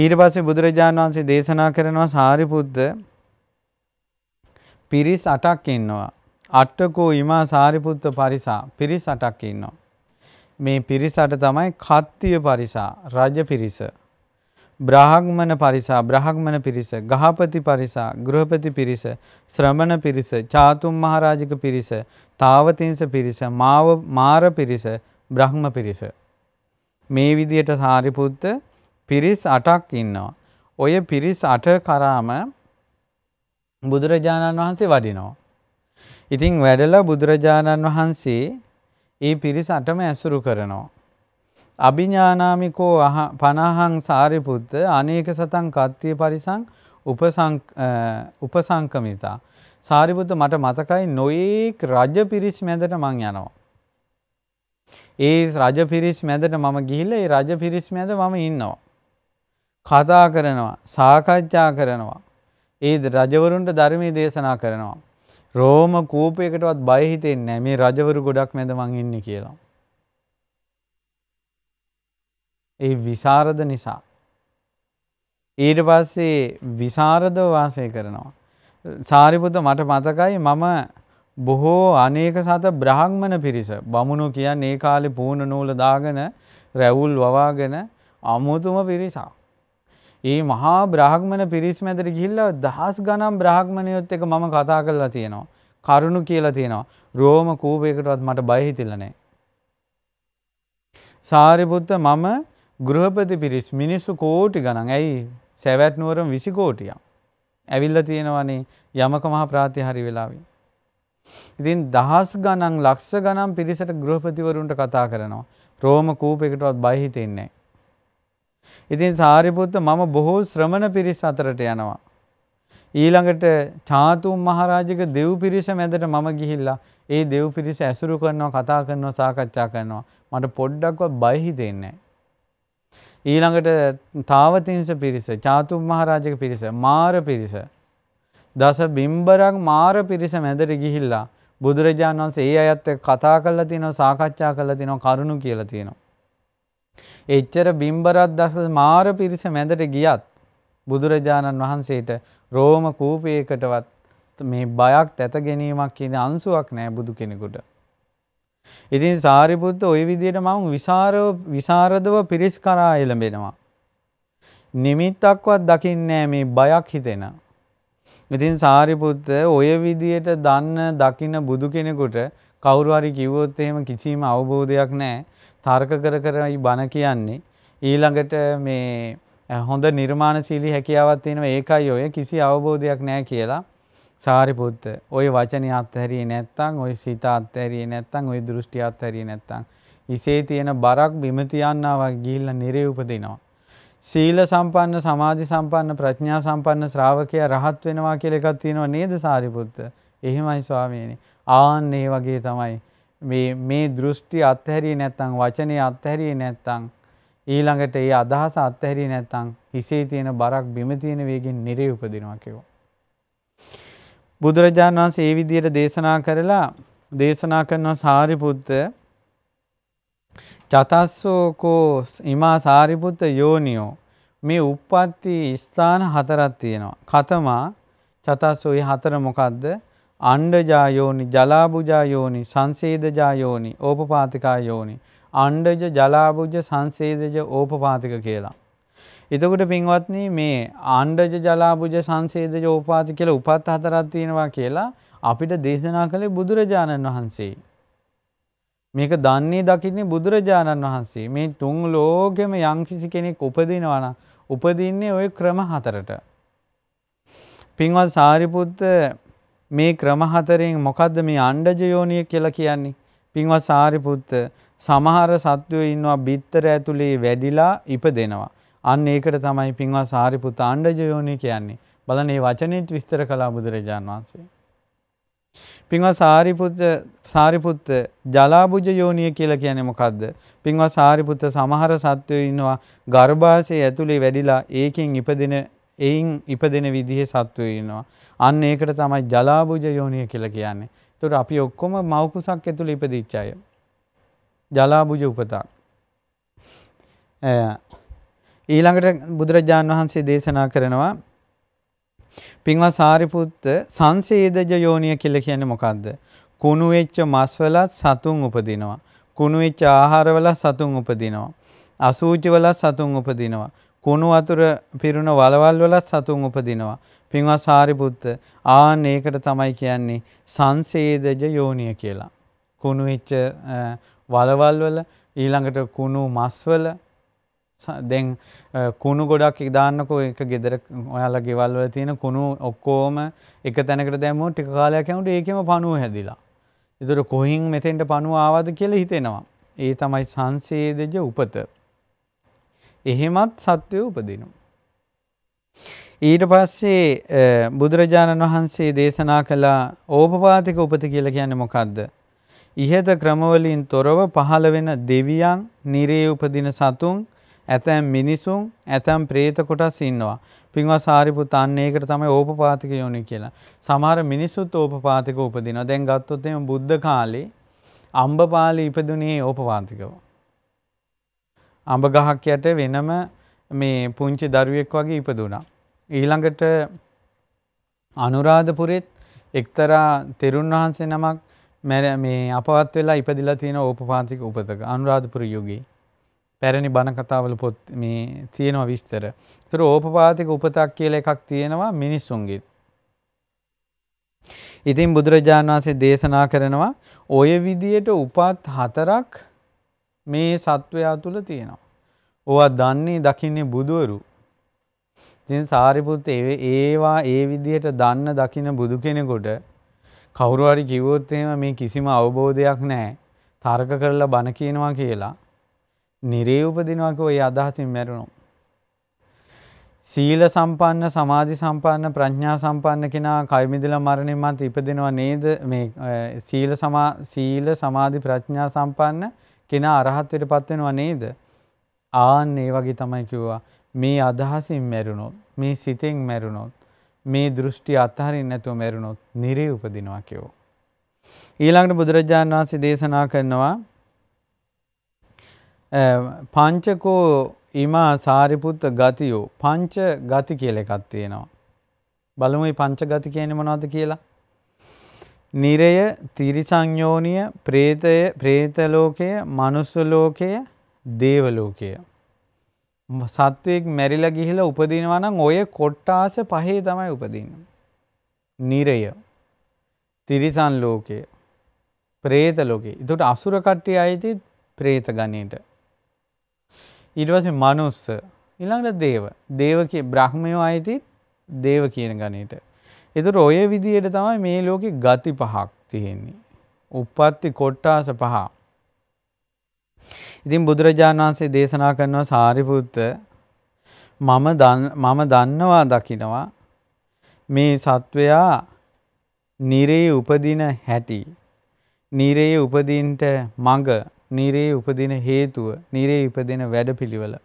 ඊට පස්සේ බුදුරජාණන් වහන්සේ දේශනා කරනවා සාරිපුද්ධ පිරිස් අටක් ඉන්නවා. අට්ටකෝ ඉමා සාරිපුත්ත පරිසා පිරිස් අටක් ඉන්නවා. මේ පිරිසට තමයි කත්තිය පරිසා රජ පිරිස. බ්‍රාහ්මණ පරිසා බ්‍රහ්මණ පිරිස ගහපති පරිසා ගෘහපති පිරිස ශ්‍රමණ පිරිස චාතුම් මහරාජික පිරිස තාවතිංස පිරිස මාව මාර පිරිස බ්‍රහ්ම පිරිස. මේ විදියට සාරිපුත්ත පිරිස් අටක් ඉන්නවා. ඔය පිරිස් අට කරාම බුදුරජාණන් වහන්සේ වඩිනෝ. ඉතිං වැඩලා බුදුරජාණන් වහන්සේ ඒ පිරිස අටම ඇසුරු කරනවා. අභිඥානාමිකෝ පනහං සාරිපුත්ත අනේක සතන් කත්තිය පරිසං උපසංකමිතා. සාරිපුත්ත මට මතකයි නොයෙක් රජ පිරිස් මැදට මං යනවා. ඒ රජ පිරිස් මැදට මම ගිහිල්ල ඒ රජ පිරිස් මැද මම ඉන්නවා. කතා කරනවා සාකච්ඡා කරනවා. ඒද රජවරුන්ට ධර්මය දේශනා කරනවා. රෝම කූපයකටවත් බයහිතෙන්නේ මේ රජවරු ගොඩක් මැද මං ඉන්න කියලා. ඒ විසාරද නිසා. ඊට පස්සේ විසාරද වාසය කරනවා. සාරිපුත මට මතකයි මම බොහෝ අනේක සත බ්‍රහ්මණ පිරිස බමුණු කියන්නේ ඒ කාලේ පූර්ණ නූල දාගෙන රැවුල් වවාගෙන අමුතුම පිරිසක්. ඒ මහා බ්‍රහ්මණ පිරිස් මැදට ගිහිල්ලා දහස් ගණන් බ්‍රහ්මණයොත් එක මම කතා කරලා තියෙනවා. කරුණු කියලා තියෙනවා. රෝම කූපයකටවත් මට බය හිතිලා නැහැ. සාරිපුත්ත මම ගෘහපති පිරිස් මිනිස්සු කෝටි ගණන්. ඇයි සැවැත් නුවරම 20 කෝටියක්. ඇවිල්ලා තියෙනවනේ යමක මහා ප්‍රාතිහාරි වෙලාවේ. ඉතින් දහස් ගණන් ලක්ෂ ගණන් පිරිසට ගෘහපතිවරුන්ට කතා කරනවා. රෝම කූපයකටවත් බය හිතෙන්නේ ඉතින් සාරිපුත්ත මම බොහෝ ශ්‍රමණ පිරිස අතරට යනවා. ඊළඟට චාතුම් මහරජක දෙව් පිරිස මැදට මම ගිහිල්ලා ඒ දෙව් පිරිස ඇසුරු කරනවා කතා කරනවා සාකච්ඡා කරනවා. මට පොඩ්ඩක්වත් බය හිතෙන්නේ ඊළඟට තාවතිංස පිරිස, චාතුම් මහරජක පිරිස, මාර පිරිස දස බිම්බරක් මාර පිරිස මැදට ගිහිල්ලා බුදුරජාණන් වන්සේ ඒ අයත් කතා කල්ල තිනො සාකච්ඡා කල තිනො කරුණු කියල තියෙනවා. එච්චර බිම්බරත් දස මාර පිරිස මැදට ගියත් බුදුරජාණන් වහන්සේට රෝම කූපයකටවත් මේ බයක් ඇත ගැනීමක් කියන අන්සුවක් නෑ බුදු කෙනෙකුට. ඉතින් සාරිපුත්ත ඔය විදියට මම විසාරදව පිරිස් කරා එළඹෙනවා. නිමිත්තක්වත් දකින්නේ මේ බයක් හිතෙනවා. ඉතින් සාරිපුත්ත ඔය විදියට දන්න දකින බුදු කෙනෙකුට කවුරු හරි කිව්වොත් එහෙම කිසිම අවබෝධයක් නැහැ. තර්ක කර කරයි බණ කියන්නේ. ඊළඟට මේ හොඳ නිර්මාණශීලී හැකියාවක් තියෙනවා ඒකයි ඔය කිසි අවබෝධයක් නැහැ කියලා සාරිපුත්ත. ওই වචනේ අත්හැරියේ නැත්නම්, ওই සිත අත්හැරියේ නැත්නම්, ওই දෘෂ්ටි අත්හැරියේ නැත්නම්, ඉසේ තියෙන බරක් බිම තියන්නවා ගිහිල්ලා නිරේ උපදිනවා. සීල සම්පන්න සමාධි සම්පන්න ප්‍රඥා සම්පන්න ශ්‍රාවකයා රහත් වෙනවා කියලා එකක් තියෙනවා නේද සාරිපුත්ත? එහෙමයි ස්වාමීනි. ආන් ඒ වගේ තමයි මේ මේ දෘෂ්ටි අත්හැරියේ නැත්නම් වචනේ අත්හැරියේ නැත්නම් ඊළඟට ඒ අදහස අත්හැරියේ නැත්නම් හිසේ තියෙන බරක් බිම තියෙන වේගෙන් නිරේ උපදිනවා කියෝ. බුදුරජාණන් වහන්සේ ඒ විදිහට දේශනා කරලා දේශනා කරන සාරිපුත්ත චතස්සෝ කෝ ඉමා සාරිපුත්ත යෝනියෝ මේ උප්පත්ති ස්ථාන හතරක් තියෙනවා. කතමා චතස්සෝ ඒ හතර මොකද්ද? අණ්ඩජා යෝනි, ජලාබුජා යෝනි, සංසේදජා යෝනි, ඕපපාතිකා යෝනි. අණ්ඩජ, ජලාබුජ, සංසේදජ, ඕපපාතික කියලා. එතකොට පින්වත්නි මේ ආණ්ඩජ ජලාබුජ සංසේදජ ඕපාති කියලා උපත් හතරක් තියෙනවා කියලා අපිට දේශනා කළේ බුදුරජාණන් වහන්සේ. මේක දන්නේ දකින්නේ බුදුරජාණන් වහන්සේ. මේ තුන් ලෝකෙම යම්කිසි කෙනෙක් උපදිනවා නම් උපදින්නේ ওই ක්‍රම හතරට. පින්වත් සාරිපුත්ත මේ ක්‍රම හතරෙන් මොකද්ද මේ අණ්ඩජ යෝනිය කියලා කියන්නේ? පින්වත් සාරිපුත්ත සමහර සත්වයෝ ඉන්නවා බිත්තර ඇතුලේ වැඩිලා ඉපදෙනවා. අන්න ඒකට තමයි පින්වත් සාරිපුත්ත අණ්ඩජ යෝනිය කියන්නේ. බලන්න මේ වචනේත් විස්තර කළා බුදුරජාණන් වහන්සේ. පින්වත් සාරිපුත්ත සාරිපුත්ත ජලාබුජ යෝනිය කියලා කියන්නේ මොකද්ද? පින්වත් සාරිපුත්ත සමහර සත්වයෝ ඉන්නවා ගර්භාෂයේ ඇතුලේ වැඩිලා ඒකෙන් ඉපදෙන එයින් ඉපදෙන විදිහේ සත්වයෝ ඉන්නවා. අන්න ඒකට තමයි ජලාබුජ යෝනිය කියලා කියන්නේ. ඒතකොට අපි ඔක්කොම මෞකුසක් ඇතුලේ ඉපදිච්ච අය. ජලාබුජ උපතක්. ඊළඟට බුදුරජාන් වහන්සේ දේශනා කරනවා පින්වත් සාරිපුත්ත සංසේදජ යෝනිය කියලා කියන්නේ මොකද්ද? කුණු වෙච්ච මස්වලත් සතුන් උපදිනවා. කුණු වෙච්ච ආහාරවලත් සතුන් උපදිනවා. අසූචි වලත් සතුන් උපදිනවා. කුණු වතුර පිරුණ වලවල් වලත් සතුන් උපදිනවා. පින්වත් සාරිපුත්ත ආන් ඒකට තමයි කියන්නේ සංසේදජ යෝනිය කියලා. කුණු වෙච්ච වලවල් වල ඊළඟට කුණු මස්වල දැන් කුණු ගොඩක් දාන්නකෝ එක ගෙදර ඔයාලා ගෙවල් වල තියෙන කුණු ඔක්කොම එක තැනකට දැම්මොත් ටික කාලයක් යනකොට ඒකෙම පණුව හැදිලා. ඒතර කොහින් මෙතෙන්ට පණුව ආවද කියලා හිතෙනවා. ඒ තමයි සංසේදජ උපත. එහෙමත් සත්වය උපදිනවා. ඊට පස්සේ බුදුරජාණන් වහන්සේ දේශනා කළ ඕපපාතික උපත කියලා කියන්නේ මොකද්ද? ඉහත ක්‍රමවලින් තොරව පහළ වෙන දෙවියන්, නිරේ උපදින සතුන්, ඇතැම් මිනිසුන් ඇතැම් ප්‍රේත කොටස් ඉන්නවා. පින්වත් සාරිපුත් අන්න ඒකට තමයි ඕපපාතික යෝනි කියලා. සමහර මිනිසුත් ඕපපාතික උපදිනවා. දැන් ගත්තොත් එහෙම බුද්ධ කාලේ අම්බපාලි ඉපදුනේ ඕපපාතිකව. අඹ ගහක් යට වෙනම මේ පුංචි දරුවෙක් වගේ ඉපදුනා. ඊළඟට අනුරාධපුරෙත් එක්තරා තෙරුන් වහන්සේ නමක් මේ අපවත් වෙලා ඉපදිලා තියෙන ඕපපාතික උපතක අනුරාධපුර යුගයේ පැරණි බණකතාවල පොත් මේ තියෙනවා විස්තර. ඒතර ඕපපාතික උපතක් කියලා එකක් තියෙනවා මිනිස්සුන්ගෙත්. ඉතින් බුදුරජාණන් වහන්සේ දේශනා කරනවා ඔය විදියට උපත් හතරක් මේ සත්වයා තුල තියෙනවා. ඕවා දන්නේ දකින්නේ බුදවරු. ඉතින් සාරිපුත් ඒවා ඒ විදියට දන්න දකින්න බුදු කෙනෙකුට කවුරු හරි කිව්වොත් එහෙම මේ කිසිම අවබෝධයක් නැහැ. තර්ක කරලා බණ කියනවා කියලා නිරේ උපදිනවා කිව්ව ඒ අදහසින් මැරුණොත්. සීල සම්පන්න සමාධි සම්පන්න ප්‍රඥා සම්පන්න කෙනා කය මිදලා මරණය මත ඉපදෙනවා නේද මේ සීල සමා සීල සමාධි ප්‍රඥා සම්පන්න කෙනා අරහත්වයටපත් වෙනවා නේද? ආන් ඒ වගේ තමයි කිව්වා. මේ අදහසින් මැරුණොත් මේ සිතෙන් මැරුණොත් මේ දෘෂ්ටි අත්හරින්න නැතුව මැරුණොත් නිරේ උපදිනවා කියෝ. ඊළඟට බුදුරජාණන් වහන්සේ දේශනා කරනවා පංචකෝ ඉමා සාරිපුත්ත ගතියෝ පංච ගති කියල එකක් තියෙනවා. බලමුයි පංච ගති කියන මොනවද කියලා. නිරය තිරිසංයෝනිය ප්‍රේතය ප්‍රේතලෝකය මනුස්සලෝකය දේවලෝකය. සත්වයෙක් මැරිල ගිහිල උපදිනවනම් ඔය කොට්ටාස පහේ තමයි උපදින්න. නිරය තිරිසන් ලෝකය ප්‍රේත ලෝකේ තුට අසුර කට්ටිය අයිති ප්‍රේත ගණයට ඊටවස මනුස්ස ඉළඟට දේව දේව බ්‍රහ්මයෝ අයිති දේව කියන ගනීට. එතු රොය විදියට තමයි මේ ලෝකෙ ගති පහක් තියෙන්නේ. උපත්ති කොට්ටාස පහ. ඉතින් බුදුරජාණන් වහන්සේ දේශනා කරනවා සාරිපුත්ත මම දන්නවා දකිනවා මේ සත්වයා නිරේ උපදින හැටි. නිරේ උපදින්ට මඟ නිරේ උපදින හේතුව නිරේ ඉපදෙන වැඩපිළිවෙල.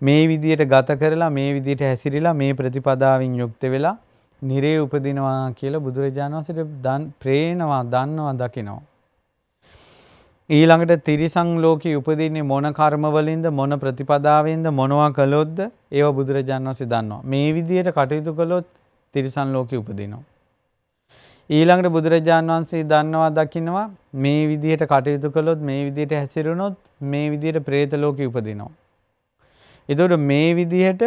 මේ විදියට ගත කරලා මේ විදියට හැසිරිලා මේ ප්‍රතිපදාවෙන් යුක්ත වෙලා නිරේ උපදිනවා කියලා බුදුරජාණන් වහන්සේට ප්‍රේනවා දන්නවා දකිනවා. ඊළඟට තිරිසං ලෝකේ උපදින්නේ මොන කර්මවලින්ද මොන ප්‍රතිපදාවෙන්ද මොනවා කළොත්ද ඒව බුදුරජාණන් වහන්සේ දන්නවා. මේ විදියට කටයුතු කළොත් තිරිසන් ලෝකේ උපදිනවා. ඊළඟට බුදුරජාණන් වහන්සේ දන්නවා දකිනවා මේ විදිහට කටයුතු කළොත් මේ විදිහට හැසිරුණොත් මේ විදිහට പ്രേත ලෝකෙ උපදිනවා. එතකොට මේ විදිහට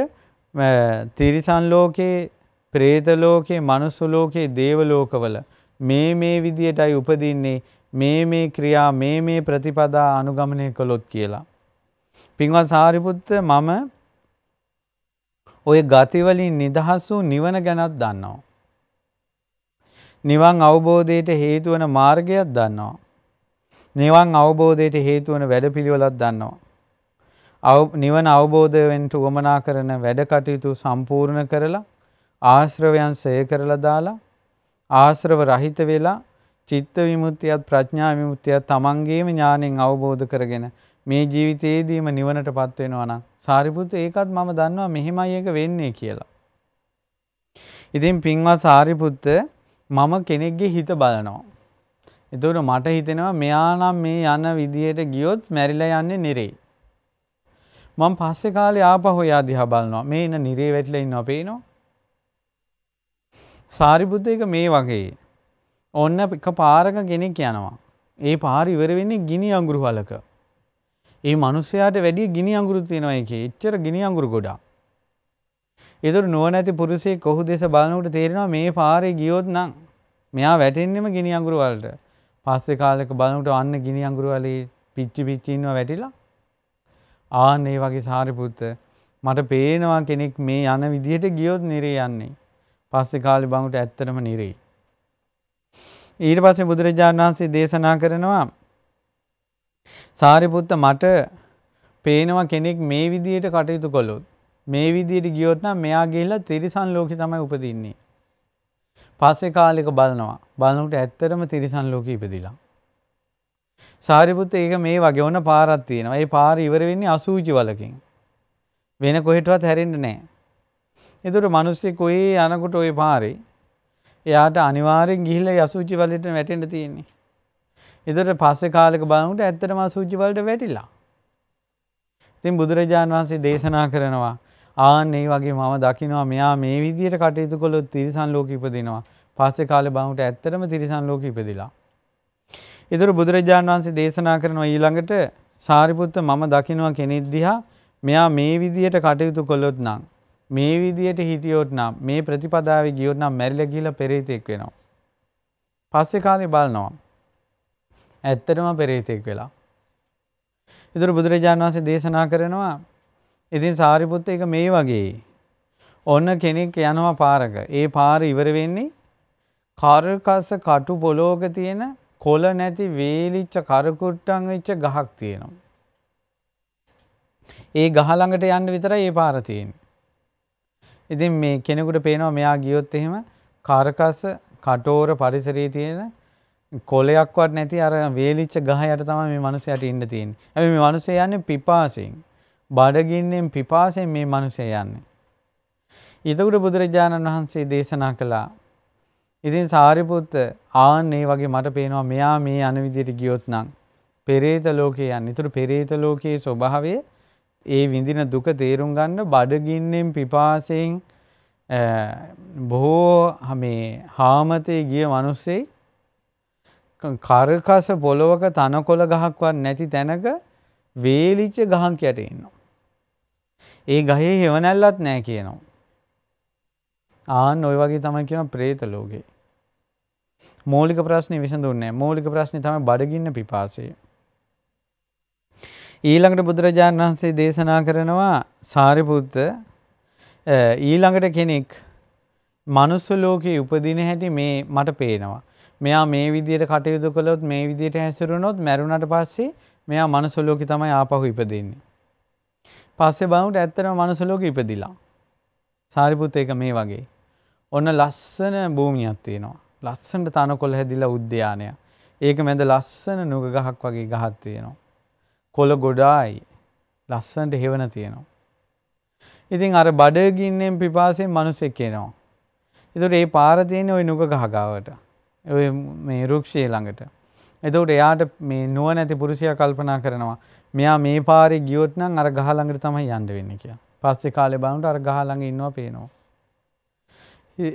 තිරිසන් ලෝකේ, പ്രേත ලෝකේ, මනුස්ස ලෝකේ, දේව ලෝකවල මේ මේ විදිහටයි උපදින්නේ මේ මේ ක්‍රියා මේ මේ ප්‍රතිපදා අනුගමනය කළොත් කියලා. පින්වත් සාරිපුත්ත මම ওই ගති වලින් නිදහස් වූ නිවන ගැනත් දන්නවා. නිවන් අවබෝධයට හේතුවන මාර්ගයක් දන්නවා. නිවන් අවබෝධයට හේතුවන වැඩපිළිවෙලක් දන්නවා. නිවන අවබෝධයෙන්ට උවමනා කරන වැඩකටයුතු සම්පූර්ණ කරලා ආශ්‍රවයන් සය කරලා දාලා ආශ්‍රව රහිත වෙලා චිත්ත විමුක්තියත් ප්‍රඥා විමුක්තියත් තමන්ගේම ඥාණයෙන් අවබෝධ කරගෙන මේ ජීවිතයේදීම නිවනටපත් වෙනවා නම් සාරිපුත්‍ර ඒකත් මම දන්නවා මෙහෙමයි ඒක වෙන්නේ කියලා. ඉතින් පින්වත් සාරිපුත්‍ර මම කෙනෙක්ගේ හිත බලනවා. එතකට මට හිතෙනවා මෙයානම් මේ යන විදියට ගියොත් මැරිලා යන්නේ නිරේ. මං පස්සෙ කාලෙ ආපහු යා දිහා බලනවා මේ එන්න නිරේ වැටිලා ඉන්න පේනවා. සාරිපුත්ත එක මේ වගේ. ඔන්න එක පාරක කෙනෙක් යනවා. ඒ පාර ඉවර වෙන්නේ ගිනි අඟුරු වලක. ඒ මනුස්සයාට වැඩිය ගිනි අඟුරු තියෙනවා එකේ. එච්චර ගිනි අඟුරු ගොඩක්. ඒතර නුවණැති පුරුෂයෙක් කොහු දෙස බලනකොට තේරෙනවා මේ පාරේ ගියොත් නම් මෙයා වැටෙන්නෙම ගිනි අඟුරු වලට. පස්සේ කාලෙක බලනකොට අන්න ගිනි අඟුරු වලේ පිච්චි පිච්චි ඉන්නවා වැටිලා. ආන්න ඒ වගේ සාරිපුත්ත මට පේනවා කෙනෙක් මේ යන විදිහට ගියොත් නිරේ යන්නේ. පස්සේ කාලේ බඟුට ඇත්තටම නිරේ. ඊට පස්සේ බුදුරජාණන් වහන්සේ දේශනා කරනවා සාරිපුත්ත මට පේනවා කෙනෙක් මේ විදිහට කටයුතු කළොත් මේ විදියට ගියොත් නම් මෙයා ගිහිල්ලා තිරිසන් ලෝකේ තමයි උපදින්නේ. පස්සේ කාලෙක බලනවා. බලනකොට ඇත්තටම තිරිසන් ලෝකේ ඉපදිලා. සාරිපුත්ත ඒක මේ වගේ වුණ පාරක් තියෙනවා. ඒ පාර ඉවර වෙන්නේ අසූචි වලකින්. වෙන කොහෙටවත් හැරෙන්නේ නැහැ. ඒතර මිනිස්සෙක් ඔය යනකොට ওই පාරේ එයාට අනිවාර්යෙන් ගිහිල්ලා අසූචි වලට වැටෙන්න තියෙන්නේ. ඒතර පස්සේ කාලෙක බලනකොට ඇත්තටම අසූචි වලට වැටිලා. ඉතින් බුදුරජාණන් වහන්සේ දේශනා කරනවා ආන් ඒ වගේ මම දකිනවා මෙයා මේ විදිහට කටයුතු කළොත් තිරිසන් ලෝකෙ ඉපදිනවා. පස්සේ කාලේ බහුට ඇත්තටම තිරිසන් ලෝකෙ ඉපදිලා. ඒතර බුදුරජාණන් වහන්සේ දේශනා කරනවා ඊළඟට සාරිපුත්ත මම දකිනවා කෙනෙක් දිහා මෙයා මේ විදිහට කටයුතු කළොත් නම් මේ විදියට හිටියොත් නම් මේ ප්‍රතිපදාවේ ගියොත් නම් මැරිලා ගිහලා පෙරේතෙක් වෙනවා. පස්සේ කාලේ බලනවා. ඇත්තටම පෙරේතෙක් වෙලා. ඊතර බුදුරජාණන් වහන්සේ දේශනා කරනවා ඉතින් සාරිපුත්ත එක මේ වගේ. ඔන්න කෙනෙක් යනවා පාරක. ඒ පාර ඉවර වෙන්නේ කරකස කටු පොලෝක තියෙන කොළ නැති වේලිච්ච කරකුට්ටන් වෙච්ච ගහක් තියෙනවා. ඒ ගහ ළඟට යන්න විතරයි ඒ පාර තියෙන්නේ. ඉතින් මේ කෙනෙකුට පේනවා මෙයා ගියොත් එහෙම කරකස කටෝර පරිසරයේ තියෙන කොලයක්වත් නැති අර වේලිච්ච ගහ යට තමයි මේ මිනිස්යාට ඉන්න තියෙන්නේ. හැබැයි මේ මිනිස්යා යන්නේ පිපාසයෙන්. බඩගින්නෙන් පිපාසයෙන් මේ මනුසය යන්නේ. ඉතකුට බුදුරජාණන් වහන්සේ දේශනා කළා. ඉතින් සාරිපුත්ත ආන් ඒ වගේ මට පේනවා මෙයා මේ අනවිදියට ගියොත් නම් පෙරේත ලෝකේ යන්න. ඊටු පෙරේත ලෝකයේ ස්වභාවය ඒ විඳින දුක තේරුම් ගන්න බඩගින්නෙන් පිපාසයෙන් බොහෝ මේ හාමතේ ගිය මිනිස්සේ කරකස පොළොවක තනකොළ ගහක්වත් නැති තැනක වේලිච්ච ගහක් යට ඉන්නවා. ඒ ගහේ හෙවනැල්ලත් නෑ කියනවා. ආන් ඔය වගේ තමයි කියන ප්‍රේත ලෝකේ. මූලික ප්‍රශ්නේ විසඳුන්නේ මූලික ප්‍රශ්නේ තමයි බඩගින්න පිපාසය. ඊළඟට බුදුරජාණන් වහන්සේ දේශනා කරනවා සාරිපුත්ත ඊළඟට කෙනෙක් මනුස්ස ලෝකයේ උපදින හැටි මේ මට පේනවා. මෙයා මේ විදියට කටයුතු කළොත් මේ විදියට හැසිරුණොත් මැරුණට පස්සේ මෙයා මනුස්ස ලෝකේ තමයි ආපහු ඉපදෙන්නේ. පස්සේ බලනට ඇත්තටම මනුස්ස ලෝකෙ ඉපදිලා. සාරිපුත් ඒක මේ වගේ. ඔන්න ලස්සන භූමියක් තියෙනවා. ලස්සනට තනකොළ හැදිලා උද්‍යානය. ඒක මැද ලස්සන නුග ගහක් වගේ ගහක් තියෙනවා. කොළ ගොඩායි. ලස්සනට හේවන තියෙනවා. ඉතින් අර බඩගින්නෙන් පිපාසයෙන් මිනිස්සෙක් එනවා. ඒතකොට ඒ පාර තියෙන්නේ ওই නුග ගහ ගාවට. ওই මේ රුක්ෂයේ ළඟට. එතකොට එයාට මේ නුවණැති පුරුෂයා කල්පනා කරනවා මෙයා මේ පාරි ගියොත්නම් අර ගහළඟට තමයි යන්න වෙන්න කිය. පස්සේ කාලෙ බනුට අර ගහළඟ ඉන්නවා පේනවා.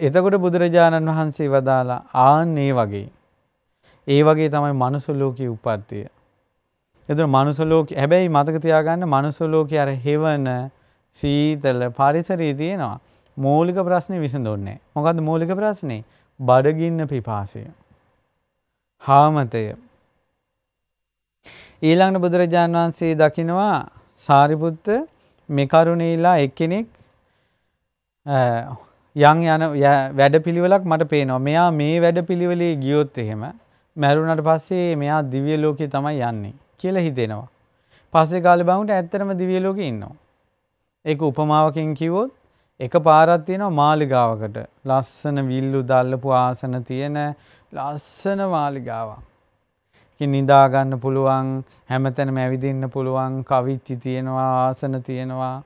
එතකොට බුදුරජාණන් වහන්සේ වදාලා ආන්නේ වගේ. ඒ වගේ තමයි මනුසුල්ලෝකී උපත්තිය. එතු මනුසලෝක හැබැයි මතකතියාගන්න මනුසුලෝක අර හෙවන සීතල පරිසරී තියෙනවා. මූලික ප්‍රශ්නය විසඳොන්නේ. මොකද මූලික ප්‍රශ්නේ බඩගින්න පිපාසය. හාමතය ඊළඟට බුදුරජාන් වහන්සේ දකිනවා සාරිපුත්ත මේ කරුණීලා එක්කෙනෙක් යම් යන වැඩපිළිවෙලක් මට පේනවා. මෙයා මේ වැඩපිළිවෙලේ ගියොත් එහෙම මැරුණට පස්සේ මෙයා දිව්‍ය ලෝකේ තමයි යන්නේ කියලා හිතෙනවා. පස්සේ කාලේ බහුන්ට ඇත්තටම දිව්‍ය ලෝකේ ඉන්නවා. ඒක උපමාවකින් කිව්වොත් එක පාරක් තියෙනවා මාලිගාවකට. ලස්සන විල්ලු දැල්ලපු ආසන තියෙන ලස්සන මාලිගාවක්. නිදාගන්න පුළුවන් හැමතැන මැවිදින්න පුළුවන් කවිච්චි තියෙනවා ආසන තියෙනවා.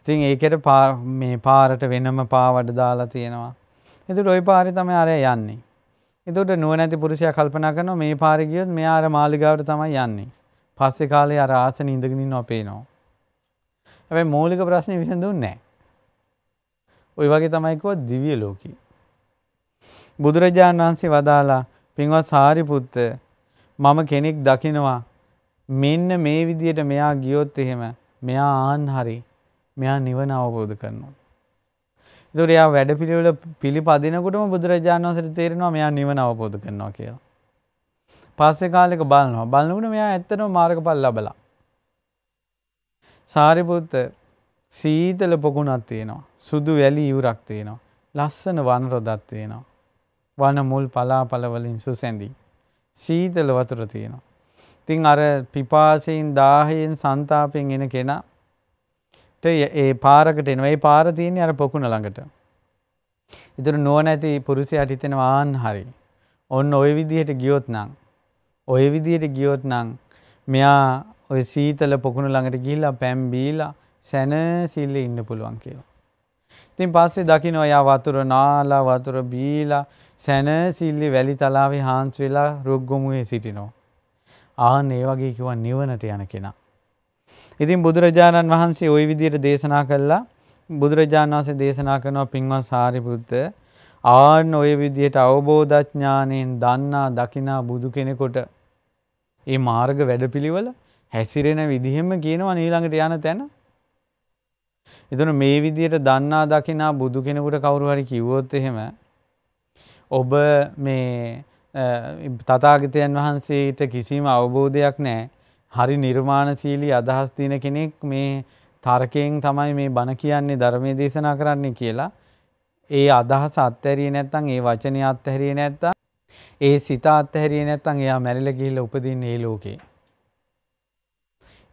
ඉතින් ඒකට මේ පාරට වෙනම පාවඩ දාලා තියෙනවා. එතුට ඔයි පාරි තම අරය යන්නේ. එතුට නුවනැති පුරුෂය කල්පනා කන මේ පාරිගියොත් මේ අර මාලිගාවට තමයි යන්නේ. පස්සෙ කාලේ අර ආසන ඉඳගනින් නොපේනවා. ඇැයි මූලික ප්‍රශ්නය විසඳුන් නෑ. ඔය වගේ තමයිකුව දිවිය ලෝකී. බුදුරජාණන් වහන්සේ වදාලා පින්වත් සාරිපුත්ත මම කෙනෙක් දකිනවා මෙන්න මේ විදියට මෙයා ගියොත් එහෙම මෙයා ආන් හරි මෙයා නිවන අවබෝධ කරනවා. ඒතකොට එයා වැඩපිළිවෙල පිළිපදිනකොටම බුදුරජාණන් වහන්සේට තේරෙනවා මෙයා නිවන අවබෝධ කරනවා කියලා. පස්සේ කාලෙක බලනවා. බලනකොට මෙයා ඇත්තටම මාර්ගඵල ලැබලා. සාරිපුත්ත සීතල පොකුණක් තියෙනවා. සුදු වැලි ඉවුරක් තියෙනවා. ලස්සන වන රොදක් තියෙනවා. වන මුල් පලාපල වලින් සුසැඳී. සීතල වතුර තියෙනවා. තින් අර පිපාසයෙන් දාහයෙන් සන්තාපයෙන් එන කෙනා ඒ පාරකට එනවා ඒ පාර තියන්නේ අර පොකුණ ළඟට. ඉතුර නුවනැති පුරුසය අටිතෙන ආන් හරි. ඔන්න ඔය විදිහට ගියොත් නං. ඔය විදියට ගියොත් නං මෙයා ඔය සීතල පොකුණු ළඟට ගිල්ලා පැම්බීලා සැන සිල්ල ඉන්න පුළුවන් කියලා. ඉතින් පස්සේ දකිනවා යා වතුර නාලා වතුර බීලා සැනසිල්ලි වැලි තලාවේ හාන්ස් වෙලා රුක්ගොමුවේ සිටිනවා. ආන් ඒ වගේ කිව්වා නිවනට යන කෙනා. ඉතින් බුදුරජාණන් වහන්සේ ওই විදිහට දේශනා කළා. බුදුරජාණන් වහන්සේ දේශනා කරනවා පින්වත් සාරිපුත්ත ආන්න ওই විදිහට අවබෝධඥාණයෙන් දන්නා දකිනා බුදු කෙනෙකුට ඒ මාර්ග වැඩපිළිවෙල හැසිරෙන විදිහෙම කියනවා ඊළඟට යන තැන එතන මේ විදියට දන්නා දකිනා බුදු කෙනෙකුට කවුරු හරි කිව්වොත් එහෙම ඔබ මේ තථාගතයන් වහන්සේට කිසිම අවබෝධයක් නැහැ. හරි නිර්මාණශීලී අදහස් තියෙන කෙනෙක් මේ තර්කයෙන් තමයි මේ බණ කියන්නේ ධර්මයේ දේශනා කරන්නේ කියලා. ඒ අදහස අත්හැරියේ නැත්නම් ඒ වචනේ අත්හැරියේ නැත්නම් ඒ සිත අත්හැරියේ නැත්නම් එයා මැරිලා ගිහිල්ලා උපදින්නේ මේ ලෝකේ.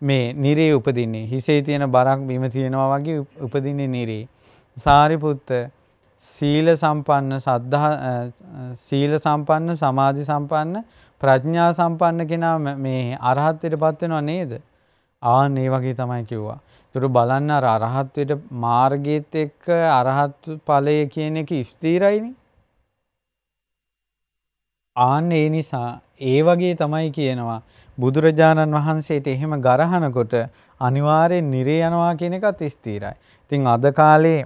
මේ නිරේ උපදින්නේ. හිසේ තියෙන බරක් බිම තියෙනවා වගේ උපදින්නේ නිරේ. සාරිපුත්ත සීල සම්පන්න සද්ධා සීල සම්පන්න සමාධි සම්පන්න ප්‍රඥා සම්පන්න කෙනා මේ අරහත්වයට පත් වෙනව නේද? ආන් ඒ වගේ තමයි කිව්වා. ඒතර බලන්න අර අරහත්වයට මාර්ගයේත් එක්ක අරහත් ඵලය කියන එක ස්ථිරයිනේ. ආන් ඒ නිසා ඒ වගේ තමයි කියනවා බුදුරජාණන් වහන්සේට එහෙම ගරහනකොට අනිවාර්යෙන් නිරේ යනවා කියන එකත් ස්ථිරයි. ඉතින් අද කාලේ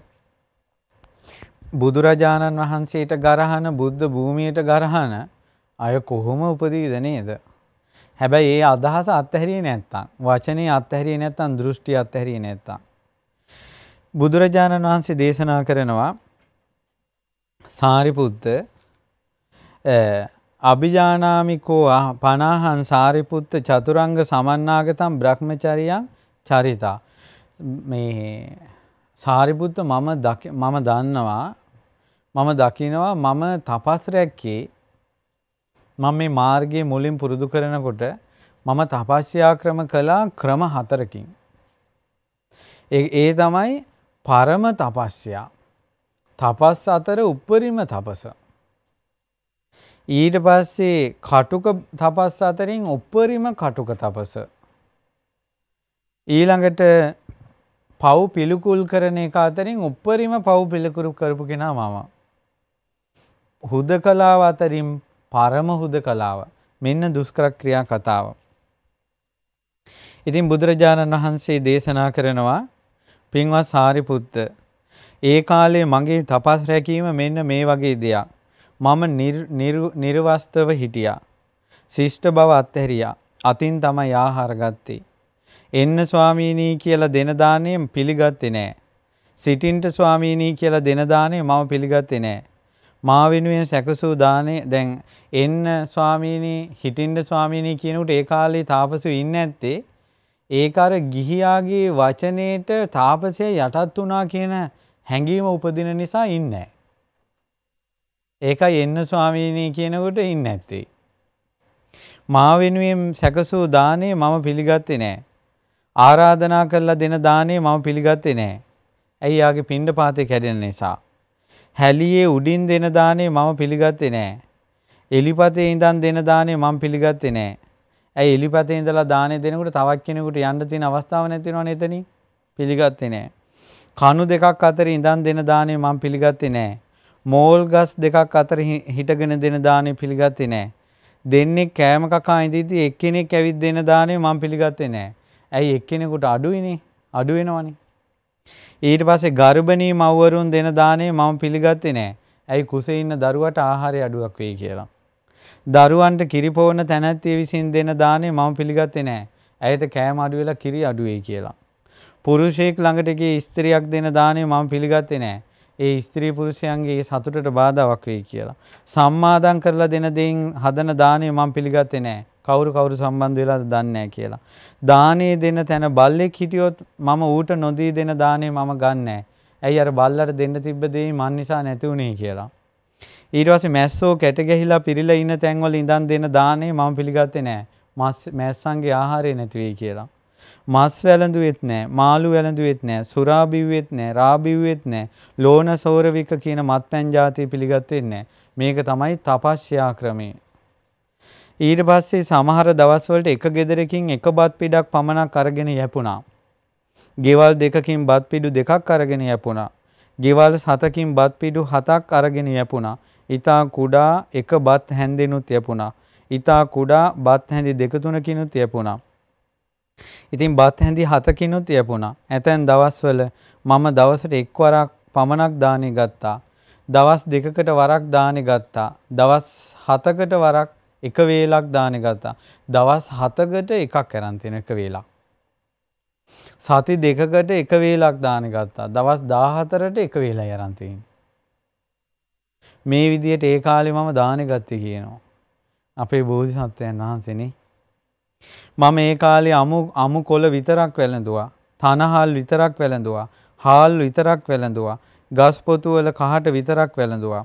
බුදුරජාණන් වහන්සේට ගරහන බුද්ධ භූමියට ගරහන අය කොහොම උපදීද නේද? හැබැයි ඒ අදහස අත්හැරියේ නැත්තම් වචනේ අත්හැරියේ නැත්තම් දෘෂ්ටි අත්හැරියේ නැත්තම් බුදුරජාණන් වහන්සේ දේශනා කරනවා සාරිපුත්ත අභිජානාමිකෝ පනාහන් සාරිපුත්ත චතුරංග සමන්නාගතම් බ්‍රහ්මචරියන් චරිතා. මේ සාරිපුත්ත මම මම දන්නවා මම දකිනවා මම තපස්රැක්කේ මම මේ මාර්ගයේ මුලින් පුරුදු කරනකොට මම තපස්්‍යා ක්‍රම කළා ක්‍රම හතරකින්. ඒ තමයි පරම තපස්්‍යා. තපස් අතර උප්පරිම තපස. ඊට පස්සේ කටුක තපස් අතරින් උපරිම කටුක තපස. ඊළඟට පව් පිළිකුල් කරන එක අතරින් උපරිම පව් පිළිකුරු කරපු කෙනා මම. හුද කලාව අතරින් පරම හුද කලාව මෙන්න දුස්කරක්‍රියා කතාව. ඉතින් බුදුරජාණන් වහන්සේ දේශනා කරනවා පින්වත් සාරිපුත්ත ඒ කාලේ මගේ තපස් රැකීම මෙන්න මේ වගේ දෙයක්. මම නිර්වස්තව හිටියා. ශිෂ්ට බව අත්හැරියා. අතින් තමයි ආහාර ගත්තේ. එන්න ස්වාමීනී කියලා දෙන දාණයෙන් පිළිගත්තේ නෑ. සිටින්ට ස්වාමීනී කියලා දෙන දාණය මම පිළිගත්තේ නෑ. මා වෙනුවෙන් සැකසූ දානේ දැන් එන්න ස්වාමීනී හිටින්ඩ ස්වාමීනී කියනට ඒ කාලේ තාපසු ඉන්න ඇත්තේ ඒක අර ගිහියාගේ වචනයට තාපසය යටත් වනා කියන හැඟීම උපදින නිසා ඉන්නෑ. ඒකයි එන්න ස්වාමීනී කියනකොට ඉන්න ඇත්තේ. මා වෙනුවෙන් සැකසූ දානේ මම පිළිගත්තේ නෑ. ආරාධනා කරලා දෙන දානේ මම පිළිගත්තේ නෑ. ඇයි යාගේ පින්ඩ පාතේ කැඩෙන නිසා. හැලියේ උඩින් දෙන දානේ මම පිළිගත්තේ නෑ. එලිපතේ ඉඳන් දෙන දානේ මම පිළිගත්තේ නෑ. ඇයි එලිපතේ ඉඳලා දානේ දෙනකොට තවත් කෙනෙකුට යන්න තියෙන අවස්ථාවක් නැතිවෙනවනේ එතනින්. පිළිගත්තේ නෑ. කණු දෙකක් අතර ඉඳන් දෙන දානේ මම පිළිගත්තේ නෑ. මෝල් ගස් දෙකක් අතර හිටගෙන දෙන දානේ පිළිගත්තේ නැහැ. දෙන්නේ කෑම කකා ඉඳිද්දි එක්කෙනෙක් ඇවිත් දෙන දානේ මම පිළිගත්තේ නැහැ. ඇයි එක්කෙනෙකුට අඩුයිනේ? අඩු වෙනවනේ. ඊට පස්සේ ගර්භණී මව්වරුන් දෙන දානේ මම පිළිගත්තේ නැහැ. ඇයි කුසේ ඉන්න දරුවට ආහාරය අඩුවක් වෙයි කියලා. දරුවන්ට කිරිපොවන තැනැත්තිය විසින් දෙන දානේ මම පිළිගත්තේ නැහැ. ඇයට කෑම අඩු වෙලා කිරි අඩු වෙයි කියලා. පුරුෂයෙක් ළඟට ගිය ස්ත්‍රියක් දෙන දානේ මම පිළිගත්තේ නැහැ. ඒ ස්ත්‍රී පුරුෂයන්ගේ ඒ සතුටට බාධාවක් වෙයි කියලා. සම්මාදම් කරලා දෙන දෙයින් හදන දාණය මම පිළිගත්තේ නැහැ. කවුරු කවුරු සම්බන්ධ වෙලාද දන්නේ නැහැ කියලා. දානේ දෙන තැන බල්ලෙක් හිටියොත් මම ඌට නොදී දෙන දාණය මම ගන්නෑ. ඇයි අර බල්ලට දෙන්න තිබ්බ දේ මන් නිසා නැති වුණේ කියලා. ඊට පස්සේ මැස්සෝ කැට ගැහිලා පිරිලා ඉන්න තැන්වල ඉඳන් දෙන දාණය මම පිළිගත්තේ නැහැ. මැස්සන්ගේ ආහාරය නැති වෙයි කියලා. මස් වැළඳුවෙත් නැහැ, මාළු වැළඳුවෙත් නැහැ, සුරා බිව්වෙත් නැහැ, රා බිව්වෙත් නැහැ, ලෝණ සෞරවික කියන මත්පැන් જાතිය පිළිගත්තේ නැහැ. මේක තමයි තපස්යා ක්‍රමය. ඊට පස්සේ සමහර දවස්වලට එක ගෙදරකින් එක බත් පිඩක් පමණක් අරගෙන යැපුණා. ගෙවල් දෙකකින් බත් පිඩු දෙකක් අරගෙන යැපුණා. ගෙවල් සතකින් බත් පිඩු හතක් අරගෙන යැපුණා. ඊතා කුඩා එක බත් හැන්දෙනුත් යැපුණා. ඊතා කුඩා බත් හැඳි දෙක තුනකිනුත් යැපුණා. ඉතින් බත් හැඳි හතකිනුත් යැපුණා. ඇතැන් දවස්වල මම දවසට එක් වරක් පමණක් දානි ගත්තා. දවස් දෙකකට වරක් දානි ගත්තා. දවස් හතකට වරක් එක වේලක් දානි ගත්තා. දවස් හතකට එකක් අරන් තියෙන එක වේලක්. සති දෙකකට එක වේලක් දානි ගත්තා. දවස් 14ට එක වේලයි අරන් තියෙන්නේ. මේ විදියට ඒ කාලේ මම දානි ගත්තේ කියනවා. අපේ බෝධිසත්වයන් වහන්සේනේ මම ඒ කාලේ අමු අමු කොළ විතරක් වැළඳුවා. තනහල් විතරක් වැළඳුවා. හාල් විතරක් වැළඳුවා. ගස්පොතු වල කහට විතරක් වැළඳුවා.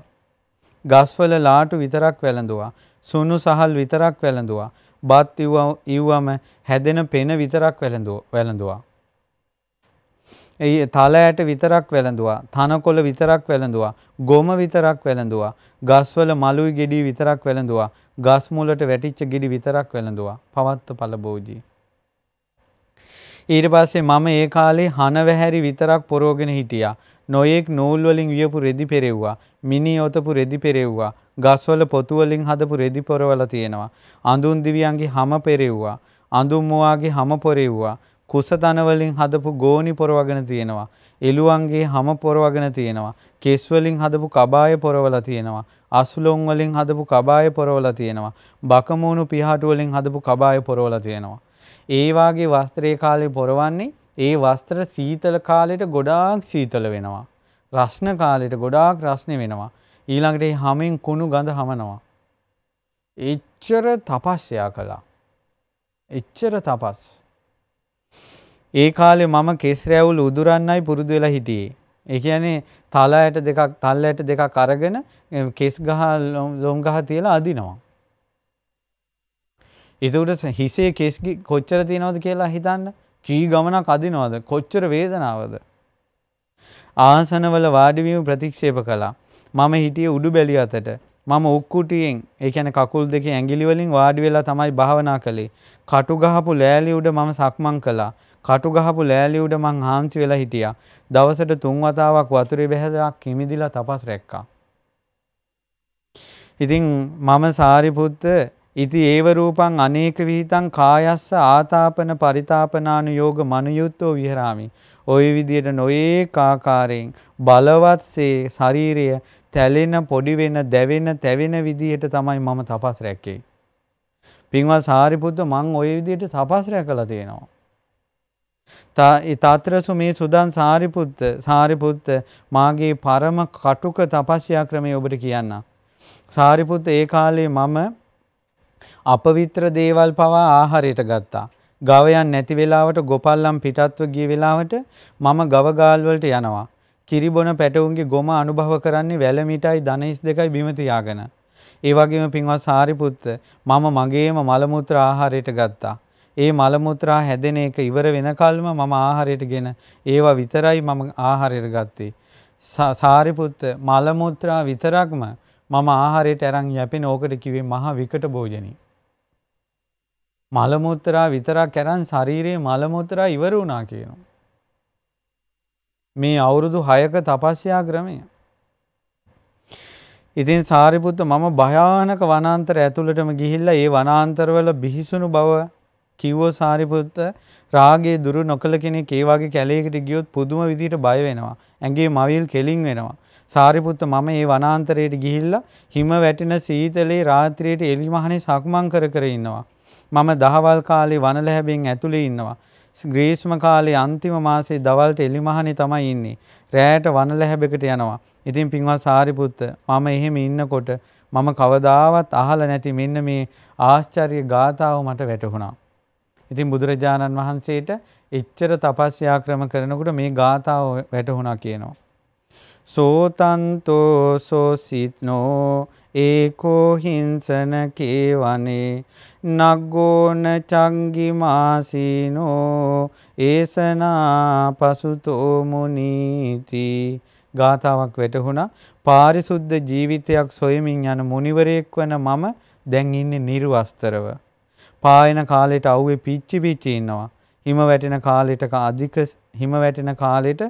ගස්වල ලාටු විතරක් වැළඳුවා. සුණු සහල් විතරක් වැළඳුවා. බත් ඉව්වම හැදෙන පෙන විතරක් වැළඳුවා. ඒ තලයට විතරක් වැළඳුවා, තනකොළ විතරක් වැළඳුවා, ගොම විතරක් වැළඳුවා, ගස්වල මලුයි ගෙඩි විතරක් වැළඳුවා, ගස් මුලට වැටිච්ච ගෙඩි විතරක් වැළඳුවා. පවත්ත පළබෝජී. ඊට පස්සේ මම ඒ කාලේ හනවැහැරි විතරක් පොරෝගෙන හිටියා. නොයෙක් නූල් වලින් වියපු රෙදි පෙරෙව්වා. මිනි ඔතපු රෙදි පෙරෙව්වා. ගස්වල පොතු වලින් හදපු රෙදි පොරවල තියෙනවා. අඳුන් දිවියන්ගේ හැම පෙරෙව්වා. අඳුම් මොවාගේ හැම පොරෙව්වා. කුස දනවලින් හදපු ගෝනි පොරවගෙන තියෙනවා. එළුවන්ගේ හැම පොරවගෙන තියෙනවා. කෙස් වලින් හදපු කබාය පොරවලා තියෙනවා. අසුලොන් වලින් හදපු කබාය පොරවලා තියෙනවා. බකමූණු පිහාටු වලින් හදපු කබාය පොරවලා තියෙනවා. ඒ වාගේ වස්ත්‍රයේ කාලේ පොරවන්නේ ඒ වස්ත්‍ර සීතල කාලෙට ගොඩාක් සීතල වෙනවා. රස්න කාලෙට ගොඩාක් රස්නේ වෙනවා. ඊළඟට ඒ හැමෙන් කුණු ගඳ හමනවා. එච්චර තපස්යා කළා. එච්චර තපස්. ඒ කාලේ මම කේස්රැවුල් උදුරන්නයි පුරුදු වෙලා හිටියේ. ඒ කියන්නේ තලයට දෙකක් තල්ලයට දෙකක් අරගෙන කෙස් ගහ ලොම් ගහ තියලා අදිනවා. ඒකට හිසේ කෙස් කොච්චර තියෙනවද කියලා හිතන්න. කී ගමනක් අදිනවද? කොච්චර වේදනාවද? ආසනවල වාඩි වීම ප්‍රතික්ෂේප කළා. මම හිටියේ උඩු බැලිය අතට. මම උක්කුටියෙන් ඒ කියන්නේ කකුල් දෙකේ ඇඟිලි වලින් වාඩි වෙලා තමයි භාවනා කළේ. කටු ගහපු ලෑලි උඩ මම සක්මන් කළා. කටු ගහපු ලෑලි උඩ මං හාන්සි වෙලා හිටියා. දවසට තුන් වතාවක් වතුරේ බැහැදක් කිමිදිලා තපස් රැක්කා. ඉතින් මම සාරිපුත්ත ඉති ඒව රූපං අනේක විහිතං කායස්ස ආතාපන පරිතාපනානු යෝග මනුයුත්තෝ විහරාමි. ඔය විදියට නොයේ කාකාරයෙන් බලවත්සේ ශරීරය තැලෙන පොඩිවෙන දැවෙන තැවෙන විදිහට තමයි මම තපස් රැක්කේ. පින්වත් සාරිපුත්ත මං ඔය විදියට තපස් රැකලා තියෙනවා. තත්‍රසු මේ සුදන් සාරිපුත්ත සාරිපුත්ත මාගේ පරම කටුක තපස්්‍යා ක්‍රමය ඔබට කියන්න. සාරිපුත්ත ඒ කාලේ මම අපවිත්‍ර දේවල් පවා ආහරයට ගත්තා. ගවයන් නැති වෙලාවට ගොපල්ලම් පිටත්ව ගිය වෙලාවට මම ගවගාල්වලට යනවා. කිරිබොන පැටවුන්ගේ ගොම අනුභව කරන්නේ වැලමිටයි දනයිස් දෙකයි බිමතියාගෙන. ඒ වගේම පින්වත් සාරිපුත්ත මම මගේම මලමුත්‍ර ආහාරයට ගත්තා. ඒ මල මුත්‍රා හැදෙන එක ඉවර වෙනකල්ම මම ආහාරයටගෙන ඒවා විතරයි මම ආහාරයට ගත්තේ. සාරිපුත්ත මල මුත්‍රා විතරක්ම මම ආහාරයට අරන් යැපෙන ඕකට කිව්වේ මහා විකට භෝජනී. මල මුත්‍රා විතරක් අරන් ශරීරයේ මල මුත්‍රා ඉවර වුණා කියනවා. මේ අවුරුදු හයක තපස්යා ක්‍රමය. ඉතින් සාරිපුත්ත මම භයානක වනාන්තර ඇතුළටම ගිහිල්ලා ඒ වනාන්තරවල බිහිසුණු බව කිව්වෝ සාරිපුත්ත රාගේ දුරු නොකළ කෙනෙක් ඒ වගේ කැලේකට ගියොත් පුදුම විදිහට බය වෙනවා. ඇඟේ මවිල් කෙලින් වෙනවා. සාරිපුත්ත මම ඒ වනාන්තරයට ගිහිල්ලා හිම වැටෙන සීතලේ රාත්‍රියේට එලිමහනේ සක්මන් කර කර ඉන්නවා. මම දහවල් කාලේ වනලැහැබෙන් ඇතුලේ ඉන්නවා. ග්‍රීෂ්ම කාලේ අන්තිම මාසේ දවල්ට එලිමහනේ තමයි ඉන්නේ. රැයට වනලැහැබෙකට යනවා. ඉතින් පින්වත් සාරිපුත්ත මම එහෙම ඉන්නකොට මම කවදාවත් අහලා නැති මෙන්න මේ ආශ්චර්ය ගාථාව මට වැටහුණා. ඉතින් බුදුරජාණන් වහන්සේට එච්චර තපස්යා ක්‍රම කරනකොට මේ ගාථාව වැටහුණා කියනවා. සෝතන්තෝ සෝසිත්නෝ ඒකෝ හිංසන කේවනේ නග්ගෝන චංගිමාසීනෝ ඒසනා පසුතෝ මුනීති ගාතාවක් වැටහුණා පාරිසුද්ධ ජීවිතයක් සොයමින් යන මුනිවරයෙක් වන මම දැන් ඉන්නේ නිර්වස්තරව පායන කාලෙට අව්වේ පිච්චි පිච්චි ඉන්නවා. හිම වැටෙන කාලෙට අධික හිම වැටෙන කාලෙට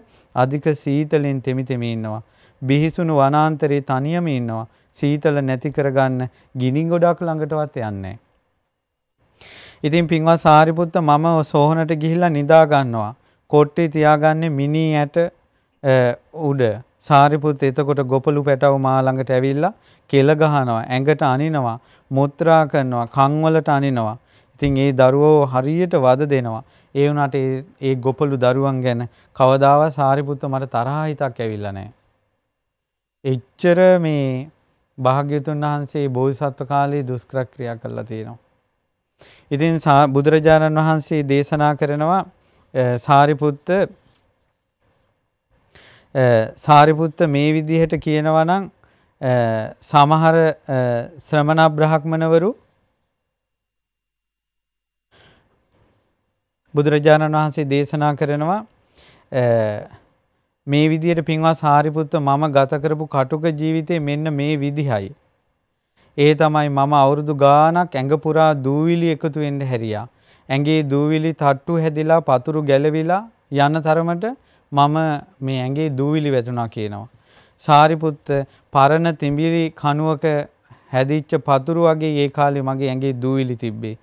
අධික සීතලෙන් තෙමි තෙමි ඉන්නවා. බිහිසුණු වනාන්තරේ තනියම ඉන්නවා. සීතල නැති කරගන්න ගිනි ගොඩක් ළඟටවත් යන්නේ ඉතින් පින්වත් සාරිපුත්ත මම සෝහනට ගිහිල්ලා නිදා ගන්නවා. කොට්ටේ තියාගන්නේ මිනි ඇට උඩ සාරිපුත් එතකොට ගොපලු පැටව මා ළඟට ඇවිල්ලා කෙල ගහනවා, ඇඟට අනිනවා, මුත්‍රා කරනවා, කන් වලට අනිනවා. ඉතින් ඒ දරුවෝ හරියට වද දෙනවා. ඒ වුණාට ඒ ගොපලු දරුවන් ගැන කවදාවත් සාරිපුත්ත මට තරහා හිතක් ඇවිල්ලා නැහැ. එච්චර මේ භාග්‍යතුන් වහන්සේ බෝධිසත්ව කාලේ දුෂ්කරක්‍රියා කරලා තියෙනවා. ඉතින් බුදුරජාණන් වහන්සේ දේශනා කරනවා සාරිපුත්ත සාරිපුත්ත මේ විදිහට කියනවනම් සමහර ශ්‍රමණ බ්‍රහ්මණවරු බුදුරජාණන් වහන්සේ දේශනා කරනවා මේ විදිහට පින්වත් සාරිපුත්ත මම ගත කරපු කටුක ජීවිතේ මෙන්න මේ විදිහයි. ඒ තමයි මම අවුරුදු ගාණක් ඇඟ පුරා දූවිලි එකතු වෙන්න හැරියා. ඇඟේ දූවිලි තට්ටු හැදිලා පතුරු ගැලවිලා යන තරමට මම මේ ඇඟේ දූවිලි වැටුණා කියනවා. සාරිපුත්ත පරණ තිඹිරි කණුවක හැදිච්ච පතුරු වගේ ඒ කාලේ මගේ ඇඟේ දූවිලි තිබ්බේ.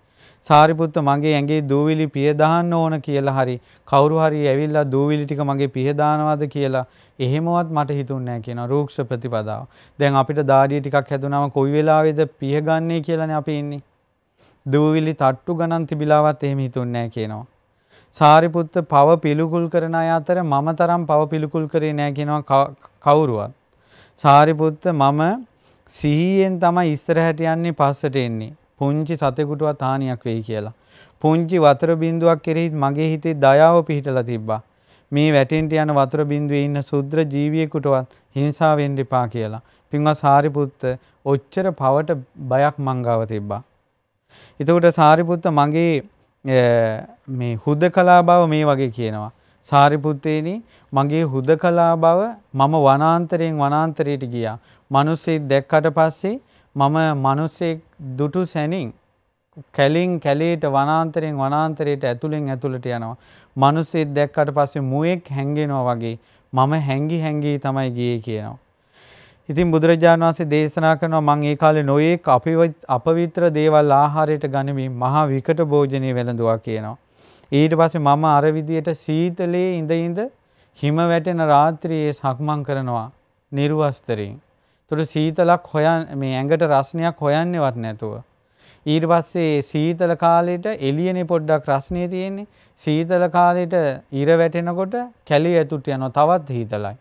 සාරිපුත්ත මගේ ඇඟේ දූවිලි පිය දාන්න ඕන කියලා හරි කවුරු හරි ඇවිල්ලා දූවිලි ටික මගේ පිය දානවද කියලා එහෙමවත් මට හිතුන්නේ නැහැ කියනවා රූක්ෂ ප්‍රතිපදාව. දැන් අපිට දාඩිය ටිකක් හැදුනම කොයි වෙලාවේද පිය ගන්නේ කියලානේ අපි ඉන්නේ. දූවිලි තට්ටු ගණන් තිබිලාවත් එහෙම හිතුන්නේ නැහැ කියනවා. සාරිපුත්ත පව පිළිකුල් කරන අය අතර මම තරම් පව පිළිකුල් කරේ නෑ කියනවා කවුරුවත්. සාරිපුත්ත මම සිහියෙන් තමයි ඉස්සරහට යන්නේ පස්සට එන්නේ. පුංචි සතෙකුටවත් හානියක් වෙයි කියලා. පුංචි වතුර බින්දුවක් කෙරෙහි මගේ හිතේ දයාව පිහිටලා තිබ්බා. මේ වැටෙන්ට යන වතුර බින්දුවේ ඉන්න සුද්‍ර ජීවියෙකුටවත් හිංසා වෙන්න එපා කියලා. පින්වත් සාරිපුත්ත ඔච්චර පවට බයක් මංගාව තිබ්බා. එතකොට සාරිපුත්ත මගේ මේ හුද කලා බව මේ වගේ කියනවා. සාරිපුත්තේනි මගේ හුද කලා බව මම වනාන්තරයෙන් වනාන්තරයට ගියා. මනුස්සෙක් දැක්කට පස්සේ මම මනුස්සෙක් දුටු සැනින් කැලින් කැලේට වනාන්තරයෙන් වනාන්තරයට ඇතුළෙන් ඇතුළට යනවා. මනුස්සෙක් දැක්කට පස්සේ මුවෙක් හැංගෙනවා වගේ මම හැංගි හැංගී තමයි ගියේ කියනවා. ඉතින් බුදුරජාණන් වහන්සේ දේශනා කරනවා මං ඒ කාලේ නොයේක් අපවිත්‍ර දේවල් ආහාරයට ගනිමින් මහා විකට භෝජනය වැළඳුවා කියනවා. ඊට පස්සේ මම අර විදියට සීතලේ ඉඳ ඉඳ හිම වැටෙන රාත්‍රියේ සක්මන් කරනවා නිර්වස්තරින්. ඒතර සීතලක් හොයන් මේ ඇඟට රස්නයක් හොයන්නේවත් නැතුව. ඊට පස්සේ සීතල කාලේට එළියනේ පොඩ්ඩක් රස්නේ තියෙන්නේ. සීතල කාලේට ඉර වැටෙනකොට කැලිය ඇතුට යනවා තවත් හීතලයි.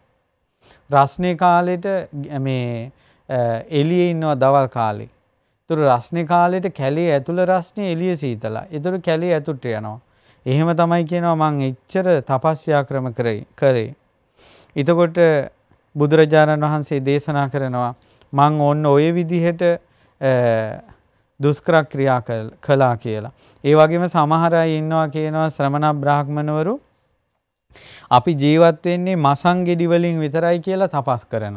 රස්නය කාලෙට මේ එලිය ඉන්නවා දවල් කාලේ. තුර රස්නය කාලෙට කැලේ ඇතුළ රස්නය එලිය සීතලා එතුර කැලේ ඇතුට යනවා. එහෙම තමයි කියනවා මං එච්චර තපස්්‍යා ක්‍රම කරේ. ඉතකොට බුදුරජාණන් වහන්සේ දේශනා කරනවා මං ඔන්න ඔය විදිහට දුස්කරක් ක්‍රියා කළා කියලා. ඒ වගේම සමහරයි ඉන්නවා කියනවා ශ්‍රමණ බ්‍රාහ්මණවරු අපි ජීවත් වෙන්නේ මසංගෙඩි වලින් විතරයි කියලා තපස් කරන.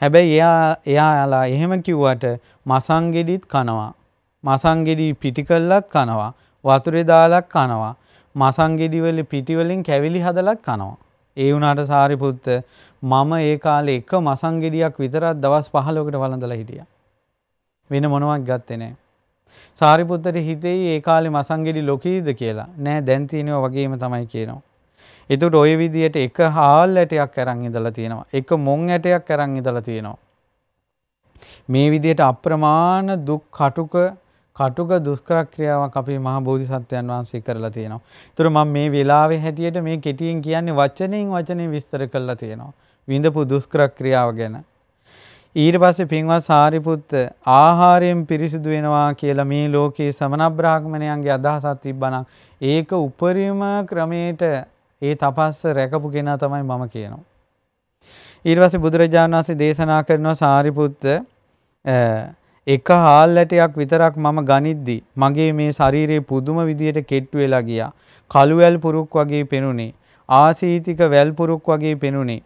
හැබැයි එයා එයාලා එහෙම කිව්වට මසංගෙඩිත් කනවා. මසංගෙඩි පිටි කළත් කනවා. වතුරේ දාලක් කනවා. මසංගෙඩි වල පිටි වලින් කැවිලි හදලත් කනවා. ඒ වුණාට සාරිපුත්ත මම ඒ කාලේ එක මසංගෙඩියක් විතරක් දවස් 15කට වළඳලා හිටියා. වෙන මොනවත් ගත්තේ නැහැ. සාරිපුත්තට හිතෙයි ඒ කාලේ මසංගෙඩි ලොකීද කියලා. නෑ දැන් තියෙනවා වගේම තමයි කියනවා. එතුට ඔය විදියට එක හාල් ඇටයක් ඇරං ඉදලා තියෙනවා. එක මොං ඇටයක් ඇරං ඉදලා තියෙනවා. මේ විදියට අප්‍රමාණ දුක් කටුක කටුක දුස්කරක්‍රියාවක් අපි මහ බෝධිසත්වයන් වහන්සේ කරලා තියෙනවා. ඒතර මම මේ වෙලාවේ හැටියට මේ කෙටියෙන් කියන්නේ වචනෙන් වචනේ විස්තර කරලා තියෙනවා. විඳපු දුස්කරක්‍රියාව ගැන. ඊට පස්සේ පින්වත් සාරිපුත්ත ආහාරයෙන් පිරිසිදු වෙනවා කියලා මේ ලෝකයේ සමන බ්‍රාහ්මණයන්ගේ අදහසක් තිබ්බනම් ඒක උපරිම ක්‍රමයට ඒ තපස්ස රැකපු කෙනා තමයි මම කියනවා. ඊට පස්සේ බුදුරජාණන් වහන්සේ දේශනා කරනවා සාරිපුත්ත එක හාල්ලැටයක් විතරක් මම ගනිද්දි මගේ මේ ශරීරයේ පුදුම විදියට කෙට්ටු වෙලා ගියා. කළු වැල් පුරුක් වගේ පෙනුනේ. ආසීතික වැල් පුරුක් වගේ පෙනුනේ.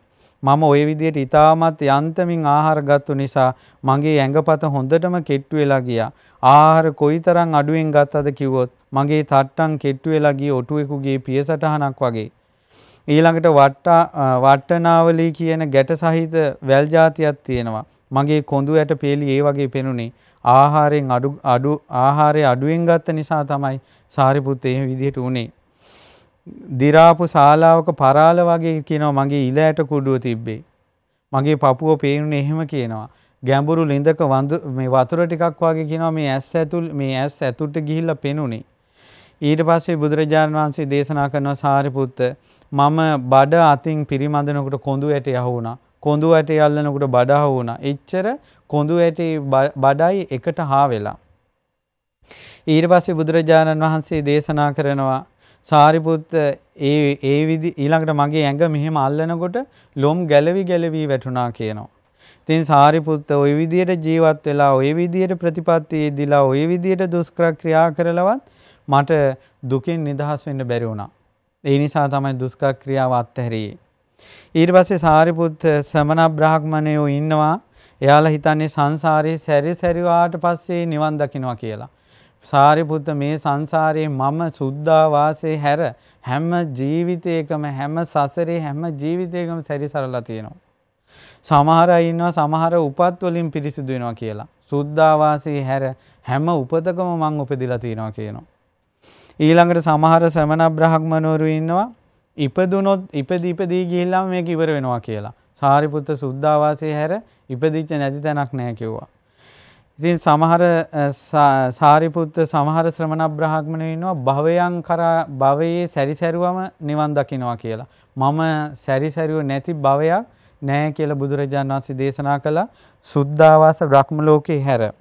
මම ওই විදියට ඊටමත් යන්තමින් ආහාර ගත්තු නිසා මගේ ඇඟපත හොඳටම කෙට්ටු වෙලා ගියා. ආහාර කොයිතරම් අඩුවෙන් ගත්තද කිව්වොත් මගේ තට්ටම් කෙට්ටු වෙලා ගිය ඔටුවෙකුගේ පියසටහනක් වගේ. ඊළඟට වට්ටා වට්ටනාවලි කියන ගැට සහිත වැල් జాතියක් තියෙනවා. මගේ කොඳු යට peeli ඒ වගේ පෙනුනේ. ආහාරයෙන් අඩු අඩු ආහාරය අඩුවෙන් ගත්ත නිසා තමයි සාරිපුත් එහෙම විදිහට උනේ. දි รา පු ශාලාවක පරාල වගේ කියනවා මගේ ඉල යට කුඩුව තිබ්බේ. මගේ පපුව පේනුනේ එහෙම කියනවා. ගැඹුරු ලිඳක වඳු මේ වතුර ටිකක් වගේ කියනවා මේ ඇස් ඇතුල් මේ ඇස් ඇතුළට ගිහිල්ලා පෙනුනේ. ඊට පස්සේ බුදුරජාණන් වහන්සේ දේශනා කරනවා සාරිපුත්ත මම බඩ අතින් පිරිමඳනකට කොඳු ඇට යහුණා කොඳු ඇට යල්ලනකට බඩහ වුණ එච්චර කොඳු ඇට බඩයි එකට හා වෙලා. ඊට පස්සේ බුදුරජාණන් වහන්සේ දේශනා කරනවා සාරිපුත්ත ඒ ඒ විදි ඊළඟට මගේ ඇඟ මෙහෙම අල්ලනකොට ලොම් ගැලවි ගැලවී වැටුණා කියනවා. ඉතින් සාරිපුත්ත ওই විදියට ජීවත් වෙලා ওই විදියට ප්‍රතිපත්තියේ දිලා ওই විදියට දුෂ්කර ක්‍රියා කරලවත් මට දුකෙන් නිදහස් වෙන්න බැරි වුණා. ඒ නිසා තමයි දුෂ්කර ක්‍රියාව අත්හැරියේ. ඊට පස්සේ සාරිපුත් සමන බ්‍රාහ්මණයෝ ඉන්නවා. එයාලා හිතන්නේ සංසාරේ සැරි සැරිවාට පස්සේ නිවන් දකින්නවා කියලා. සාරිපුත්ත මේ සංසාරයේ මම සුද්ධා වාසයේ හැර හැම ජීවිතයකම හැම සසරේ හැම ජීවිතයකම සැරිසරලා තියෙනවා. සමහර අය ඉන්නවා සමහර උපත් වලින් පිරිසිදු වෙනවා කියලා. සුද්ධා වාසයේ හැර හැම උපතකම මං උපදිලා තියෙනවා කියනවා. ඊළඟට සමහර ශ්‍රමණ බ්‍රහ්මනවරු ඉන්නවා ඉපදුනොත් ඉපදී ඉපදී ගිහිල්ලාම මේක ඉවර වෙනවා කියලා. සාරිපුත්ත සුද්ධාවාසයේ හැර ඉපදිච්ච නැති තැනක් නැහැ කිව්වා. ඉතින් සමහර සාරිපුත්ත සමහර ශ්‍රමණ බ්‍රහ්මණයෝ ඉන්නවා භවයන් කරා භවයේ සැරිසරුවම නිවන් දකින්නවා කියලා. මම සැරිසරුව නැති භවයක් නැහැ කියලා බුදුරජාණන් වහන්සේ දේශනා කළා සුද්ධාවාස බ්‍රහ්ම ලෝකේ හැර.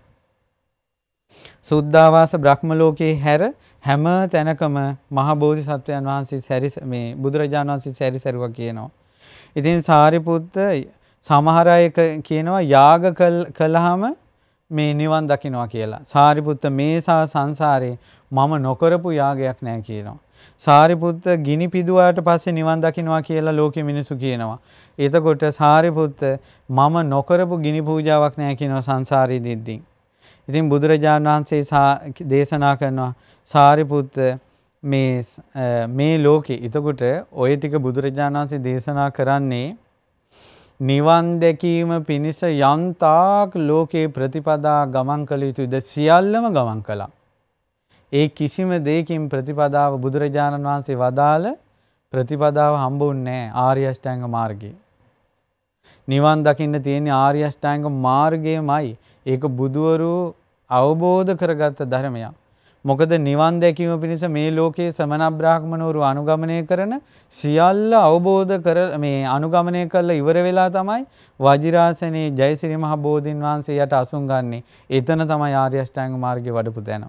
සුද්ධාවාස බ්‍රහ්ම ලෝකේ හැර හැම තැනකම මහ බෝධිසත්වයන් වහන්සේ සැරි මේ බුදුරජාණන් වහන්සේ සැරිසරුවා කියනවා. ඉතින් සාරිපුත්ත සමහර අය කියනවා යාග කළාම මේ නිවන් දකින්නවා කියලා. සාරිපුත්ත මේ සංසාරේ මම නොකරපු යාගයක් නැහැ කියනවා. සාරිපුත්ත ගිනි පිදුවාට පස්සේ නිවන් දකින්නවා කියලා ලෝකෙ මිනිසු කියනවා. එතකොට සාරිපුත්ත මම නොකරපු ගිනි පූජාවක් නැහැ කියනවා සංසාරේ දෙද්දී. ඉතින් බුදුරජාණන් වහන්සේ දේශනා කරනවා සාරිපුත්ත මේ ලෝකෙ එතකොට ඔය ටික බුදුරජාණන්සේ දේශනා කරන්නේ නිවන් දැකීම පිණිස යන්තාක් ලෝකයේ ප්‍රතිපදා ගමන් කළ යුතුයිද සියල්ලම ගමන් කළා. ඒ කිසිම දෙයකින් ප්‍රතිපදාව බුදුරජාණන් වහන්සේ වදාළ ප්‍රතිපදාව හම්බුන්නේ ආර්ය අෂ්ටාංග මාර්ගයේ. නිවන් දකින්න තියෙන ආර්ය අෂ්ටාංග මාර්ගයමයි. ඒක බුදවරු අවබෝධ කරගත්ත ධර්මයක්. මොකද නිවන් දැකීම පිණිස මේ ලෝකයේ සමනබ්‍රාහ්මණවරු අනුගමනය කරන සියල්ල අවබෝධ කර මේ අනුගමනය කරලා ඉවර වෙලා තමයි වජිරාසනේ ජයසිරි මහ බෝධින් වහන්සේ යට අසුන් ගන්නේ. එතන තමයි ආර්ය අෂ්ටාංග මාර්ගයේ වඩපු තැන.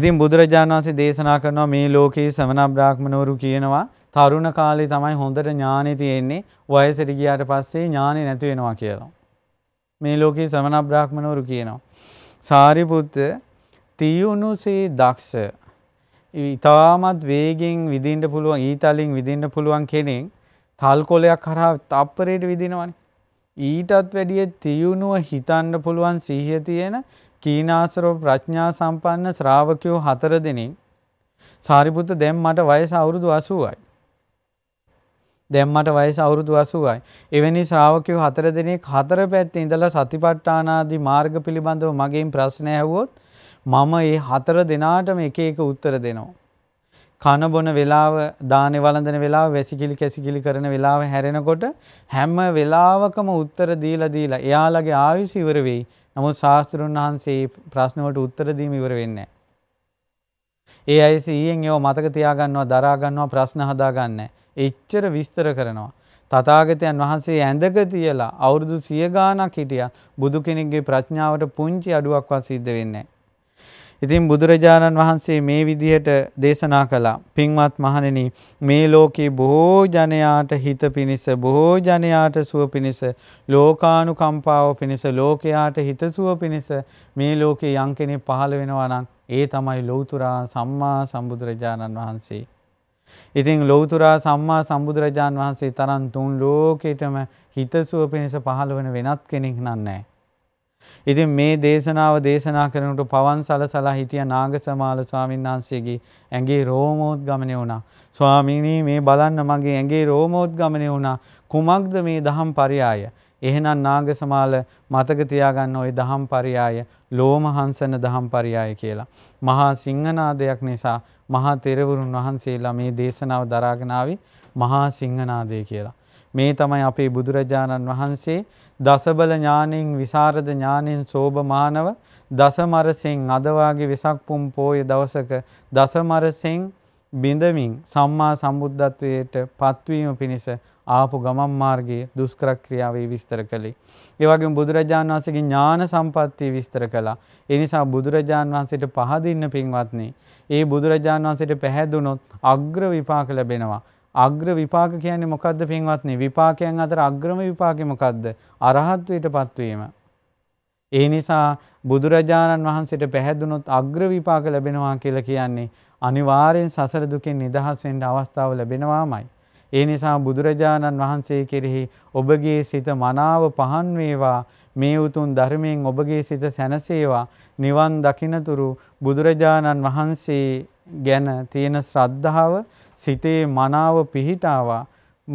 ඉතින් බුදුරජාණන් වහන්සේ දේශනා කරනවා මේ ලෝකයේ සමනබ්‍රාහ්මණවරු කියනවා තරුණ කාලේ තමයි හොඳට ඥානෙ තියෙන්නේ වයසට ගියාට පස්සේ ඥානෙ නැති වෙනවා කියලා. මේ ලෝකයේ සමනබ්‍රාහ්මණවරු කියනවා. සාරිපුත්ත තියුණුසේ දක්ෂ ඉතාමත් වේගෙන් විදින්ට පුළුවන් ඊතලින් විදින්න පුළුවන් කෙනෙක් තල් කොලයක් හරහා තප්පරයට විදිනවනේ. ඊටත් වැඩිය තියුණුව හිතන්න පුළුවන් සීහිය තියෙන කීනාසරෝ ප්‍රඥා සම්පන්න ශ්‍රාවකයෝ හතර දෙනෙක් සාරිපුත්ත දැන් මට වයස අවුරුදු 80යි. දැන් මට වයස අවුරුදු 80යි. එවැනි ශ්‍රාවකයෝ හතර දෙනෙක් හතර පැත්තේ ඉඳලා සතිපට්ඨානාදී මාර්ග පිළිබඳව මගෙන් ප්‍රශ්න ඇහුවොත් මම ඒ හතර දෙනාටම එක එක උත්තර දෙනවා. කන බොන වෙලාව දානේ වළඳන වෙලාව වැසිකිලි කැසිකිලි කරන වෙලාව හැරෙනකොට හැම වෙලාවකම උත්තර දීලා දීලා එයාලගේ ආයුෂ ඉවර වෙයි. නමුත් ශාස්ත්‍රුන් වහන්සේ ප්‍රශ්න වලට උත්තර දීම ඉවර වෙන්නේ නැහැ. ඒ අය සීයෙන් ඒව මතක තියා ගන්නවා, දරා ගන්නවා, ප්‍රශ්න හදා ගන්නෑ. එච්චර විස්තර කරනවා. තථාගතයන් වහන්සේ ඇඳක තියලා අවුරුදු 100 ගාණක් හිටියා. බුදු කෙනෙක්ගේ ප්‍රඥාවට පුංචි අඩුවක්වත් සිද්ධ වෙන්නේ නැහැ. ඉතින් බුදුරජාණන් වහන්සේ මේ විදිහට දේශනා කළා. පින්වත් මහණෙනි, මේ ලෝකේ බොහෝ ජනයාට හිත පිනිස, බොහෝ ජනයාට සුව පිනිස, ලෝකානුකම්පාව පිනිස, ලෝකයාට හිතසුව පිනිස මේ ලෝකේ යම් කෙනෙක් පහළ වෙනවා නම් ඒ තමයි ලෞතුරා සම්මා සම්බුදුරජාණන් වහන්සේ. ඉතින් ලෞතුරා සම්මා සම්බුදුරජාන් වහන්සේ තරම් තුන් ලෝකෙටම හිතසුව පිණිස පහළ වෙන වෙනත් කෙනෙක් නන්නේ. ඉතින් මේ දේශනාව දේශනා කරනට පවන් සලසලා හිටිය නාගසමාල ස්වාමීන් වහන්සේගේ ඇගේ රෝමෝත් ගමනය වුණා. ස්වාමීනී මේ බලන්න මගේ ඇගේ රෝමෝත් ගමනය වුණා කුමක්ද මේ දහම් පරියාය. එහෙනම් නාගසමාල මතක තියාගන්න ওই දහම් පරියාය ලෝමහංසන දහම් පරියාය කියලා. මහා සිංහනාදයක් නිසා මහා තෙරවරුන් වහන්සේලා මේ දේශනාව දරාගෙන ආවේ මහා සිංහනාදය කියලා. මේ තමයි අපේ බුදුරජාණන් වහන්සේ දසබල ඥානෙන් විසරද ඥානෙන් සෝබමානව දසමරසෙන් අද වාගේ වෙසක් පුම් පෝය දවසක දසමරසෙන් බිඳමින් සම්මා සම්බුද්ධත්වයට පත්වීම පිණිස ආපු ගමන් මාර්ගයේ දුෂ්කර ක්‍රියාවේ විස්තර කළේ. ඒ වගේම බුදුරජාණන් වහන්සේගේ ඥාන සම්පත්තිය විස්තර කළා. ඒ නිසා බුදුරජාණන් වහන්සේට පහදින්න පින්වත්නි, ඒ බුදුරජාණන් වහන්සේට පහදුනොත් අග්‍ර විපාක ලැබෙනවා. අග්‍ර විපාක කියන්නේ මොකද්ද පින්වත්නි? විපාකයන් අතර අග්‍රම විපාකය මොකද්ද? අරහත්ත්වයටපත් වීම. ඒ නිසා බුදුරජාණන් වහන්සේට පැහැදුනොත් අග්‍ර විපාක ලැබෙනවා කියලා කියන්නේ අනිවාර්යෙන් සසර දුකෙන් නිදහස් වෙන්න අවස්ථාව ලැබෙනවාමයි. ඒ නිසා බුදුරජාණන් වහන්සේ කෙරෙහි ඔබගේ සිත මනාව පහන් වේවා මේ උතුම් ධර්මයෙන් ඔබගේ සිත සැනසේවා නිවන් දකින්නතුරු බුදුරජාණන් වහන්සේ ගැන තියෙන ශ්‍රද්ධාව සිතේ මනාව පිහිටාවා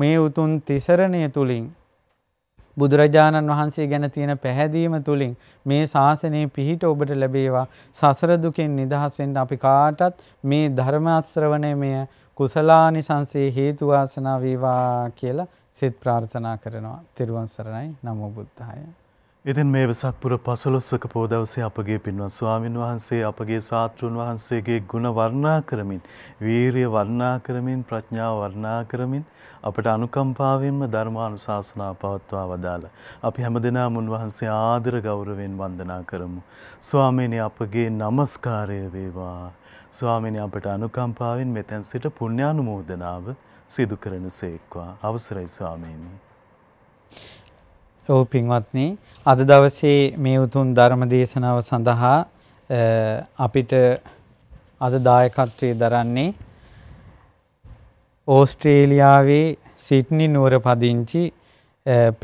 මේ උතුම් තිසරණය තුලින් බුදුරජාණන් වහන්සේ ගැන තියෙන පැහැදීම තුළින් මේ ශාසනයේ පිහිට ඔබට ලැබේවා සසර දුකෙන් නිදහස් වෙන්න අපි කාටත් මේ ධර්ම ශ්‍රවණයමය කුසලානිසංසේ හේතු වාසනා වේවා කියලා සිත ප්‍රාර්ථනා කරනවා. ත්‍රිවංශ සරණයි නමෝ බුද්ධාය. ඉතින් මේ වෙසක්පුර පසළොස්වක පෝ දවසේ අපගේ පින්වත් ස්වාමින් වහන්සේ අපගේ සාතෘන් වහන්සේගේ ගුණ වර්ණා කරමින් වීරිය වර්ණා කරමින් ප්‍රඥාව වර්ණා කරමින් අපට අනුකම්පාවෙන්ම ධර්මානුශාසනා පවත්වා වදාළ අපි හැමදෙනාම උන්වහන්සේ ආදර ගෞරවයෙන් වන්දනා කරමු ස්වාමීනි අපගේ নমස්කාරය වේවා ස්වාමීනි අපට අනුකම්පාවෙන් මෙතෙන් සිට පුණ්‍යානුමෝදනාව සිදු කරනසේක්වා අවසරයි ස්වාමීනි ඔව් පින්වත්නි අද දවසේ මේ උතුම් ධර්ම දේශනාව සඳහා අපිට අද දායකත්වයේ දරන්නේ ඕස්ට්‍රේලියාවේ සිඩ්නි නුවර පදිංචි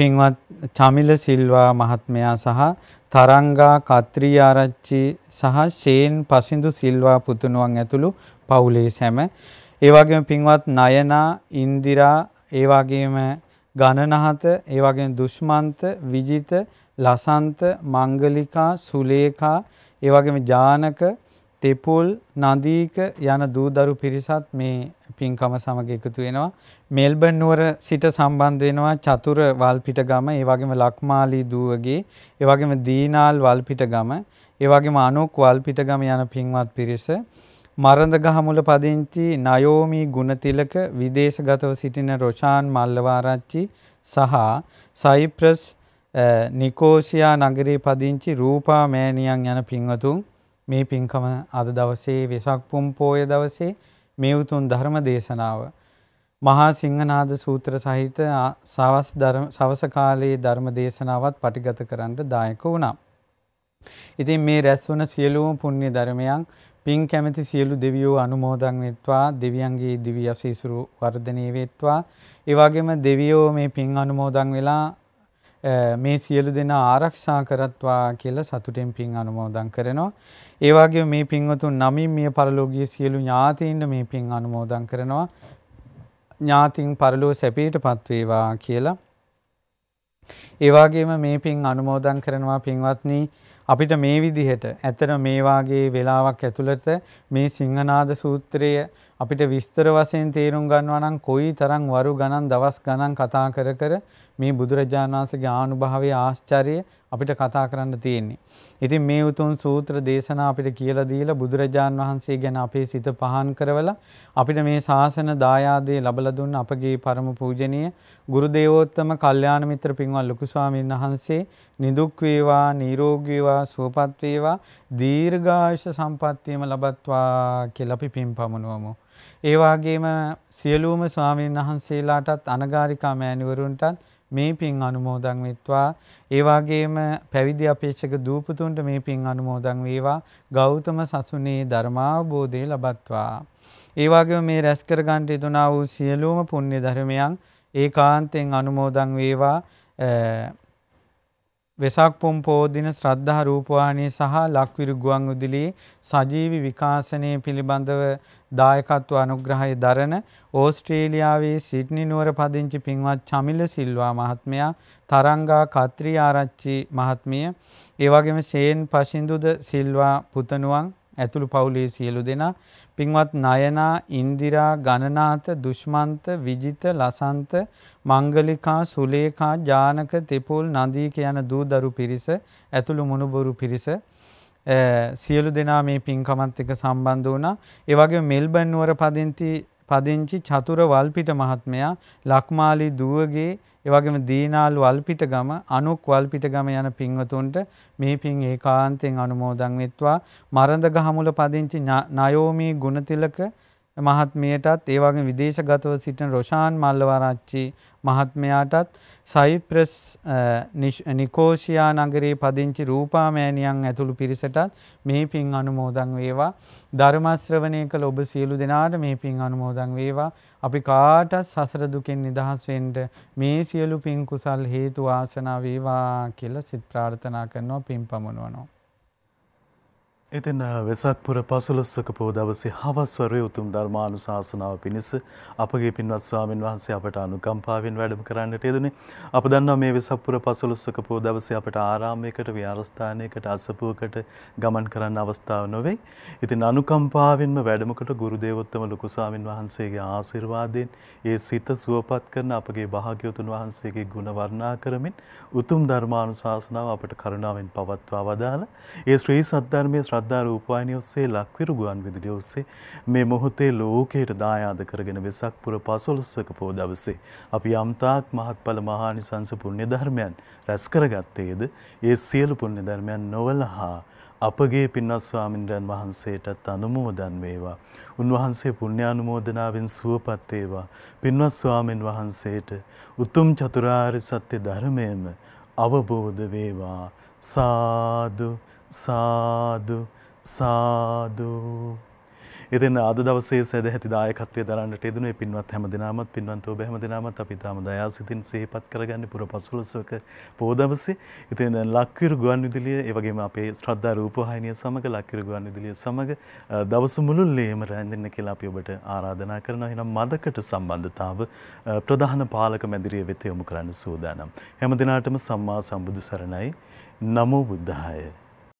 පින්වත් චමිල සිල්වා මහත්මයා සහ තරංගා කත්‍රී ආරච්චි සහ ෂේන් පසිඳු සිල්වා පුතුණුවන් ඇතුළු පවුලේ සැම ඒ වගේම පින්වත් නයනා ඉන්දිරා ඒ වගේම ගණනහත, ඒ වගේම දුෂ්මන්ත, විජිත, ලසන්ත, මංගලිකා, සුලේකා, ඒ වගේම ජානක, තෙපුල්, නදීක යන දූදරු පිරිසත් මේ පින්කම සමග එකතු වෙනවා. මෙල්බන් නුවර සිට සම්බන්ධ වෙනවා චතුර වල්පිට ගම, ඒ වගේම ලක්මාලි දුවගේ, ඒ වගේම දීනාල් වල්පිට ගම, ඒ වගේම අනුක් වල්පිට ගම යන පින්වත් පිරිස. මරඳගහමුල පදිංචි නයෝමි ගුණතිලක විදේශගතව සිටින රොෂාන් මල්ලවාරච්චි සහ සයිප්‍රස් නිකෝසියා නගරේ පදිංචි රූපා මෑණියන් යන පින්වතුන් මේ පින්කම අද දවසේ වෙසක් පුම් පෝය දවසේ මේ උතුම් ධර්ම දේශනාව මහා සිංහනාද සූත්‍ර සහිත සවස් සවස කාලයේ ධර්ම දේශනාවත් පටිගත කරන්න දායක වුණා. ඉතින් මේ රැස් වන සියලුම පුණ්‍ය ධර්මයන් පින් කැමැති සියලු දෙවියෝ අනුමෝදන් වෙත්වා දෙවියන්ගේ දිව්‍ය ආශිසුරු වර්ධනය වෙත්වා ඒ වගේම දෙවියෝ මේ පින් අනුමෝදන් වෙලා මේ සියලු දෙනා ආරක්ෂා කරත්වා කියලා සතුටෙන් පින් අනුමෝදන් කරනවා ඒ වගේම මේ පින්වතුන් නමින් මිය පරලෝකීය සියලු ඥාතීන්ට මේ පින් අනුමෝදන් කරනවා ඥාතින් පරලෝ සැපයටපත් වේවා කියලා ඒ වගේම මේ පින් අනුමෝදන් කරනවා පින්වත්නි අපිට මේ විදිහට ඇතර මේ වාගේ වෙලාවක් ඇතුළත මේ සිංහනාද සූත්‍රය අපිට විස්තර වශයෙන් තේරුම් ගන්නවා නම් කොයි තරම් වරු ගණන් දවස් ගණන් කතා කර කර මේ බුදුරජාණන් වහන්සේගේ ආනුභාවයේ ආශ්චර්යය අපිට කතා කරන්න තියෙන්නේ. ඉතින් මේ උතුම් සූත්‍ර දේශනා අපිට කියලා දීලා බුදුරජාණන් වහන්සේ ගැන අපේ සිත පහන් කරවලා අපිට මේ ශාසන දායාදේ ලැබලා දුන්න අපගේ පරම පූජනීය ගුරු දේවෝත්තම කල්යාණ මිත්‍ර පින්වත් ලොකු ස්වාමීන් වහන්සේ නිදුක් වේවා නිරෝගී වේවා සුවපත් වේවා දීර්ඝායුෂ සම්පන්නියම ලබත්වා කියලා අපි පින් පමුණුවමු. ඒ වගේම සියලුම ස්වාමීන් වහන්සේලාටත් අනගාരികා මෑණිවරුන්ටත් මේ පින් අනුමෝදන් වෙත්වා ඒ වගේම පැවිදි අපේක්ෂක දූපතුන්ට මේ පින් අනුමෝදන් වේවා ගෞතම සසුනේ ධර්මාවබෝධය ලබත්වා ඒ වගේම මේ රැස් කර ගන්නට යුතුනා වූ සියලුම පුණ්‍ය ධර්මයන් ඒකාන්තයෙන් අනුමෝදන් වේවා වෙසක් පොම් පෝදින ශ්‍රද්ධා රූපවාහිනී සහ ලක්විරු ගුවන් උදිලි සජීවි විකාශනයේ පිළිබඳව දායකත්ව අනුග්‍රහය දරන ඕස්ට්‍රේලියාවේ සිඩ්නි නුවර පදිංචි පින්වත් චමිල සිල්වා මහත්මයා තරංගා කත්‍රී ආරච්චි මහත්මිය ඒ වගේම සේන් පෂින්දුද සිල්වා පුතණුවන් ඇතුළු පවුලේ සියලු දෙනා පින්වත් නයනා ඉන්දිරා ගණනාත දුෂ්මන්ත විජිත ලසන්ත මංගලිකා සුලේකා ජානක තෙපුල් නදීක යන දූ දරු පිරිස ඇතුළු මුණුබුරු පිරිස සියලු දෙනා මේ පින්කමත් එක්ක සම්බන්ධ වුණා. ඒ වගේම මෙල්බන් නුවර පදිංචි පදිංචි චතුර වල්පිට මහත්මයා ලක්මාලි දුවගේ ඒ වගේම දීනාල් වල්පිට ගම අනුක් වල්පිට ගම යන පින්වතුන්ට මේ පින් ඒකාන්තයෙන් අනුමෝදන් වෙත්වා. මරඳගහමුල පදිංචි නයෝමි ගුණතිලක මහත්මයටත් ඒ වගේ විදේශගතව සිටින රොෂාන් මල්ලවරච්චි මහත්මයාටත් සයිප්‍රස් නිකෝෂියා නගරේ පදිංචි රූපා මෑණියන් ඇතුළු පිරිසටත් මේ පින් අනුමෝදන් වේවා ධර්ම ශ්‍රවණය කළ ඔබ සියලු දෙනාට මේ පින් අනුමෝදන් වේවා අපි කාටත් සසර දුකෙන් නිදහස් වෙන්න මේ සියලු පින් කුසල් හේතු ආසනා වේවා කියලා සිත ප්‍රාර්ථනා කරනවා පින් පමුණවනවා ඉතින් වෙසක් පුර පසුලොස්සක පෝ දවසේ හවස්වරේ උතුම් ධර්මානු ශාසනාව පිණිස අපගේ පින්වත් ස්වාමීන් වහන්සේ අපට අනුකම්පාවෙන් වැඩම කරන්නට යෙදුනේ. අප දන්නවා මේ වෙසක් පුර පසුලොස්සක පෝ දවසේ අපට ආරාමයකට විහාරස්ථානයකට අසපුවකට ගමන් කරන්න අවස්ථාව නොවේ. ඉතින් අනුකම්පාවෙන්ම වැඩමකට ගුරු දේවෝත්තම ලොකු ස්වාමීන් වහන්සේගේ ආශිර්වාදයෙන් ඒ සිත සුවපත් කරන අපගේ භාග්‍යවතුන් වහන්සේගේ ගුණ වර්ණා කරමින් උතුම් ධර්මානු ශාසනාව අපට කරුණාවෙන් පවත්වා වදාළ ඒ ශ්‍රී සද්ධර්මයේ ශ්‍රද්ධා රූපවාහිනිය ඔස්සේ ලක්විරු ගුවන් විදුලිය ඔස්සේ මේ මොහොතේ ලෝකයට දායාද කරගෙන වෙසක් පුර පසළොස්වක පෝ දවසේ අපි යම්තාක් මහත්ඵල මහානිසංස පුණ්‍ය ධර්මයන් රැස් කරගත්තේද ඒ සියලු පුණ්‍ය ධර්මයන් නොවලහා අපගේ පින්වත් ස්වාමින්ද්‍රයන් වහන්සේටත් අනුමෝදන් වේවා. උන්වහන්සේ පුණ්‍යානුමෝදනාවෙන් සුවපත් වේවා. පින්වත් ස්වාමින් වහන්සේට උතුම් චතුරාර්ය සත්‍ය ධර්මයේම අවබෝධ වේවා. සාදු සාදු සාදු. ඉතින් අද දවසේ සැදැහැති දායකත්වය දරන්නට යෙදෙන මේ පින්වත් හැම දිනාමත් පින්වත් ඔබ හැම දිනාමත් අපි තාම දයා සිතින් සිහිපත් කරගන්නේ පුර පසළොස්වක පෝ දවසේ. ඉතින් ලක්විරු ගුවන්විදුලිය ඒ වගේම අපේ ශ්‍රද්ධා රූපවාහිනිය සමග ලක්විරු ගුවන්විදුලිය සමග දවස මුළුල්ලේම රැඳෙන්න කියලා අපි ඔබට ආරාධනා කරනවා. එහෙනම් මදකට සම්බන්ධතාව ප්‍රධාන පාලක මැදිරිය වෙත යොමු කරන්න සූදානම්. හැම දිනාටම සම්මා සම්බුදු සරණයි. නමෝ බුද්ධාය.